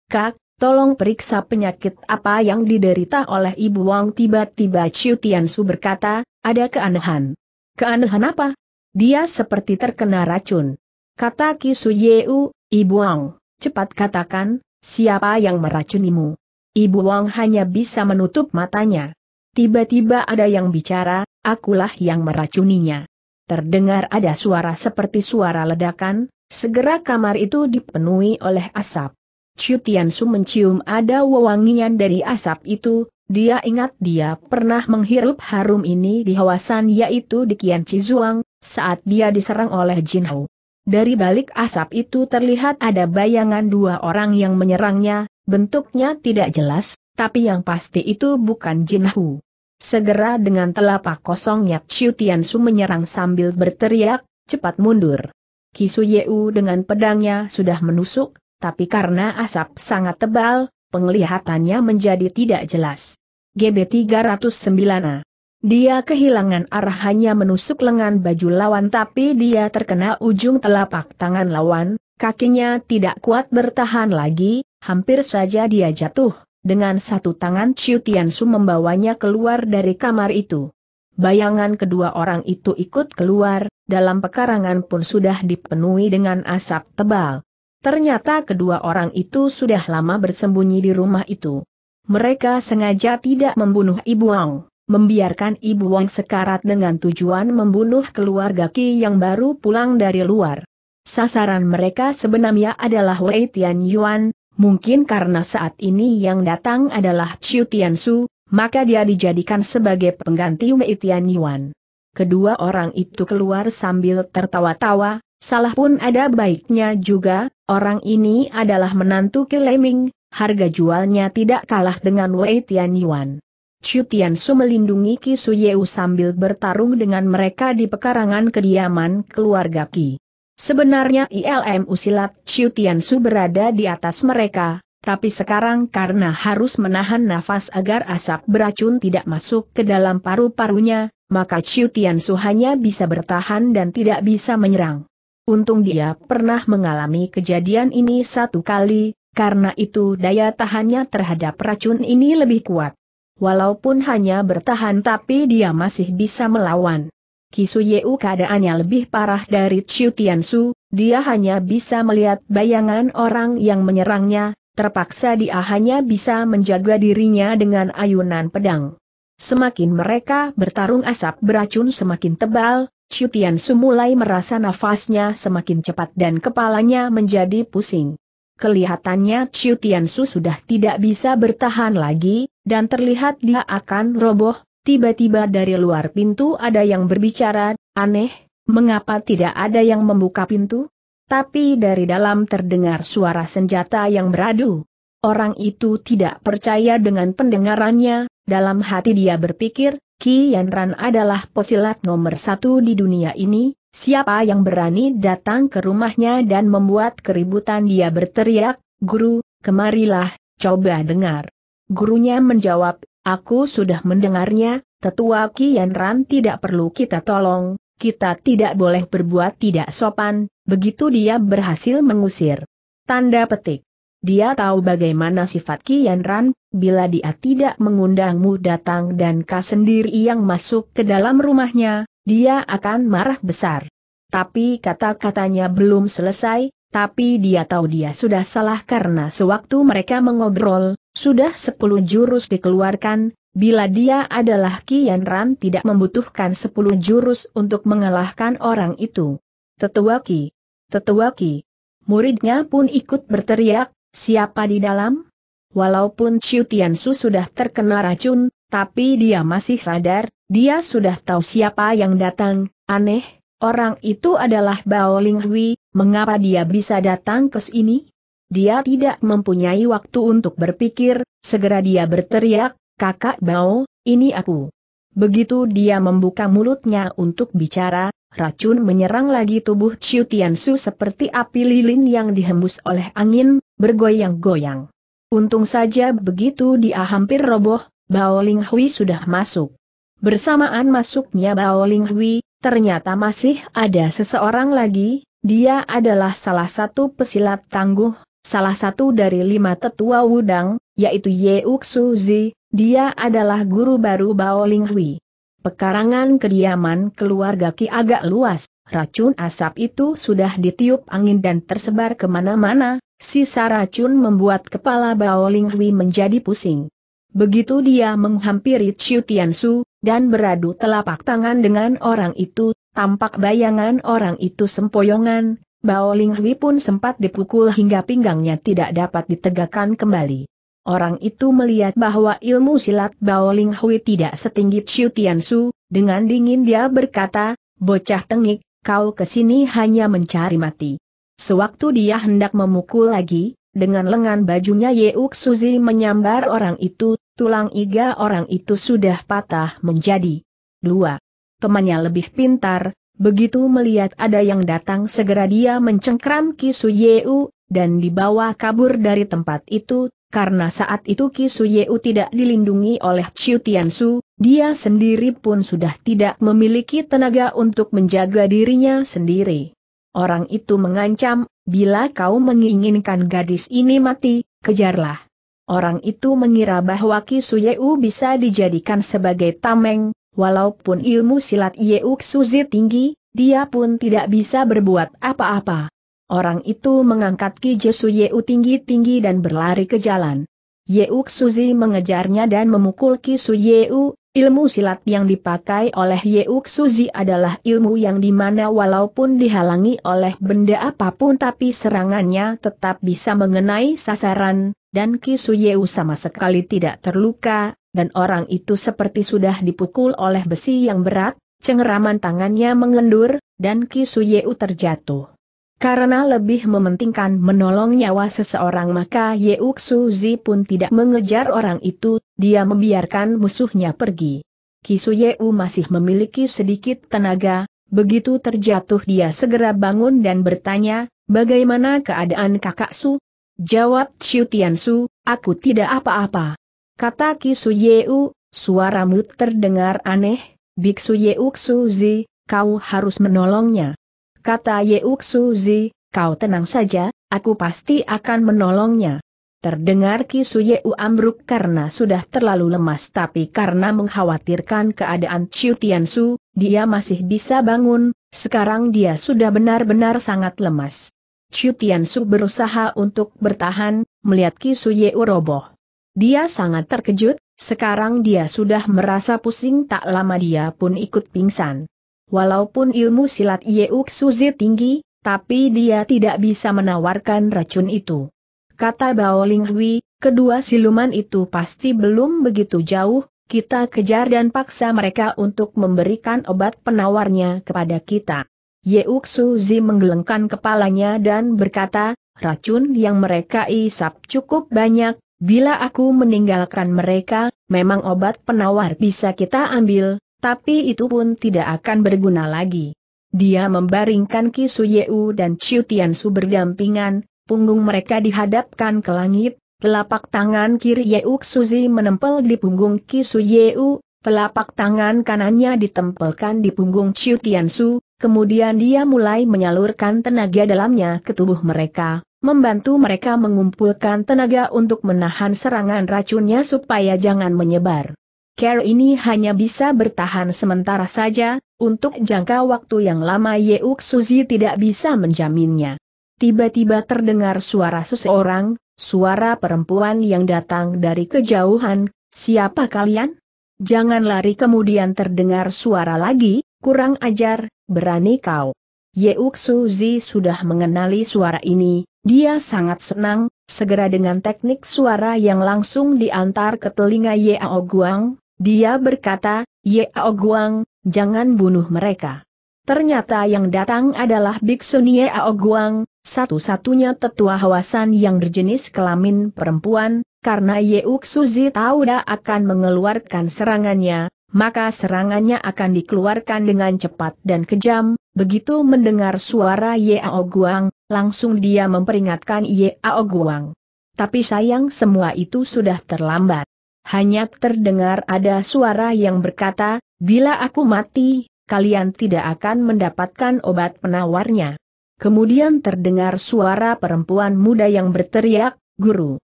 Kak, tolong periksa penyakit apa yang diderita oleh Ibu Wang tiba-tiba Ciu Su berkata, ada keanehan. Keanehan apa? Dia seperti terkena racun. Kata Ki Suyeu, Ibu Wang, cepat katakan, siapa yang meracunimu? Ibu Wang hanya bisa menutup matanya. Tiba-tiba ada yang bicara, akulah yang meracuninya. Terdengar ada suara seperti suara ledakan, segera kamar itu dipenuhi oleh asap. Chu Tiansu mencium ada wewangian dari asap itu, dia ingat dia pernah menghirup harum ini di hawasan yaitu di Kian Cizuang, saat dia diserang oleh Jin Hao. Dari balik asap itu terlihat ada bayangan dua orang yang menyerangnya, bentuknya tidak jelas, tapi yang pasti itu bukan Jin Hao. Segera dengan telapak kosongnya Chiu Su menyerang sambil berteriak, cepat mundur. Kisu Yeu dengan pedangnya sudah menusuk, tapi karena asap sangat tebal, penglihatannya menjadi tidak jelas. GB 309A. Dia kehilangan arah hanya menusuk lengan baju lawan tapi dia terkena ujung telapak tangan lawan, kakinya tidak kuat bertahan lagi, hampir saja dia jatuh. Dengan satu tangan Chiu Su membawanya keluar dari kamar itu. Bayangan kedua orang itu ikut keluar, dalam pekarangan pun sudah dipenuhi dengan asap tebal. Ternyata kedua orang itu sudah lama bersembunyi di rumah itu. Mereka sengaja tidak membunuh Ibu Wang, membiarkan Ibu Wang sekarat dengan tujuan membunuh keluarga Ki yang baru pulang dari luar. Sasaran mereka sebenarnya adalah Wei Tian Yuan, mungkin karena saat ini yang datang adalah Chiu Tiansu, maka dia dijadikan sebagai pengganti Wei Tian Yuan. Kedua orang itu keluar sambil tertawa-tawa, salah pun ada baiknya juga, orang ini adalah menantu Keleming, harga jualnya tidak kalah dengan Wei Tian Yuan. Tian Tiansu melindungi Ki Su sambil bertarung dengan mereka di pekarangan kediaman keluarga Ki. Sebenarnya ILMU silat Tian Su berada di atas mereka, tapi sekarang karena harus menahan nafas agar asap beracun tidak masuk ke dalam paru-parunya, maka Tian Su hanya bisa bertahan dan tidak bisa menyerang. Untung dia pernah mengalami kejadian ini satu kali, karena itu daya tahannya terhadap racun ini lebih kuat. Walaupun hanya bertahan tapi dia masih bisa melawan. Kisu Yeu keadaannya lebih parah dari Chiu Tiansu, dia hanya bisa melihat bayangan orang yang menyerangnya, terpaksa dia hanya bisa menjaga dirinya dengan ayunan pedang. Semakin mereka bertarung asap beracun semakin tebal, Cutiansu mulai merasa nafasnya semakin cepat dan kepalanya menjadi pusing. Kelihatannya Cutiansu sudah tidak bisa bertahan lagi, dan terlihat dia akan roboh, Tiba-tiba dari luar pintu ada yang berbicara, aneh, mengapa tidak ada yang membuka pintu? Tapi dari dalam terdengar suara senjata yang beradu. Orang itu tidak percaya dengan pendengarannya, dalam hati dia berpikir, Ki Yanran adalah posilat nomor satu di dunia ini, siapa yang berani datang ke rumahnya dan membuat keributan dia berteriak, Guru, kemarilah, coba dengar. Gurunya menjawab, Aku sudah mendengarnya, tetua Kian Ran tidak perlu kita tolong, kita tidak boleh berbuat tidak sopan, begitu dia berhasil mengusir. Tanda petik. Dia tahu bagaimana sifat Kian Ran, bila dia tidak mengundangmu datang dan kau sendiri yang masuk ke dalam rumahnya, dia akan marah besar. Tapi kata-katanya belum selesai, tapi dia tahu dia sudah salah karena sewaktu mereka mengobrol, sudah sepuluh jurus dikeluarkan, bila dia adalah Kian Ran tidak membutuhkan sepuluh jurus untuk mengalahkan orang itu. Tetua Ki. Tetua Ki. Muridnya pun ikut berteriak, siapa di dalam? Walaupun Chiu Su sudah terkena racun, tapi dia masih sadar, dia sudah tahu siapa yang datang, aneh, orang itu adalah Bao Ling Hui, mengapa dia bisa datang ke sini? Dia tidak mempunyai waktu untuk berpikir, segera dia berteriak, kakak Bao, ini aku. Begitu dia membuka mulutnya untuk bicara, racun menyerang lagi tubuh Chiu Su seperti api lilin yang dihembus oleh angin, bergoyang-goyang. Untung saja begitu dia hampir roboh, Bao Ling Hui sudah masuk. Bersamaan masuknya Bao Ling Hui, ternyata masih ada seseorang lagi, dia adalah salah satu pesilat tangguh, salah satu dari lima tetua wudang, yaitu Yeuk Suzi, dia adalah guru baru Bao Linghui. Pekarangan kediaman keluarga Ki agak luas, racun asap itu sudah ditiup angin dan tersebar kemana-mana, sisa racun membuat kepala Bao Linghui menjadi pusing. Begitu dia menghampiri Chiu Tiansu, dan beradu telapak tangan dengan orang itu, tampak bayangan orang itu sempoyongan, Bao Ling Hui pun sempat dipukul hingga pinggangnya tidak dapat ditegakkan kembali. Orang itu melihat bahwa ilmu silat Bao Ling Hui tidak setinggi Tian Su, dengan dingin dia berkata, bocah tengik, kau kesini hanya mencari mati. Sewaktu dia hendak memukul lagi, dengan lengan bajunya Yeuk Suzi menyambar orang itu, tulang iga orang itu sudah patah menjadi dua. Temannya lebih pintar, Begitu melihat ada yang datang segera dia mencengkram Ki Suyeu, dan dibawa kabur dari tempat itu, karena saat itu Ki Suyeu tidak dilindungi oleh Chiu Su dia sendiri pun sudah tidak memiliki tenaga untuk menjaga dirinya sendiri. Orang itu mengancam, bila kau menginginkan gadis ini mati, kejarlah. Orang itu mengira bahwa Ki Suyeu bisa dijadikan sebagai tameng, Walaupun ilmu silat Yeuk Suzi tinggi, dia pun tidak bisa berbuat apa-apa. Orang itu mengangkat Ki Jesu Yeu tinggi-tinggi dan berlari ke jalan. Yeuk Suzi mengejarnya dan memukul Ki Su Yeu, Ilmu silat yang dipakai oleh Yeuk Suzi adalah ilmu yang dimana walaupun dihalangi oleh benda apapun tapi serangannya tetap bisa mengenai sasaran, dan Kisu Yeu sama sekali tidak terluka, dan orang itu seperti sudah dipukul oleh besi yang berat, cengeraman tangannya mengendur, dan Kisuyeu terjatuh. Karena lebih mementingkan menolong nyawa seseorang maka Yeuk Suzi pun tidak mengejar orang itu, dia membiarkan musuhnya pergi. Kisuyeu masih memiliki sedikit tenaga, begitu terjatuh dia segera bangun dan bertanya, bagaimana keadaan kakak Su? Jawab Chiu Tian Su, aku tidak apa-apa. Kata Kisu Yeu, suaramu terdengar aneh, Biksu Yeuk Suzi, kau harus menolongnya. Kata Yeuk Suzi, kau tenang saja, aku pasti akan menolongnya. Terdengar Kisu Yeu ambruk karena sudah terlalu lemas tapi karena mengkhawatirkan keadaan Chiu Su, dia masih bisa bangun, sekarang dia sudah benar-benar sangat lemas. Chiu Su berusaha untuk bertahan, melihat Kisu Yeu roboh. Dia sangat terkejut, sekarang dia sudah merasa pusing tak lama dia pun ikut pingsan. Walaupun ilmu silat Yeuk Suzi tinggi, tapi dia tidak bisa menawarkan racun itu. Kata Bao Ling Hui, kedua siluman itu pasti belum begitu jauh, kita kejar dan paksa mereka untuk memberikan obat penawarnya kepada kita. Yeuk Suzi menggelengkan kepalanya dan berkata, racun yang mereka isap cukup banyak, Bila aku meninggalkan mereka, memang obat penawar bisa kita ambil, tapi itu pun tidak akan berguna lagi. Dia membaringkan Ki Suyeu dan Chiu Tiansu berdampingan, punggung mereka dihadapkan ke langit, telapak tangan kiri Yeuk Suzi menempel di punggung Ki Suyeu, telapak tangan kanannya ditempelkan di punggung Chiu Tiansu, kemudian dia mulai menyalurkan tenaga dalamnya ke tubuh mereka, membantu mereka mengumpulkan tenaga untuk menahan serangan racunnya supaya jangan menyebar. Care ini hanya bisa bertahan sementara saja, untuk jangka waktu yang lama Yeuk Suzy tidak bisa menjaminnya. Tiba-tiba terdengar suara seseorang, suara perempuan yang datang dari kejauhan, siapa kalian? Jangan lari kemudian terdengar suara lagi, kurang ajar, berani kau. Yeuk Suzy sudah mengenali suara ini, dia sangat senang, segera dengan teknik suara yang langsung diantar ke telinga Yao Guang, dia berkata, Yao Guang, jangan bunuh mereka. Ternyata yang datang adalah Ye Yao Guang, satu-satunya tetua hawasan yang berjenis kelamin perempuan, karena Ye Yeuk tahu dia akan mengeluarkan serangannya, maka serangannya akan dikeluarkan dengan cepat dan kejam. Begitu mendengar suara Yao Guang, langsung dia memperingatkan Ao Guang. Tapi sayang semua itu sudah terlambat. Hanya terdengar ada suara yang berkata, bila aku mati, kalian tidak akan mendapatkan obat penawarnya. Kemudian terdengar suara perempuan muda yang berteriak, Guru.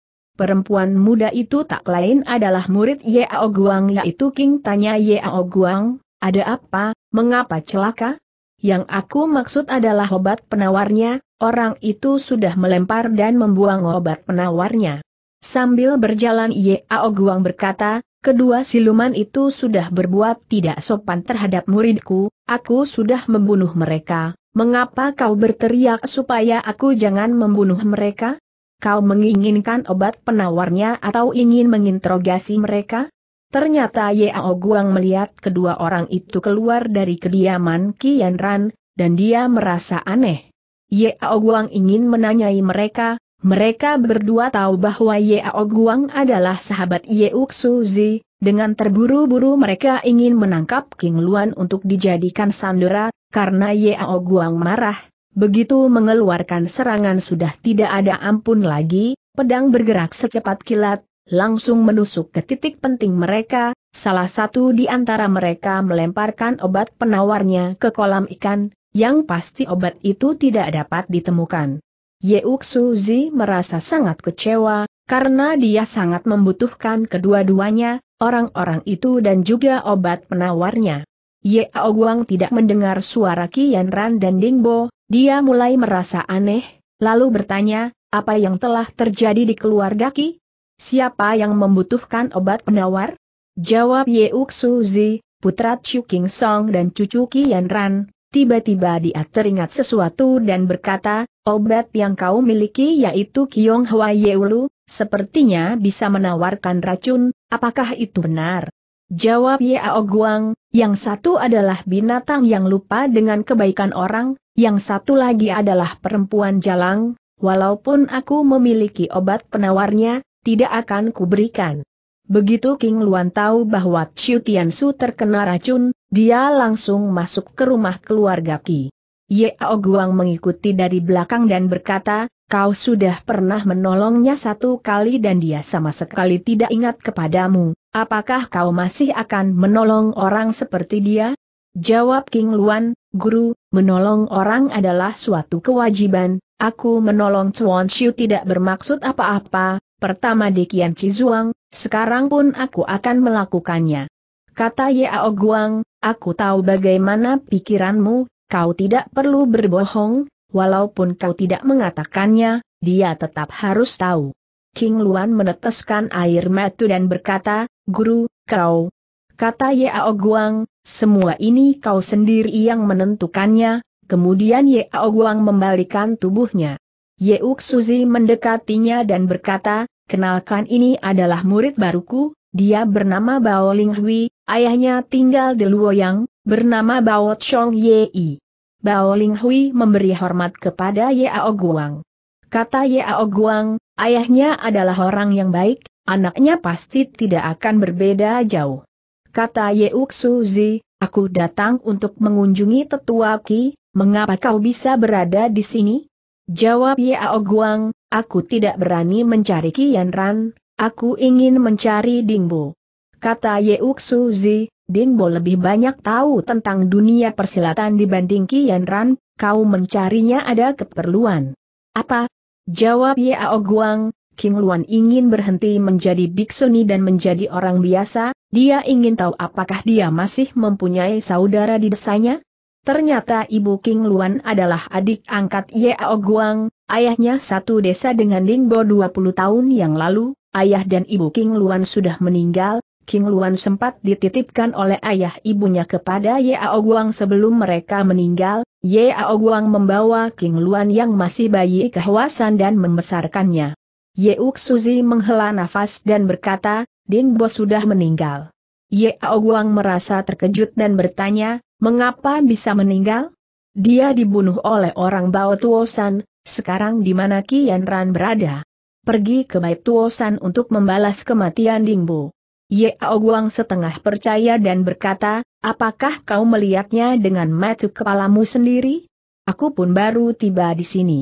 Perempuan muda itu tak lain adalah murid Yao Guang yaitu King tanya Yao Guang, ada apa, mengapa celaka? Yang aku maksud adalah obat penawarnya, Orang itu sudah melempar dan membuang obat penawarnya. Sambil berjalan Yao Guang berkata, kedua siluman itu sudah berbuat tidak sopan terhadap muridku, aku sudah membunuh mereka, mengapa kau berteriak supaya aku jangan membunuh mereka? Kau menginginkan obat penawarnya atau ingin menginterogasi mereka? Ternyata Yao Guang melihat kedua orang itu keluar dari kediaman Kian Ran, dan dia merasa aneh. Yao Guang ingin menanyai mereka, mereka berdua tahu bahwa Yao Guang adalah sahabat Ye Suzi, dengan terburu-buru mereka ingin menangkap King Luan untuk dijadikan sandera, karena Yao Guang marah, begitu mengeluarkan serangan sudah tidak ada ampun lagi, pedang bergerak secepat kilat, langsung menusuk ke titik penting mereka, salah satu di antara mereka melemparkan obat penawarnya ke kolam ikan, yang pasti obat itu tidak dapat ditemukan. Yeuk Suzi merasa sangat kecewa, karena dia sangat membutuhkan kedua-duanya, orang-orang itu dan juga obat penawarnya. Ye Guang tidak mendengar suara Kian Ran dan Dingbo, dia mulai merasa aneh, lalu bertanya, apa yang telah terjadi di keluarga Ki? Siapa yang membutuhkan obat penawar? Jawab Yeuk Suzi, putra Chu King Song dan cucu Kian Ran, Tiba-tiba dia teringat sesuatu dan berkata, obat yang kau miliki yaitu Kiong Hwa Yeulu, sepertinya bisa menawarkan racun, apakah itu benar? Jawab Yao Guang, yang satu adalah binatang yang lupa dengan kebaikan orang, yang satu lagi adalah perempuan jalang, walaupun aku memiliki obat penawarnya, tidak akan kuberikan. Begitu King Luan tahu bahwa Xiu Su terkena racun, dia langsung masuk ke rumah keluarga Ki. Yeo Guang mengikuti dari belakang dan berkata, kau sudah pernah menolongnya satu kali dan dia sama sekali tidak ingat kepadamu, apakah kau masih akan menolong orang seperti dia? Jawab King Luan, Guru, menolong orang adalah suatu kewajiban, Aku menolong Chuan Xiu tidak bermaksud apa-apa, pertama di Kian Cizuang, sekarang pun aku akan melakukannya. Kata Yao Guang, Aku tahu bagaimana pikiranmu, kau tidak perlu berbohong, walaupun kau tidak mengatakannya, dia tetap harus tahu. King Luan meneteskan air mata dan berkata, Guru, kau. Kata Yao Guang, semua ini kau sendiri yang menentukannya, kemudian Yao Guang membalikan tubuhnya. Yeuk Suzi mendekatinya dan berkata, kenalkan ini adalah murid baruku, dia bernama Bao Ling Hui, Ayahnya tinggal di Luoyang, bernama Bao Chong Yei. Bao Ling Hui memberi hormat kepada Yao Guang. Kata Yao Guang, ayahnya adalah orang yang baik, anaknya pasti tidak akan berbeda jauh. Kata Yeuk Suzi, aku datang untuk mengunjungi tetua Ki, mengapa kau bisa berada di sini? Jawab Yao Guang, aku tidak berani mencari Yan Ran, aku ingin mencari Dingbo. Kata Yeuk Suzi, Dingbo lebih banyak tahu tentang dunia persilatan dibanding Kian Ran, kau mencarinya ada keperluan. Apa? Jawab Ye Guang, King Luan ingin berhenti menjadi biksuni dan menjadi orang biasa, dia ingin tahu apakah dia masih mempunyai saudara di desanya? Ternyata ibu King Luan adalah adik angkat Ye Guang, ayahnya satu desa dengan Dingbo 20 tahun yang lalu, ayah dan ibu King Luan sudah meninggal, King Luan sempat dititipkan oleh ayah ibunya kepada Yao Guang sebelum mereka meninggal, Yao Guang membawa King Luan yang masih bayi ke Hwasan dan membesarkannya. Yeuk Suzi menghela nafas dan berkata, Ding Bo sudah meninggal. Ye Yao Guang merasa terkejut dan bertanya, mengapa bisa meninggal? Dia dibunuh oleh orang Bao Tuosan, sekarang di mana Kian Ran berada? Pergi ke Bait Tuosan untuk membalas kematian Ding Bo. Ye Aoguang setengah percaya dan berkata, apakah kau melihatnya dengan mata kepalamu sendiri? Aku pun baru tiba di sini.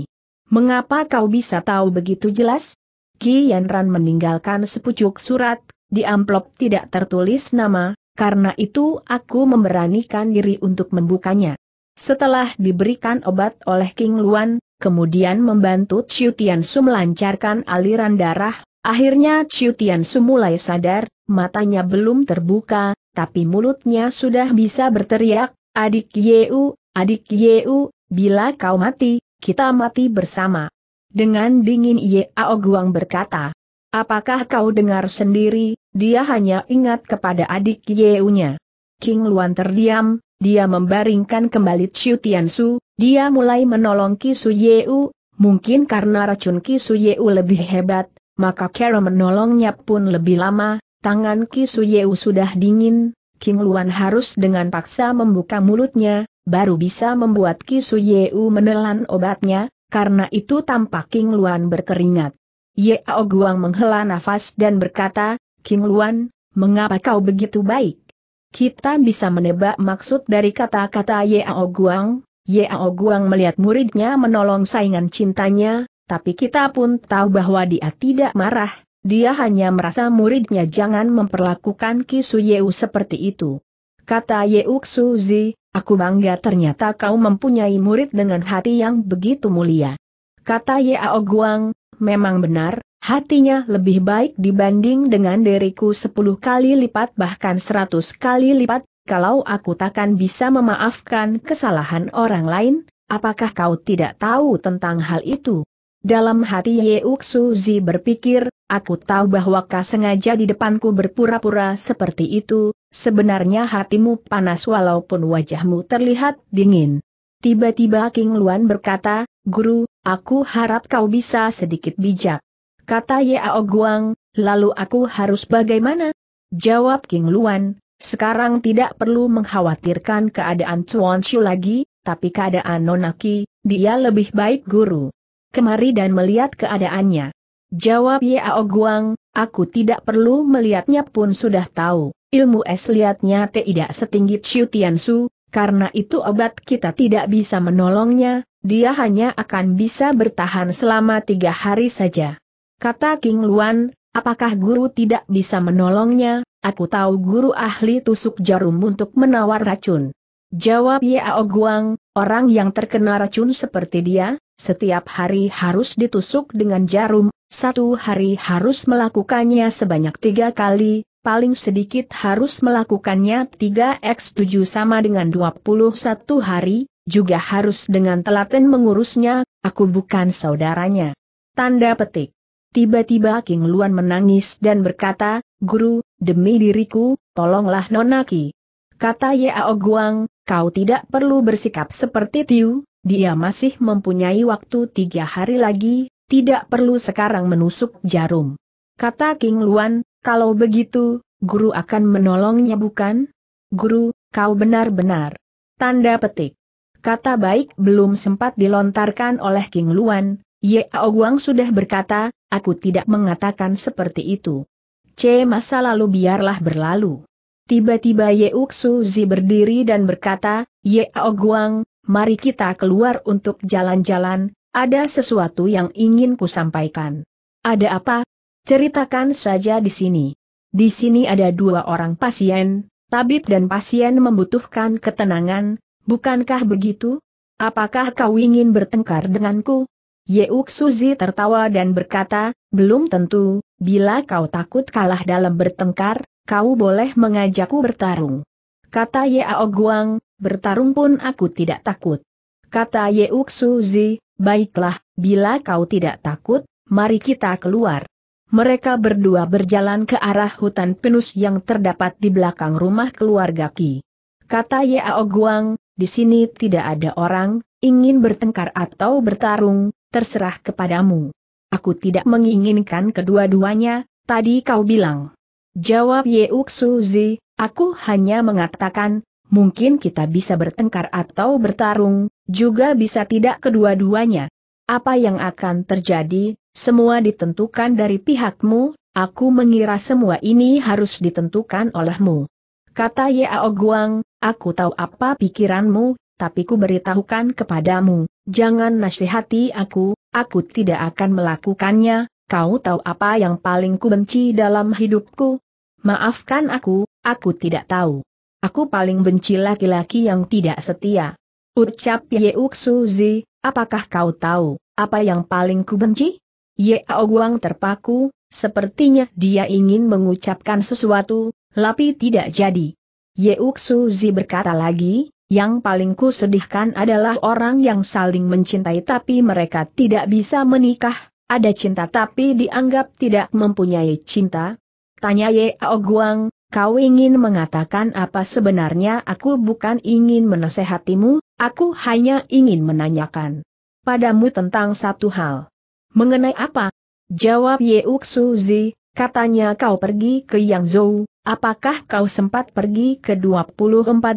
Mengapa kau bisa tahu begitu jelas? Ki Yanran meninggalkan sepucuk surat, di amplop tidak tertulis nama, karena itu aku memberanikan diri untuk membukanya. Setelah diberikan obat oleh King Luan, kemudian membantu Chiu Su melancarkan aliran darah, akhirnya Chiu Su mulai sadar, matanya belum terbuka, tapi mulutnya sudah bisa berteriak, adik Yeu, adik Yeu, bila kau mati, kita mati bersama. Dengan dingin Ao Guang berkata, apakah kau dengar sendiri, dia hanya ingat kepada adik yeu King Luan terdiam, dia membaringkan kembali Chiu Su. dia mulai menolong Kisu Yeu, mungkin karena racun Kisu Yeu lebih hebat, maka Kara menolongnya pun lebih lama, Tangan Kisuyeu sudah dingin, King Luan harus dengan paksa membuka mulutnya, baru bisa membuat Kisuyeu menelan obatnya, karena itu tampak King Luan berkeringat. Ao Guang menghela nafas dan berkata, King Luan, mengapa kau begitu baik? Kita bisa menebak maksud dari kata-kata Ao Guang, Ao Guang melihat muridnya menolong saingan cintanya, tapi kita pun tahu bahwa dia tidak marah, dia hanya merasa muridnya jangan memperlakukan Ki Yeu seperti itu. Kata Yeuk Suzi, aku bangga ternyata kau mempunyai murid dengan hati yang begitu mulia. Kata Yeo Guang, memang benar, hatinya lebih baik dibanding dengan diriku sepuluh kali lipat bahkan seratus kali lipat, kalau aku takkan bisa memaafkan kesalahan orang lain, apakah kau tidak tahu tentang hal itu? Dalam hati Yeuk Suzi berpikir, Aku tahu bahwa kau sengaja di depanku berpura-pura seperti itu, sebenarnya hatimu panas walaupun wajahmu terlihat dingin. Tiba-tiba King Luan berkata, Guru, aku harap kau bisa sedikit bijak. Kata Yao Guang, lalu aku harus bagaimana? Jawab King Luan, sekarang tidak perlu mengkhawatirkan keadaan Chuan Shu lagi, tapi keadaan Nonaki, dia lebih baik guru. Kemari dan melihat keadaannya. Jawab Yao Guang, aku tidak perlu melihatnya pun sudah tahu, ilmu es lihatnya tidak setinggi Chiu Su, karena itu obat kita tidak bisa menolongnya, dia hanya akan bisa bertahan selama tiga hari saja. Kata King Luan, apakah guru tidak bisa menolongnya, aku tahu guru ahli tusuk jarum untuk menawar racun. Jawab Yao Guang, orang yang terkena racun seperti dia, setiap hari harus ditusuk dengan jarum satu hari harus melakukannya sebanyak tiga kali, paling sedikit harus melakukannya 3x7 sama dengan 21 hari, juga harus dengan telaten mengurusnya, aku bukan saudaranya. Tanda petik. Tiba-tiba King Luan menangis dan berkata, Guru, demi diriku, tolonglah Nonaki. Kata Yao Guang, kau tidak perlu bersikap seperti Tiu, dia masih mempunyai waktu tiga hari lagi, tidak perlu sekarang menusuk jarum. Kata King Luan, kalau begitu, guru akan menolongnya bukan? Guru, kau benar-benar. Tanda petik. Kata baik belum sempat dilontarkan oleh King Luan, Yao Guang sudah berkata, aku tidak mengatakan seperti itu. C masa lalu biarlah berlalu. Tiba-tiba Yeuk Suzi berdiri dan berkata, Yao Guang, mari kita keluar untuk jalan-jalan, ada sesuatu yang ingin ku sampaikan. Ada apa? Ceritakan saja di sini. Di sini ada dua orang pasien, tabib dan pasien membutuhkan ketenangan, bukankah begitu? Apakah kau ingin bertengkar denganku? Yeuk Suzi tertawa dan berkata, belum tentu, bila kau takut kalah dalam bertengkar, kau boleh mengajakku bertarung. Kata Yeo Guang, bertarung pun aku tidak takut kata Yeuk Suzi, baiklah, bila kau tidak takut, mari kita keluar. Mereka berdua berjalan ke arah hutan pinus yang terdapat di belakang rumah keluarga Ki. Kata Yao Guang, di sini tidak ada orang, ingin bertengkar atau bertarung, terserah kepadamu. Aku tidak menginginkan kedua-duanya, tadi kau bilang. Jawab Yeuk Suzi, aku hanya mengatakan, mungkin kita bisa bertengkar atau bertarung, juga bisa tidak kedua-duanya. Apa yang akan terjadi, semua ditentukan dari pihakmu, aku mengira semua ini harus ditentukan olehmu. Kata Yao Guang, aku tahu apa pikiranmu, tapi ku beritahukan kepadamu, jangan nasihati aku, aku tidak akan melakukannya, kau tahu apa yang paling ku benci dalam hidupku? Maafkan aku, aku tidak tahu. Aku paling benci laki-laki yang tidak setia. Ucap Yeuk Zi. apakah kau tahu, apa yang paling ku benci? Ye Aoguang terpaku, sepertinya dia ingin mengucapkan sesuatu, tapi tidak jadi. Uksu Zi berkata lagi, yang paling ku sedihkan adalah orang yang saling mencintai tapi mereka tidak bisa menikah, ada cinta tapi dianggap tidak mempunyai cinta. Tanya Ye Aoguang, Kau ingin mengatakan apa sebenarnya aku bukan ingin menasehatimu, aku hanya ingin menanyakan padamu tentang satu hal. Mengenai apa? Jawab Yeuk Suzi, katanya kau pergi ke Yangzhou, apakah kau sempat pergi ke 24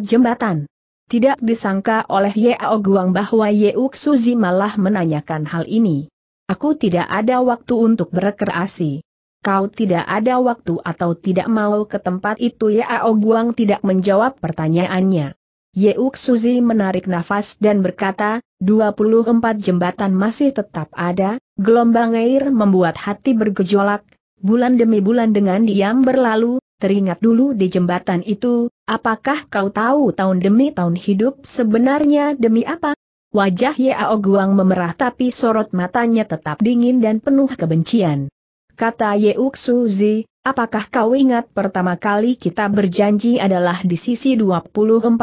jembatan? Tidak disangka oleh Ye Guang bahwa Yeuk Suzi malah menanyakan hal ini. Aku tidak ada waktu untuk berkreasi kau tidak ada waktu atau tidak mau ke tempat itu ya? Ao Guang tidak menjawab pertanyaannya. Yeuk Suzi menarik nafas dan berkata, 24 jembatan masih tetap ada, gelombang air membuat hati bergejolak, bulan demi bulan dengan diam berlalu, teringat dulu di jembatan itu, apakah kau tahu tahun demi tahun hidup sebenarnya demi apa? Wajah Ao Guang memerah tapi sorot matanya tetap dingin dan penuh kebencian kata Ye Suzi, apakah kau ingat pertama kali kita berjanji adalah di sisi 24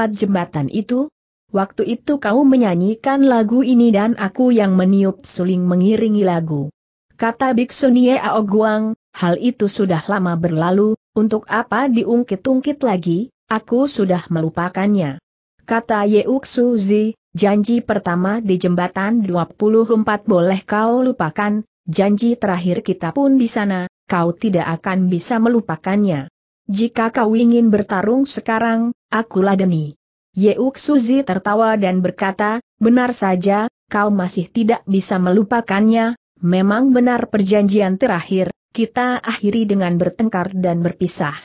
jembatan itu? Waktu itu kau menyanyikan lagu ini dan aku yang meniup suling mengiringi lagu. Kata Biksu Nie Aoguang, hal itu sudah lama berlalu, untuk apa diungkit-ungkit lagi, aku sudah melupakannya. Kata Ye Suzi, janji pertama di jembatan 24 boleh kau lupakan, Janji terakhir kita pun di sana, kau tidak akan bisa melupakannya. Jika kau ingin bertarung sekarang, akulah deni. Yeuk Suzi tertawa dan berkata, benar saja, kau masih tidak bisa melupakannya, memang benar perjanjian terakhir, kita akhiri dengan bertengkar dan berpisah.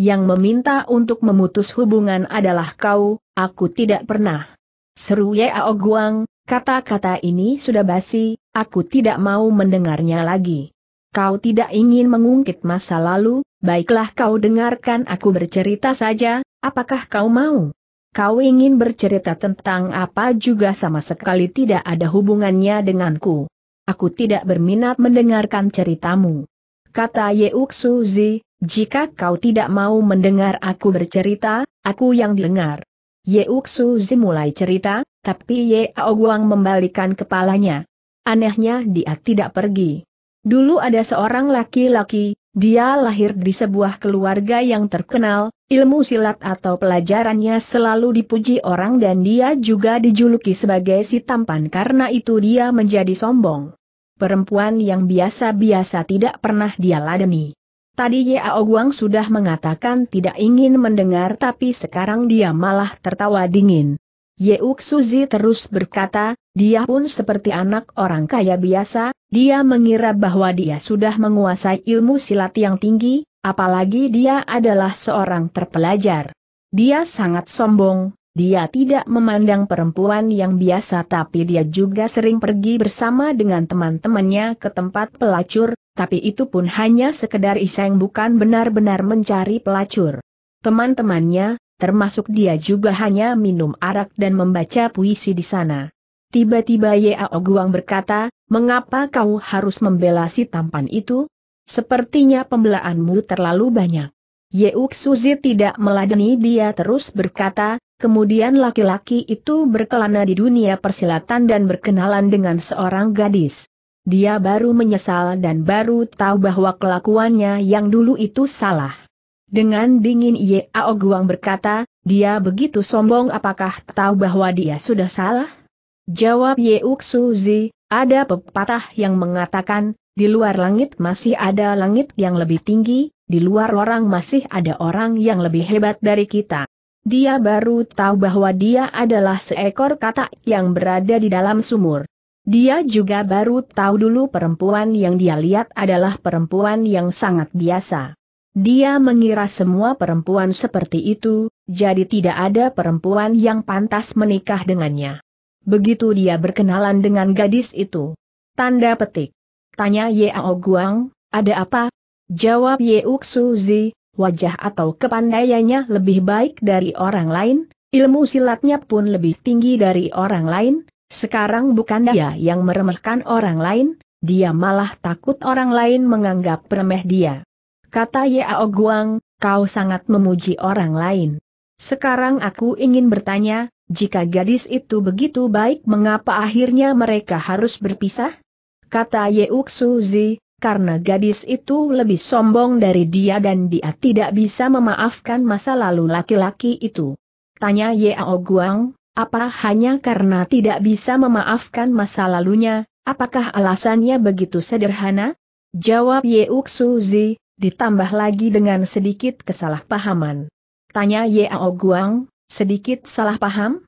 Yang meminta untuk memutus hubungan adalah kau, aku tidak pernah. Seru Yeo ya, Guang, kata-kata ini sudah basi, Aku tidak mau mendengarnya lagi. Kau tidak ingin mengungkit masa lalu, baiklah kau dengarkan aku bercerita saja, apakah kau mau? Kau ingin bercerita tentang apa juga sama sekali tidak ada hubungannya denganku. Aku tidak berminat mendengarkan ceritamu. Kata Yeuk Suzi, jika kau tidak mau mendengar aku bercerita, aku yang dengar. Yeuk Suzi mulai cerita, tapi Yeok Guang membalikan kepalanya. Anehnya dia tidak pergi. Dulu ada seorang laki-laki, dia lahir di sebuah keluarga yang terkenal, ilmu silat atau pelajarannya selalu dipuji orang dan dia juga dijuluki sebagai si tampan karena itu dia menjadi sombong. Perempuan yang biasa-biasa tidak pernah dia ladeni. Tadi Yao Guang sudah mengatakan tidak ingin mendengar tapi sekarang dia malah tertawa dingin. Yeuk Suzi terus berkata, dia pun seperti anak orang kaya biasa, dia mengira bahwa dia sudah menguasai ilmu silat yang tinggi, apalagi dia adalah seorang terpelajar. Dia sangat sombong, dia tidak memandang perempuan yang biasa tapi dia juga sering pergi bersama dengan teman-temannya ke tempat pelacur, tapi itu pun hanya sekedar iseng bukan benar-benar mencari pelacur. Teman-temannya, termasuk dia juga hanya minum arak dan membaca puisi di sana. Tiba-tiba Yao Guang berkata, mengapa kau harus membela si tampan itu? Sepertinya pembelaanmu terlalu banyak. Yeuk Suzi tidak meladeni dia terus berkata, kemudian laki-laki itu berkelana di dunia persilatan dan berkenalan dengan seorang gadis. Dia baru menyesal dan baru tahu bahwa kelakuannya yang dulu itu salah. Dengan dingin Ye Guang berkata, dia begitu sombong apakah tahu bahwa dia sudah salah? Jawab Yeuk Suzi, ada pepatah yang mengatakan, di luar langit masih ada langit yang lebih tinggi, di luar orang masih ada orang yang lebih hebat dari kita. Dia baru tahu bahwa dia adalah seekor katak yang berada di dalam sumur. Dia juga baru tahu dulu perempuan yang dia lihat adalah perempuan yang sangat biasa. Dia mengira semua perempuan seperti itu, jadi tidak ada perempuan yang pantas menikah dengannya. Begitu dia berkenalan dengan gadis itu. Tanda petik. Tanya Yeo Guang, ada apa? Jawab Yeuk Suzi, wajah atau kepandaiannya lebih baik dari orang lain, ilmu silatnya pun lebih tinggi dari orang lain, sekarang bukan dia yang meremehkan orang lain, dia malah takut orang lain menganggap remeh dia. Kata Yao Guang, kau sangat memuji orang lain. Sekarang aku ingin bertanya, jika gadis itu begitu baik mengapa akhirnya mereka harus berpisah? Kata Yeuk Suzi, karena gadis itu lebih sombong dari dia dan dia tidak bisa memaafkan masa lalu laki-laki itu. Tanya Yao Guang, apa hanya karena tidak bisa memaafkan masa lalunya, apakah alasannya begitu sederhana? Jawab Yeuk Suzi, ditambah lagi dengan sedikit kesalahpahaman. Tanya Yao Guang, sedikit salah paham?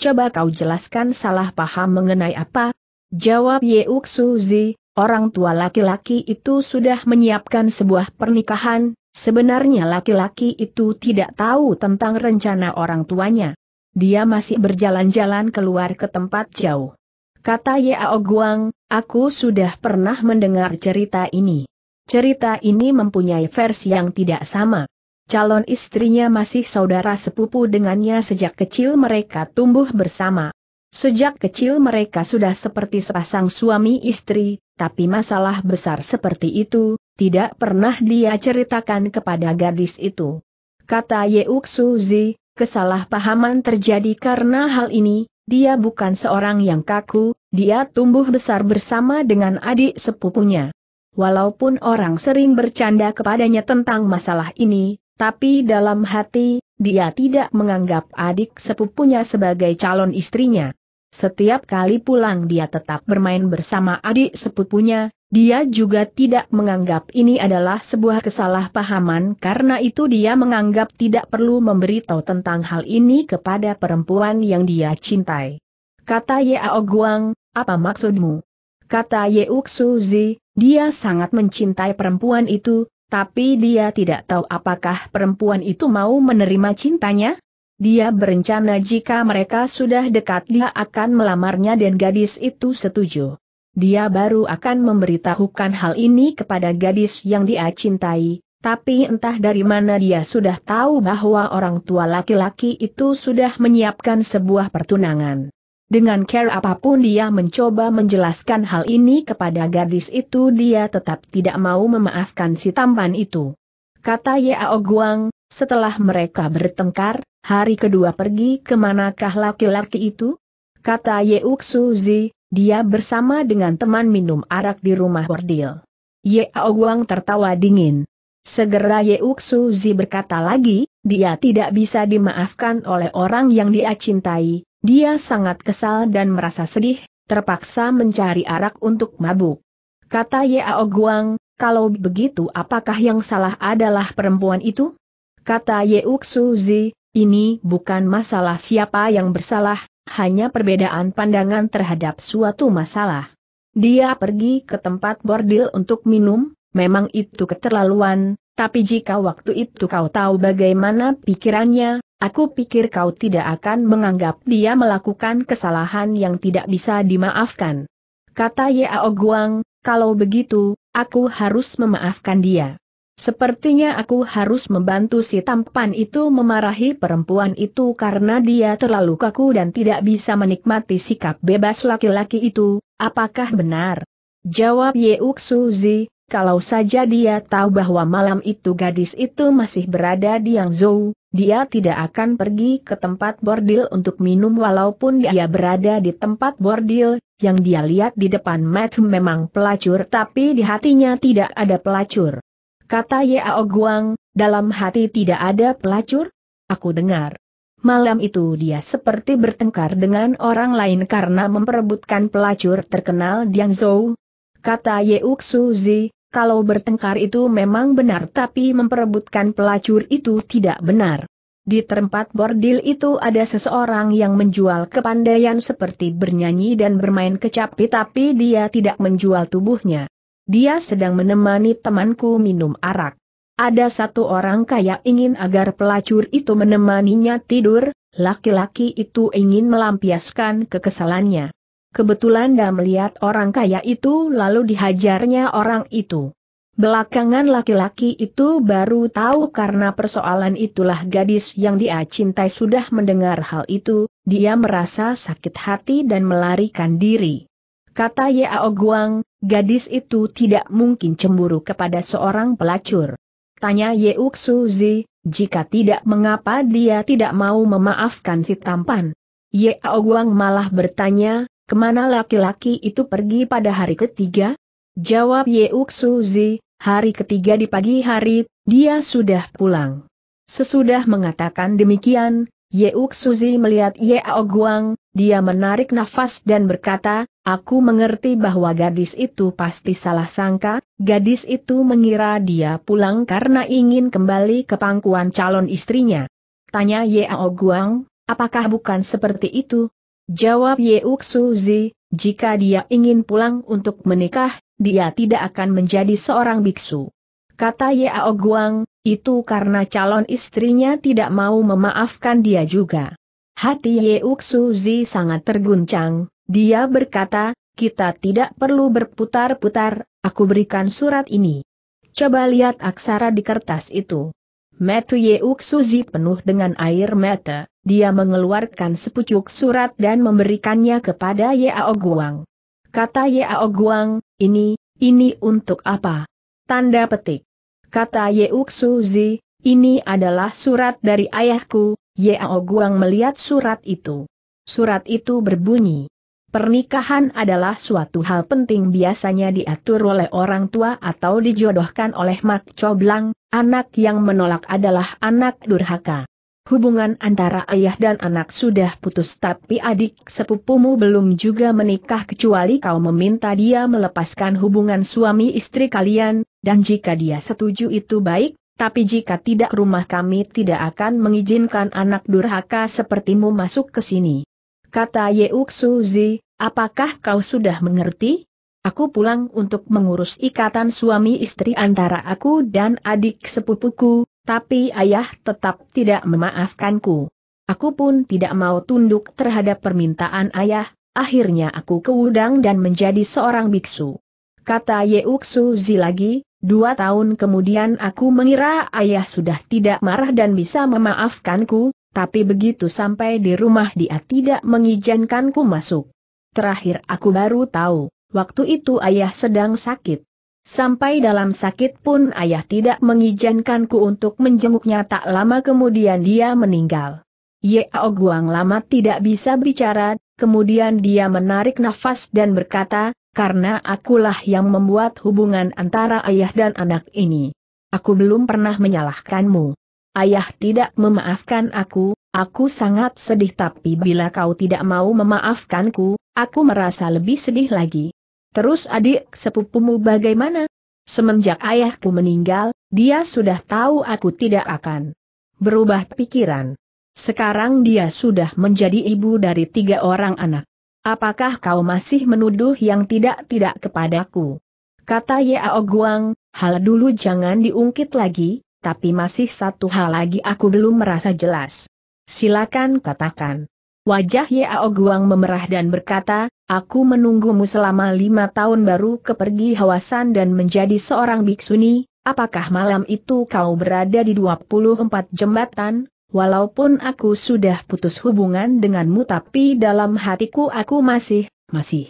Coba kau jelaskan salah paham mengenai apa? Jawab Yeuk Suzi, orang tua laki-laki itu sudah menyiapkan sebuah pernikahan, sebenarnya laki-laki itu tidak tahu tentang rencana orang tuanya. Dia masih berjalan-jalan keluar ke tempat jauh. Kata Yao Guang, aku sudah pernah mendengar cerita ini. Cerita ini mempunyai versi yang tidak sama. Calon istrinya masih saudara sepupu dengannya sejak kecil mereka tumbuh bersama. Sejak kecil mereka sudah seperti sepasang suami istri, tapi masalah besar seperti itu, tidak pernah dia ceritakan kepada gadis itu. Kata Yeuk Suzi, kesalahpahaman terjadi karena hal ini, dia bukan seorang yang kaku, dia tumbuh besar bersama dengan adik sepupunya. Walaupun orang sering bercanda kepadanya tentang masalah ini, tapi dalam hati, dia tidak menganggap adik sepupunya sebagai calon istrinya. Setiap kali pulang dia tetap bermain bersama adik sepupunya, dia juga tidak menganggap ini adalah sebuah kesalahpahaman karena itu dia menganggap tidak perlu memberitahu tentang hal ini kepada perempuan yang dia cintai. Kata Yao Guang, apa maksudmu? Kata Yeuk Suzi, dia sangat mencintai perempuan itu, tapi dia tidak tahu apakah perempuan itu mau menerima cintanya. Dia berencana jika mereka sudah dekat dia akan melamarnya dan gadis itu setuju. Dia baru akan memberitahukan hal ini kepada gadis yang dia cintai, tapi entah dari mana dia sudah tahu bahwa orang tua laki-laki itu sudah menyiapkan sebuah pertunangan. Dengan care apapun dia mencoba menjelaskan hal ini kepada gadis itu dia tetap tidak mau memaafkan si tampan itu. Kata Yao Guang, setelah mereka bertengkar, hari kedua pergi ke manakah laki-laki itu? Kata Yeuk Suzi, dia bersama dengan teman minum arak di rumah bordil. Yao Guang tertawa dingin. Segera Yeuk Suzi berkata lagi, dia tidak bisa dimaafkan oleh orang yang dia cintai, dia sangat kesal dan merasa sedih, terpaksa mencari arak untuk mabuk. Kata Yao Guang, kalau begitu apakah yang salah adalah perempuan itu? Kata Yeuk Suzi, ini bukan masalah siapa yang bersalah, hanya perbedaan pandangan terhadap suatu masalah. Dia pergi ke tempat bordil untuk minum, memang itu keterlaluan, tapi jika waktu itu kau tahu bagaimana pikirannya, aku pikir kau tidak akan menganggap dia melakukan kesalahan yang tidak bisa dimaafkan. Kata Yao Guang, kalau begitu, aku harus memaafkan dia. Sepertinya aku harus membantu si tampan itu memarahi perempuan itu karena dia terlalu kaku dan tidak bisa menikmati sikap bebas laki-laki itu, apakah benar? Jawab Yeuk Suzi, kalau saja dia tahu bahwa malam itu gadis itu masih berada di Yangzhou, dia tidak akan pergi ke tempat bordil untuk minum walaupun dia berada di tempat bordil, yang dia lihat di depan Matt memang pelacur tapi di hatinya tidak ada pelacur. Kata Yao Guang, dalam hati tidak ada pelacur? Aku dengar. Malam itu dia seperti bertengkar dengan orang lain karena memperebutkan pelacur terkenal Yangzhou. Kata Yeuk Suzi, kalau bertengkar itu memang benar tapi memperebutkan pelacur itu tidak benar. Di tempat bordil itu ada seseorang yang menjual kepandaian seperti bernyanyi dan bermain kecapi tapi dia tidak menjual tubuhnya. Dia sedang menemani temanku minum arak. Ada satu orang kaya ingin agar pelacur itu menemaninya tidur, laki-laki itu ingin melampiaskan kekesalannya. Kebetulan dia melihat orang kaya itu lalu dihajarnya orang itu. Belakangan laki-laki itu baru tahu karena persoalan itulah gadis yang dia cintai sudah mendengar hal itu, dia merasa sakit hati dan melarikan diri. Kata Yao Guang, gadis itu tidak mungkin cemburu kepada seorang pelacur. Tanya Yeuk Suzi, jika tidak mengapa dia tidak mau memaafkan si tampan. Yao Guang malah bertanya, Kemana laki-laki itu pergi pada hari ketiga? Jawab Yeuk Suzi, hari ketiga di pagi hari, dia sudah pulang. Sesudah mengatakan demikian, Yeuk Suzi melihat Yeo Guang, dia menarik nafas dan berkata, aku mengerti bahwa gadis itu pasti salah sangka, gadis itu mengira dia pulang karena ingin kembali ke pangkuan calon istrinya. Tanya Yeo Guang, apakah bukan seperti itu, Jawab Yeuk Suzi, jika dia ingin pulang untuk menikah, dia tidak akan menjadi seorang biksu. Kata Yao Guang, itu karena calon istrinya tidak mau memaafkan dia juga. Hati Yeuk Suzi sangat terguncang, dia berkata, kita tidak perlu berputar-putar, aku berikan surat ini. Coba lihat aksara di kertas itu. Metu Yeuk Suzi penuh dengan air mata. Dia mengeluarkan sepucuk surat dan memberikannya kepada Yao Guang. Kata Yao Guang, ini, ini untuk apa? Tanda petik. Kata Yeuk Suzi, ini adalah surat dari ayahku, Yao Guang melihat surat itu. Surat itu berbunyi. Pernikahan adalah suatu hal penting biasanya diatur oleh orang tua atau dijodohkan oleh mak coblang, anak yang menolak adalah anak durhaka. Hubungan antara ayah dan anak sudah putus tapi adik sepupumu belum juga menikah kecuali kau meminta dia melepaskan hubungan suami istri kalian, dan jika dia setuju itu baik, tapi jika tidak rumah kami tidak akan mengizinkan anak durhaka sepertimu masuk ke sini. Kata Yeuk Suzi, apakah kau sudah mengerti? Aku pulang untuk mengurus ikatan suami istri antara aku dan adik sepupuku, tapi ayah tetap tidak memaafkanku. Aku pun tidak mau tunduk terhadap permintaan ayah, akhirnya aku ke udang dan menjadi seorang biksu. Kata Yeuksu Zi lagi, dua tahun kemudian aku mengira ayah sudah tidak marah dan bisa memaafkanku, tapi begitu sampai di rumah dia tidak mengizinkanku masuk. Terakhir aku baru tahu, waktu itu ayah sedang sakit. Sampai dalam sakit pun ayah tidak mengizinkanku untuk menjenguknya tak lama kemudian dia meninggal. Yeo Guang lama tidak bisa bicara, kemudian dia menarik nafas dan berkata, karena akulah yang membuat hubungan antara ayah dan anak ini. Aku belum pernah menyalahkanmu. Ayah tidak memaafkan aku, aku sangat sedih tapi bila kau tidak mau memaafkanku, aku merasa lebih sedih lagi. Terus adik sepupumu bagaimana? Semenjak ayahku meninggal, dia sudah tahu aku tidak akan berubah pikiran. Sekarang dia sudah menjadi ibu dari tiga orang anak. Apakah kau masih menuduh yang tidak-tidak kepadaku? Kata Yao Guang, hal dulu jangan diungkit lagi, tapi masih satu hal lagi aku belum merasa jelas. Silakan katakan. Wajah Yao Guang memerah dan berkata, aku menunggumu selama lima tahun baru kepergi Hawasan dan menjadi seorang biksuni, apakah malam itu kau berada di 24 jembatan? Walaupun aku sudah putus hubungan denganmu tapi dalam hatiku aku masih, masih.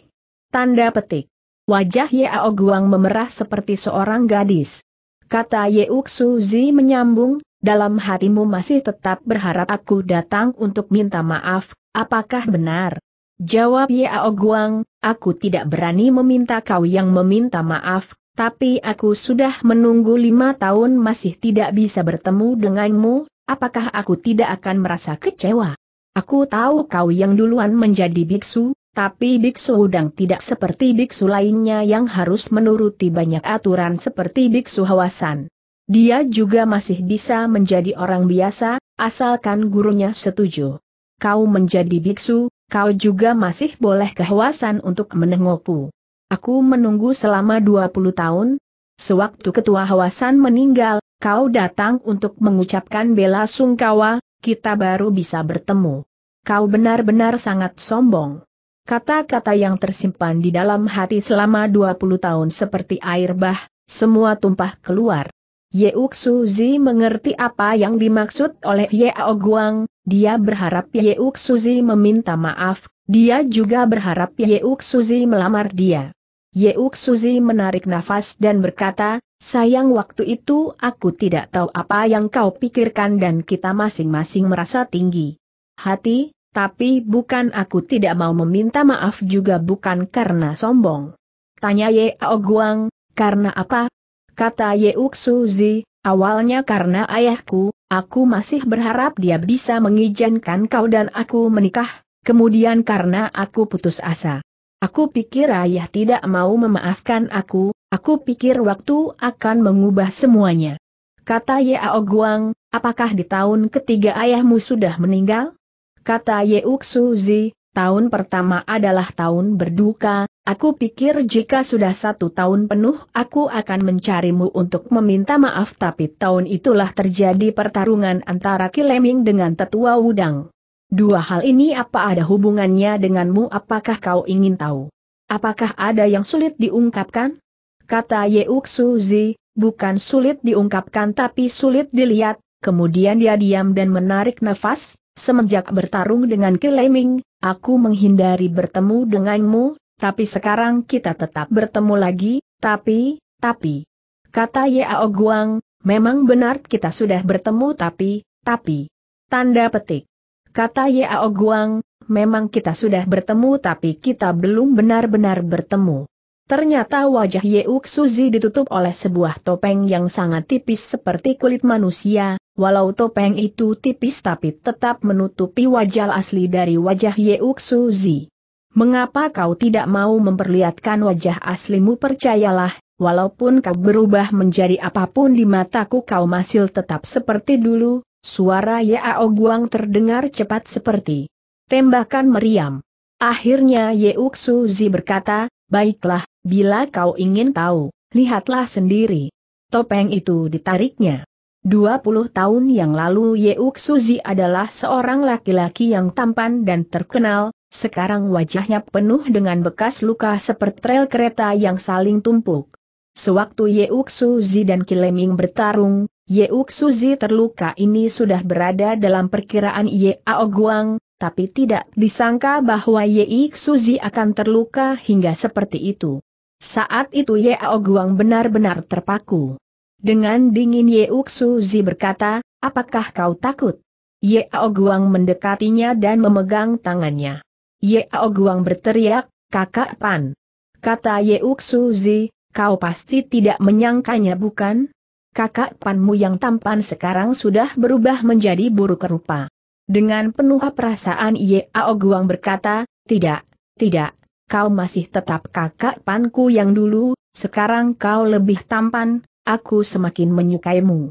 Tanda petik. Wajah Yao Guang memerah seperti seorang gadis. Kata Yeuk Suzi menyambung, dalam hatimu masih tetap berharap aku datang untuk minta maaf, apakah benar? Jawab Yao Guang, aku tidak berani meminta kau yang meminta maaf, tapi aku sudah menunggu lima tahun masih tidak bisa bertemu denganmu, apakah aku tidak akan merasa kecewa? Aku tahu kau yang duluan menjadi biksu, tapi biksu udang tidak seperti biksu lainnya yang harus menuruti banyak aturan seperti biksu hawasan. Dia juga masih bisa menjadi orang biasa, asalkan gurunya setuju. Kau menjadi biksu, kau juga masih boleh kehwasan untuk menengokku. Aku menunggu selama 20 tahun. Sewaktu ketua hwasan meninggal, kau datang untuk mengucapkan bela sungkawa, kita baru bisa bertemu. Kau benar-benar sangat sombong. Kata-kata yang tersimpan di dalam hati selama 20 tahun seperti air bah, semua tumpah keluar. Ye Uksuzi mengerti apa yang dimaksud oleh Ye Oguang. dia berharap Ye Uksuzi meminta maaf, dia juga berharap Ye Uksuzi melamar dia. Ye Uksuzi menarik nafas dan berkata, sayang waktu itu aku tidak tahu apa yang kau pikirkan dan kita masing-masing merasa tinggi. Hati, tapi bukan aku tidak mau meminta maaf juga bukan karena sombong. Tanya Ye Oguang, karena apa, kata Yeuk Suzi, awalnya karena ayahku, aku masih berharap dia bisa mengizinkan kau dan aku menikah, kemudian karena aku putus asa. Aku pikir ayah tidak mau memaafkan aku, aku pikir waktu akan mengubah semuanya. Kata Yeo Guang, apakah di tahun ketiga ayahmu sudah meninggal? Kata Yeuk Suzi, tahun pertama adalah tahun berduka, aku pikir jika sudah satu tahun penuh aku akan mencarimu untuk meminta maaf tapi tahun itulah terjadi pertarungan antara Kileming dengan tetua udang. Dua hal ini apa ada hubungannya denganmu apakah kau ingin tahu? Apakah ada yang sulit diungkapkan? Kata Yeuk Suzi, bukan sulit diungkapkan tapi sulit dilihat, kemudian dia diam dan menarik nafas, semenjak bertarung dengan Kileming, Aku menghindari bertemu denganmu, tapi sekarang kita tetap bertemu lagi, tapi, tapi. Kata Yao Guang, memang benar kita sudah bertemu tapi, tapi. Tanda petik. Kata Yao Guang, memang kita sudah bertemu tapi kita belum benar-benar bertemu. Ternyata wajah Yeuk Suzi ditutup oleh sebuah topeng yang sangat tipis seperti kulit manusia, Walau topeng itu tipis tapi tetap menutupi wajah asli dari wajah Yeuk Zi. Mengapa kau tidak mau memperlihatkan wajah aslimu percayalah, walaupun kau berubah menjadi apapun di mataku kau masih tetap seperti dulu, suara Yao Guang terdengar cepat seperti tembakan meriam. Akhirnya Yeuk Zi berkata, baiklah, bila kau ingin tahu, lihatlah sendiri. Topeng itu ditariknya. 20 tahun yang lalu Yeuk Suzi adalah seorang laki-laki yang tampan dan terkenal, sekarang wajahnya penuh dengan bekas luka seperti rel kereta yang saling tumpuk. Sewaktu Yeuk Suzi dan Kileming bertarung, Yeuk Suzi terluka ini sudah berada dalam perkiraan Yao Guang, tapi tidak disangka bahwa Yeuk Suzi akan terluka hingga seperti itu. Saat itu Yao Guang benar-benar terpaku. Dengan dingin Yeuk Suzi berkata, apakah kau takut? Yeo Guang mendekatinya dan memegang tangannya. Yeo Guang berteriak, kakak Pan. Kata Yeuk Suzi, kau pasti tidak menyangkanya bukan? Kakak Panmu yang tampan sekarang sudah berubah menjadi buruk rupa. Dengan penuh perasaan Yeo Guang berkata, tidak, tidak, kau masih tetap kakak Panku yang dulu, sekarang kau lebih tampan, aku semakin menyukaimu.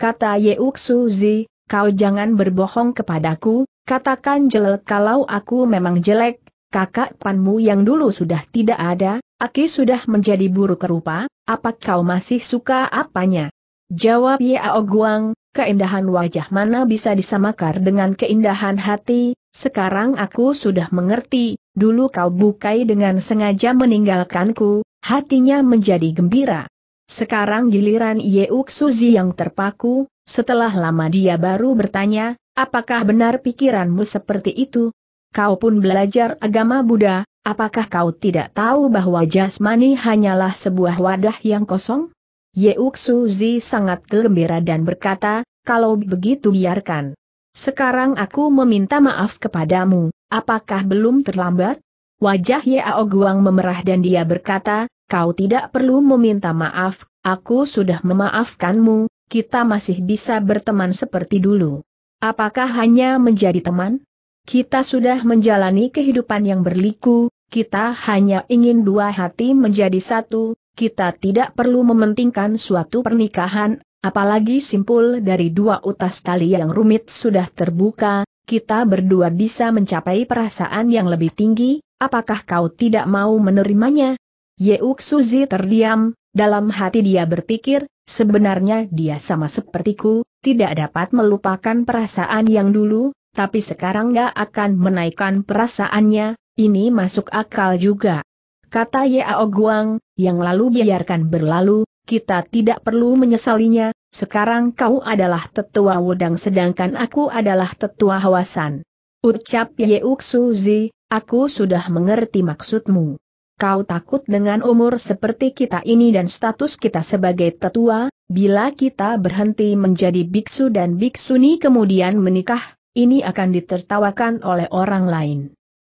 Kata Yeuk Suzi, kau jangan berbohong kepadaku, katakan jelek kalau aku memang jelek, kakak panmu yang dulu sudah tidak ada, Aki sudah menjadi buruk rupa, apa kau masih suka apanya? Jawab Yeo Guang, keindahan wajah mana bisa disamakan dengan keindahan hati, sekarang aku sudah mengerti, dulu kau bukai dengan sengaja meninggalkanku, hatinya menjadi gembira. Sekarang giliran Yeuk Suzi yang terpaku, setelah lama dia baru bertanya, apakah benar pikiranmu seperti itu? Kau pun belajar agama Buddha, apakah kau tidak tahu bahwa jasmani hanyalah sebuah wadah yang kosong? Yeuk Suzi sangat gembira dan berkata, kalau begitu biarkan. Sekarang aku meminta maaf kepadamu, apakah belum terlambat? Wajah Ye Guang memerah dan dia berkata, kau tidak perlu meminta maaf, aku sudah memaafkanmu, kita masih bisa berteman seperti dulu. Apakah hanya menjadi teman? Kita sudah menjalani kehidupan yang berliku, kita hanya ingin dua hati menjadi satu, kita tidak perlu mementingkan suatu pernikahan, apalagi simpul dari dua utas tali yang rumit sudah terbuka, kita berdua bisa mencapai perasaan yang lebih tinggi, apakah kau tidak mau menerimanya? Yeuk Suzi terdiam, dalam hati dia berpikir, sebenarnya dia sama sepertiku, tidak dapat melupakan perasaan yang dulu, tapi sekarang gak akan menaikkan perasaannya, ini masuk akal juga. Kata Yao Guang, yang lalu biarkan berlalu, kita tidak perlu menyesalinya, sekarang kau adalah tetua wedang sedangkan aku adalah tetua hawasan. Ucap Yeuk Suzi, aku sudah mengerti maksudmu kau takut dengan umur seperti kita ini dan status kita sebagai tetua, bila kita berhenti menjadi biksu dan biksuni kemudian menikah, ini akan ditertawakan oleh orang lain.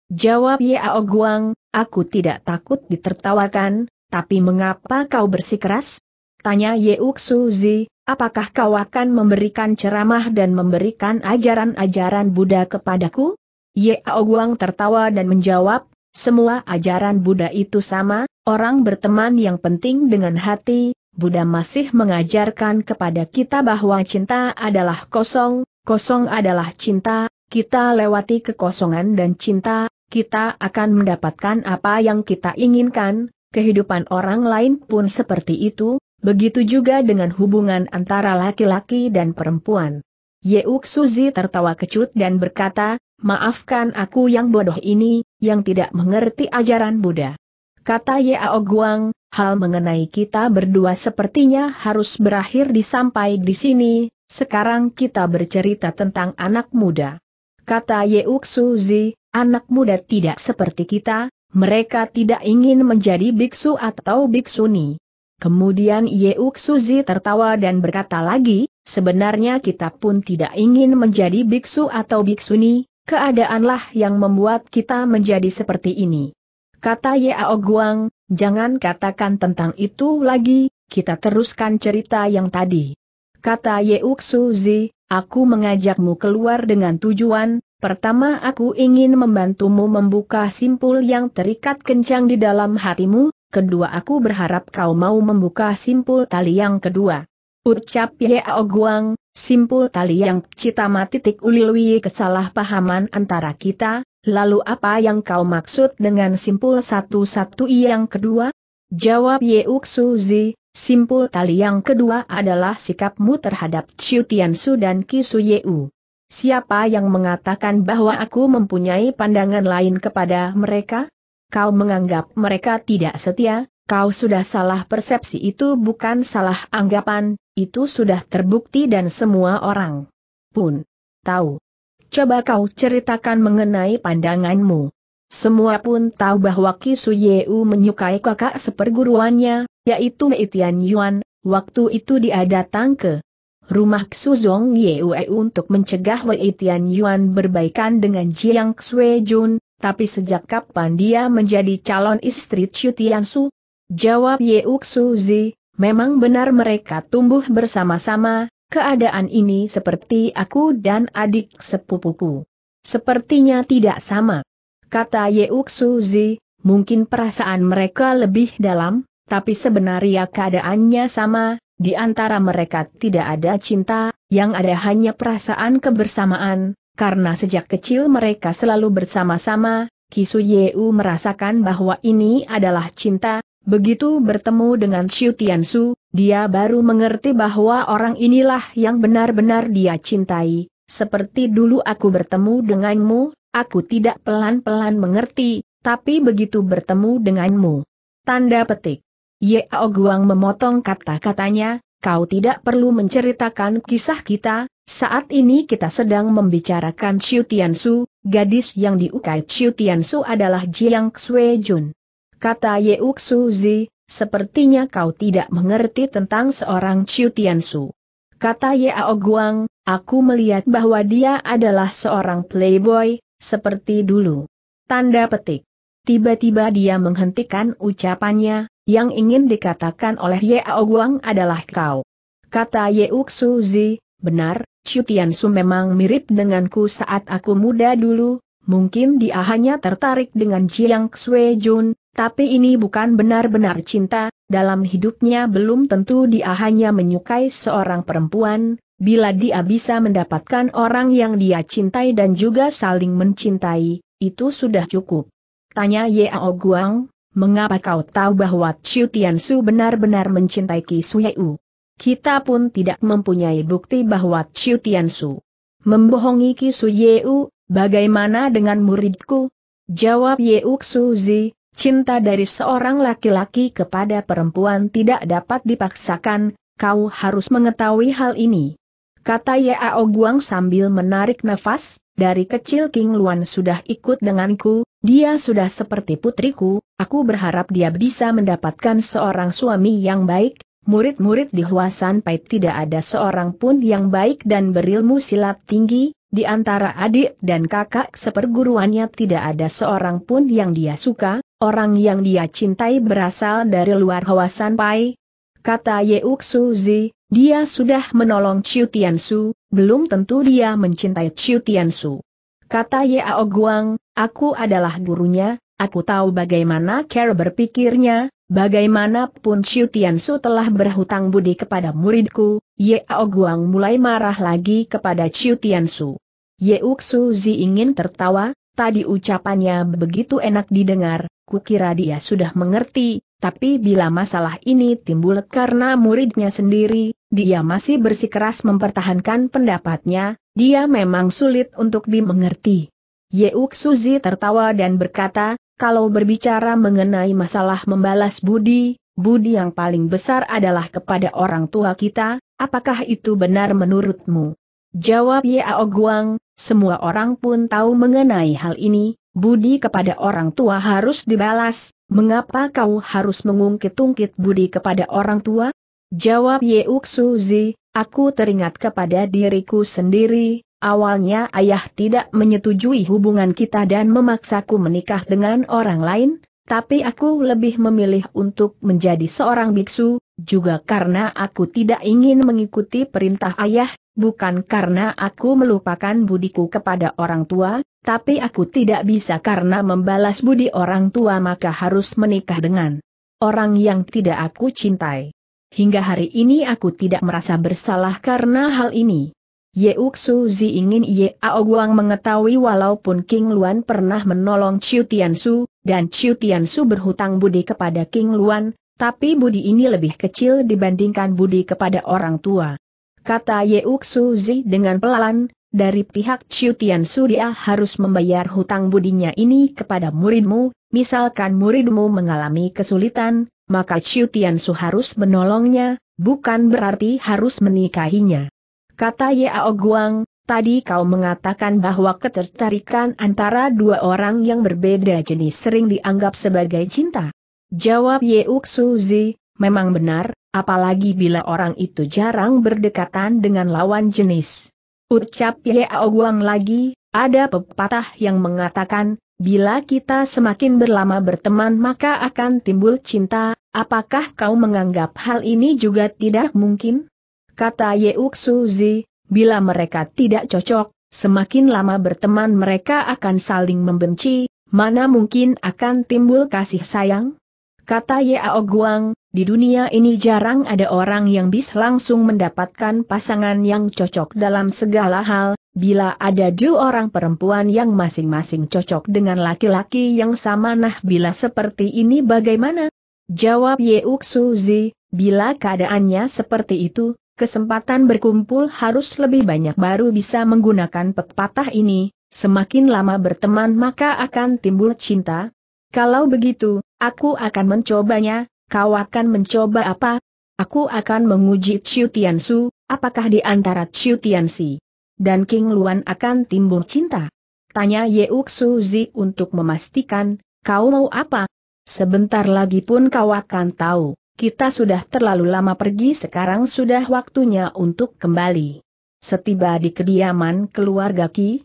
Jawab Yao Guang, aku tidak takut ditertawakan, tapi mengapa kau bersikeras? Tanya Yeuk Suzi, apakah kau akan memberikan ceramah dan memberikan ajaran-ajaran Buddha kepadaku? Yao Guang tertawa dan menjawab, semua ajaran Buddha itu sama, orang berteman yang penting dengan hati, Buddha masih mengajarkan kepada kita bahwa cinta adalah kosong, kosong adalah cinta, kita lewati kekosongan dan cinta, kita akan mendapatkan apa yang kita inginkan, kehidupan orang lain pun seperti itu, begitu juga dengan hubungan antara laki-laki dan perempuan. Yeuk Suzi tertawa kecut dan berkata, maafkan aku yang bodoh ini, yang tidak mengerti ajaran Buddha. Kata Yao Guang, hal mengenai kita berdua sepertinya harus berakhir disampai di sini, sekarang kita bercerita tentang anak muda. Kata Yeuk Suzi, anak muda tidak seperti kita, mereka tidak ingin menjadi biksu atau biksuni. Kemudian Yeuk Suzi tertawa dan berkata lagi, sebenarnya kita pun tidak ingin menjadi biksu atau biksuni, Keadaanlah yang membuat kita menjadi seperti ini. Kata Yao Guang, jangan katakan tentang itu lagi, kita teruskan cerita yang tadi. Kata Yeuk Suzi, aku mengajakmu keluar dengan tujuan, pertama aku ingin membantumu membuka simpul yang terikat kencang di dalam hatimu, kedua aku berharap kau mau membuka simpul tali yang kedua. Ucap Yeo Guang, Simpul tali yang cita citama titik ulilwi kesalahpahaman antara kita, lalu apa yang kau maksud dengan simpul satu-satu yang kedua? Jawab Yeuk Suzi, simpul tali yang kedua adalah sikapmu terhadap Chiu Tiansu dan Kisu Yeu. Siapa yang mengatakan bahwa aku mempunyai pandangan lain kepada mereka? Kau menganggap mereka tidak setia, Kau sudah salah persepsi itu bukan salah anggapan, itu sudah terbukti dan semua orang pun tahu. Coba kau ceritakan mengenai pandanganmu. Semua pun tahu bahwa Ki Suyeu menyukai kakak seperguruannya, yaitu Itian Yuan, waktu itu dia datang ke rumah Xuzong Yue e untuk mencegah Wei Tian Yuan berbaikan dengan Jiang Xuejun, tapi sejak kapan dia menjadi calon istri Chu Tian Su? Jawab Yeuk Suzi, memang benar mereka tumbuh bersama-sama, keadaan ini seperti aku dan adik sepupuku. Sepertinya tidak sama. Kata Yeuk Suzi, mungkin perasaan mereka lebih dalam, tapi sebenarnya keadaannya sama, di antara mereka tidak ada cinta, yang ada hanya perasaan kebersamaan, karena sejak kecil mereka selalu bersama-sama, Kisu Yeu merasakan bahwa ini adalah cinta, Begitu bertemu dengan Xiu Tiansu, dia baru mengerti bahwa orang inilah yang benar-benar dia cintai. Seperti dulu aku bertemu denganmu, aku tidak pelan-pelan mengerti, tapi begitu bertemu denganmu. Tanda petik. Yao Guang memotong kata-katanya, kau tidak perlu menceritakan kisah kita, saat ini kita sedang membicarakan Xiu Tiansu, gadis yang diukai Xiu Tiansu adalah Jiang Xuejun kata Yeuk Suzi, sepertinya kau tidak mengerti tentang seorang Chiu Su. Kata Ye Aoguang, aku melihat bahwa dia adalah seorang playboy, seperti dulu. Tanda petik. Tiba-tiba dia menghentikan ucapannya, yang ingin dikatakan oleh Ye Aoguang adalah kau. Kata Yeuk Suzi, benar, Chiu Su memang mirip denganku saat aku muda dulu, mungkin dia hanya tertarik dengan Jiang Xuejun. Tapi ini bukan benar-benar cinta, dalam hidupnya belum tentu dia hanya menyukai seorang perempuan, bila dia bisa mendapatkan orang yang dia cintai dan juga saling mencintai, itu sudah cukup. Tanya Yao Guang, mengapa kau tahu bahwa Chiu Su benar-benar mencintai Ki Yeu? Kita pun tidak mempunyai bukti bahwa Chiu Su membohongi Ki Yeu, bagaimana dengan muridku? Jawab Yeu Suzi, Cinta dari seorang laki-laki kepada perempuan tidak dapat dipaksakan, kau harus mengetahui hal ini. Kata Yao Guang sambil menarik nafas, dari kecil King Luan sudah ikut denganku, dia sudah seperti putriku, aku berharap dia bisa mendapatkan seorang suami yang baik, murid-murid di Huasan Pai tidak ada seorang pun yang baik dan berilmu silat tinggi, di antara adik dan kakak seperguruannya tidak ada seorang pun yang dia suka, Orang yang dia cintai berasal dari luar Hawasan Pai. Kata Yeuk Suzi, dia sudah menolong Chiu Tiansu, belum tentu dia mencintai Chiu Tiansu. Kata Yeo Guang, aku adalah gurunya, aku tahu bagaimana Carol berpikirnya, bagaimanapun Chiu Tiansu telah berhutang budi kepada muridku, Yeo Guang mulai marah lagi kepada Chiu Tiansu. Yeuk Suzi ingin tertawa, tadi ucapannya begitu enak didengar, Kukira dia sudah mengerti, tapi bila masalah ini timbul karena muridnya sendiri, dia masih bersikeras mempertahankan pendapatnya, dia memang sulit untuk dimengerti. Yeuk Suzi tertawa dan berkata, kalau berbicara mengenai masalah membalas budi, budi yang paling besar adalah kepada orang tua kita, apakah itu benar menurutmu? Jawab Yeo Guang, semua orang pun tahu mengenai hal ini, Budi kepada orang tua harus dibalas, mengapa kau harus mengungkit-ungkit budi kepada orang tua? Jawab Yeuk Suzi, aku teringat kepada diriku sendiri, awalnya ayah tidak menyetujui hubungan kita dan memaksaku menikah dengan orang lain, tapi aku lebih memilih untuk menjadi seorang biksu, juga karena aku tidak ingin mengikuti perintah ayah, bukan karena aku melupakan budiku kepada orang tua, tapi aku tidak bisa karena membalas budi orang tua maka harus menikah dengan orang yang tidak aku cintai. Hingga hari ini aku tidak merasa bersalah karena hal ini. Ye Suzi ingin Ye Aoguang mengetahui walaupun King Luan pernah menolong Chiu Tiansu, dan Chiu Tiansu berhutang budi kepada King Luan, tapi budi ini lebih kecil dibandingkan budi kepada orang tua kata Yeuk Suzi dengan pelan, dari pihak Chiu Tian Surya harus membayar hutang budinya ini kepada muridmu, misalkan muridmu mengalami kesulitan, maka Chiu Tian Su harus menolongnya, bukan berarti harus menikahinya. Kata Yao Guang, tadi kau mengatakan bahwa ketertarikan antara dua orang yang berbeda jenis sering dianggap sebagai cinta. Jawab Yeuk Suzi, memang benar, apalagi bila orang itu jarang berdekatan dengan lawan jenis. Ucap Ye Aoguang lagi, ada pepatah yang mengatakan, bila kita semakin berlama berteman maka akan timbul cinta, apakah kau menganggap hal ini juga tidak mungkin? Kata Ye Uksuzi, bila mereka tidak cocok, semakin lama berteman mereka akan saling membenci, mana mungkin akan timbul kasih sayang? Kata Ye Aoguang, di dunia ini jarang ada orang yang bisa langsung mendapatkan pasangan yang cocok dalam segala hal, bila ada dua orang perempuan yang masing-masing cocok dengan laki-laki yang sama nah bila seperti ini bagaimana? Jawab Yeuk Suzi, bila keadaannya seperti itu, kesempatan berkumpul harus lebih banyak baru bisa menggunakan pepatah ini, semakin lama berteman maka akan timbul cinta. Kalau begitu, aku akan mencobanya, kau akan mencoba apa? Aku akan menguji Chiu Su. apakah di antara Chiu Si dan King Luan akan timbul cinta? Tanya Ye Uksu Zi untuk memastikan, kau mau apa? Sebentar lagi pun kau akan tahu, kita sudah terlalu lama pergi sekarang sudah waktunya untuk kembali. Setiba di kediaman keluarga Ki,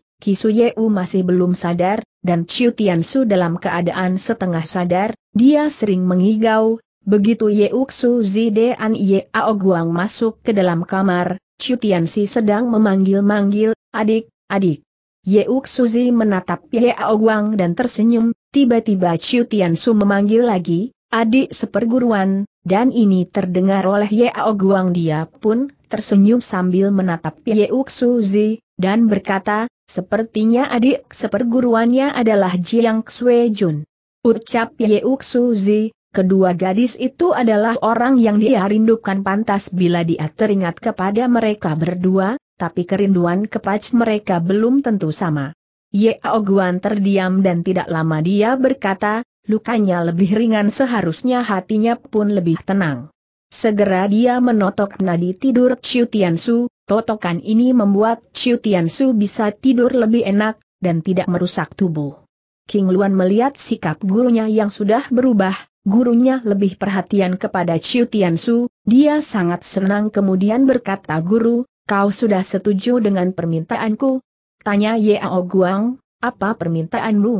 U masih belum sadar, dan Chiu Su dalam keadaan setengah sadar, dia sering mengigau, Begitu Ye Uksu Zidean Ye Aoguang masuk ke dalam kamar, Chutiansi sedang memanggil-manggil, adik, adik. Uksu Zi menatap Ye Aoguang dan tersenyum, tiba-tiba Chutiansu memanggil lagi, adik seperguruan, dan ini terdengar oleh Ye Aoguang dia pun tersenyum sambil menatap Uksu Zi, dan berkata, sepertinya adik seperguruannya adalah Jiang Xue Jun. Ucap Uksu Zi, Kedua gadis itu adalah orang yang dia rindukan pantas bila dia teringat kepada mereka berdua, tapi kerinduan kepac mereka belum tentu sama. Ye Guan terdiam dan tidak lama dia berkata, lukanya lebih ringan seharusnya hatinya pun lebih tenang. Segera dia menotok nadi tidur Chiu Su. totokan ini membuat Chiu Su bisa tidur lebih enak, dan tidak merusak tubuh. King Luan melihat sikap gurunya yang sudah berubah, gurunya lebih perhatian kepada Chiu Tian Su. dia sangat senang kemudian berkata guru, kau sudah setuju dengan permintaanku? Tanya Yao Guang, apa permintaanmu?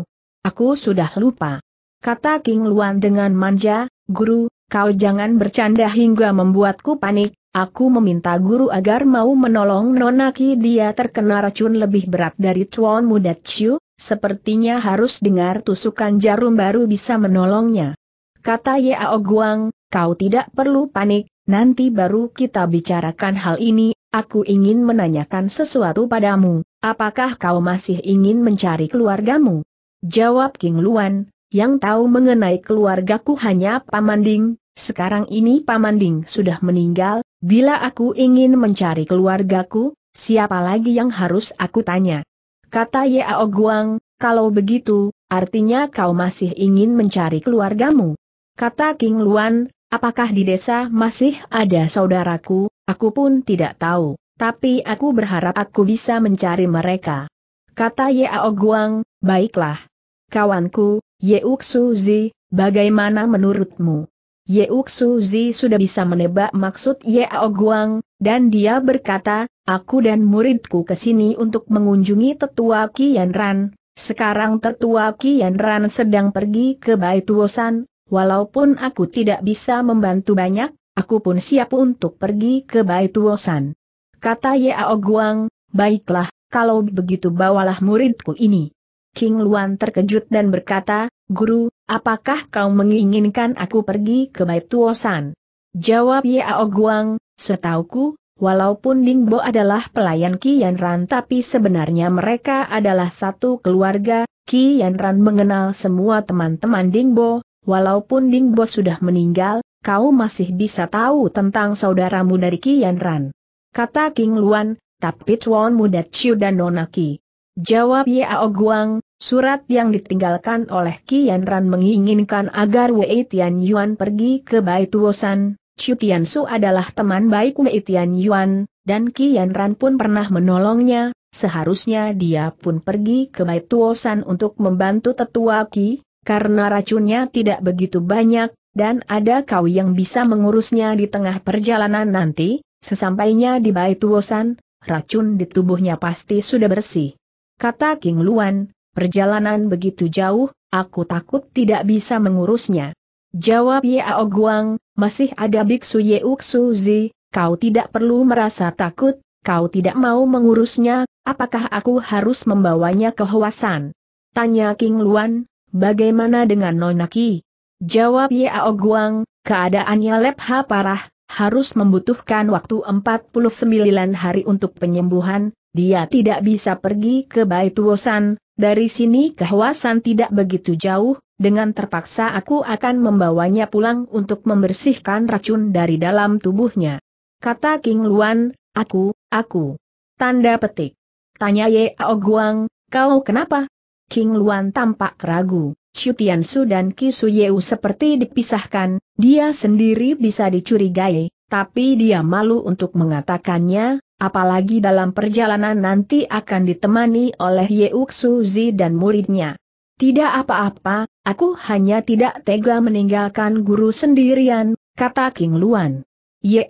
Aku sudah lupa. Kata King Luan dengan manja, guru, kau jangan bercanda hingga membuatku panik, aku meminta guru agar mau menolong Nonaki dia terkena racun lebih berat dari Chuan Muda Chiu, sepertinya harus dengar tusukan jarum baru bisa menolongnya kata Yao Guang, kau tidak perlu panik, nanti baru kita bicarakan hal ini, aku ingin menanyakan sesuatu padamu, apakah kau masih ingin mencari keluargamu? Jawab King Luan, yang tahu mengenai keluargaku hanya Pamanding, sekarang ini Pamanding sudah meninggal, bila aku ingin mencari keluargaku, siapa lagi yang harus aku tanya? Kata Yao Guang, kalau begitu, artinya kau masih ingin mencari keluargamu. Kata King Luan, apakah di desa masih ada saudaraku, aku pun tidak tahu, tapi aku berharap aku bisa mencari mereka. Kata Yao Guang, baiklah. Kawanku, Yeuk Suzi, bagaimana menurutmu? Yeuk Suzi sudah bisa menebak maksud Yao Guang, dan dia berkata, aku dan muridku kesini untuk mengunjungi tetua Kian Ran, sekarang tetua Kian Ran sedang pergi ke Baituosan Walaupun aku tidak bisa membantu banyak, aku pun siap untuk pergi ke Baituosan. Kata Yao Guang, baiklah, kalau begitu bawalah muridku ini. King Luan terkejut dan berkata, Guru, apakah kau menginginkan aku pergi ke Baituosan? Jawab Yao Guang, setauku, walaupun Bo adalah pelayan Kian Ran tapi sebenarnya mereka adalah satu keluarga, Kian Ran mengenal semua teman-teman Bo walaupun Ding Bo sudah meninggal, kau masih bisa tahu tentang saudaramu dari Kian Ran. Kata King Luan, tapi Tuan Muda Chiu dan Nona Ki. Jawab Yao Guang, surat yang ditinggalkan oleh Kian Ran menginginkan agar Wei Tian Yuan pergi ke Baituosan, Chiu Tian Su adalah teman baik Wei Tian Yuan, dan Kian Ran pun pernah menolongnya, seharusnya dia pun pergi ke Baituosan untuk membantu tetua Ki, karena racunnya tidak begitu banyak, dan ada kau yang bisa mengurusnya di tengah perjalanan nanti, sesampainya di Baituosan, racun di tubuhnya pasti sudah bersih. Kata King Luan, perjalanan begitu jauh, aku takut tidak bisa mengurusnya. Jawab Yao Guang, masih ada biksu Yeuk Suzi, kau tidak perlu merasa takut, kau tidak mau mengurusnya, apakah aku harus membawanya ke Hwasan? Tanya King Luan, Bagaimana dengan Nona Ki? Jawab Yao Guang, keadaannya lepha parah, harus membutuhkan waktu 49 hari untuk penyembuhan, dia tidak bisa pergi ke Baituosan, dari sini ke Hwasan tidak begitu jauh, dengan terpaksa aku akan membawanya pulang untuk membersihkan racun dari dalam tubuhnya. Kata King Luan, aku, aku. Tanda petik. Tanya Yao Guang, kau kenapa? King Luan tampak ragu. Tian Su dan Kisu Yeu seperti dipisahkan, dia sendiri bisa dicurigai, tapi dia malu untuk mengatakannya, apalagi dalam perjalanan nanti akan ditemani oleh Yeuk Zi dan muridnya. Tidak apa-apa, aku hanya tidak tega meninggalkan guru sendirian, kata King Luan.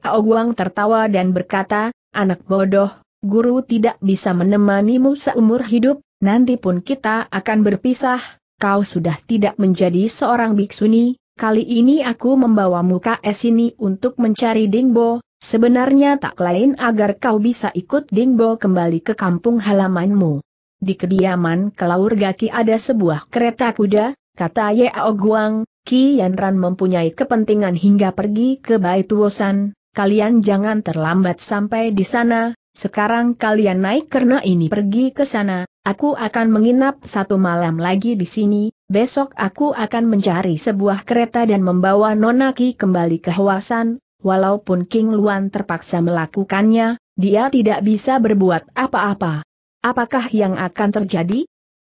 Ao Guang tertawa dan berkata, anak bodoh, guru tidak bisa menemanimu seumur hidup, nanti pun kita akan berpisah, kau sudah tidak menjadi seorang biksuni, kali ini aku membawamu ke ini untuk mencari Dingbo, sebenarnya tak lain agar kau bisa ikut Dingbo kembali ke kampung halamanmu. Di kediaman keluarga Ki ada sebuah kereta kuda, kata Yeo Guang, Ki Yanran mempunyai kepentingan hingga pergi ke Baituosan, kalian jangan terlambat sampai di sana, sekarang kalian naik karena ini pergi ke sana, aku akan menginap satu malam lagi di sini, besok aku akan mencari sebuah kereta dan membawa Nonaki kembali ke Hwasan, walaupun King Luan terpaksa melakukannya, dia tidak bisa berbuat apa-apa. Apakah yang akan terjadi?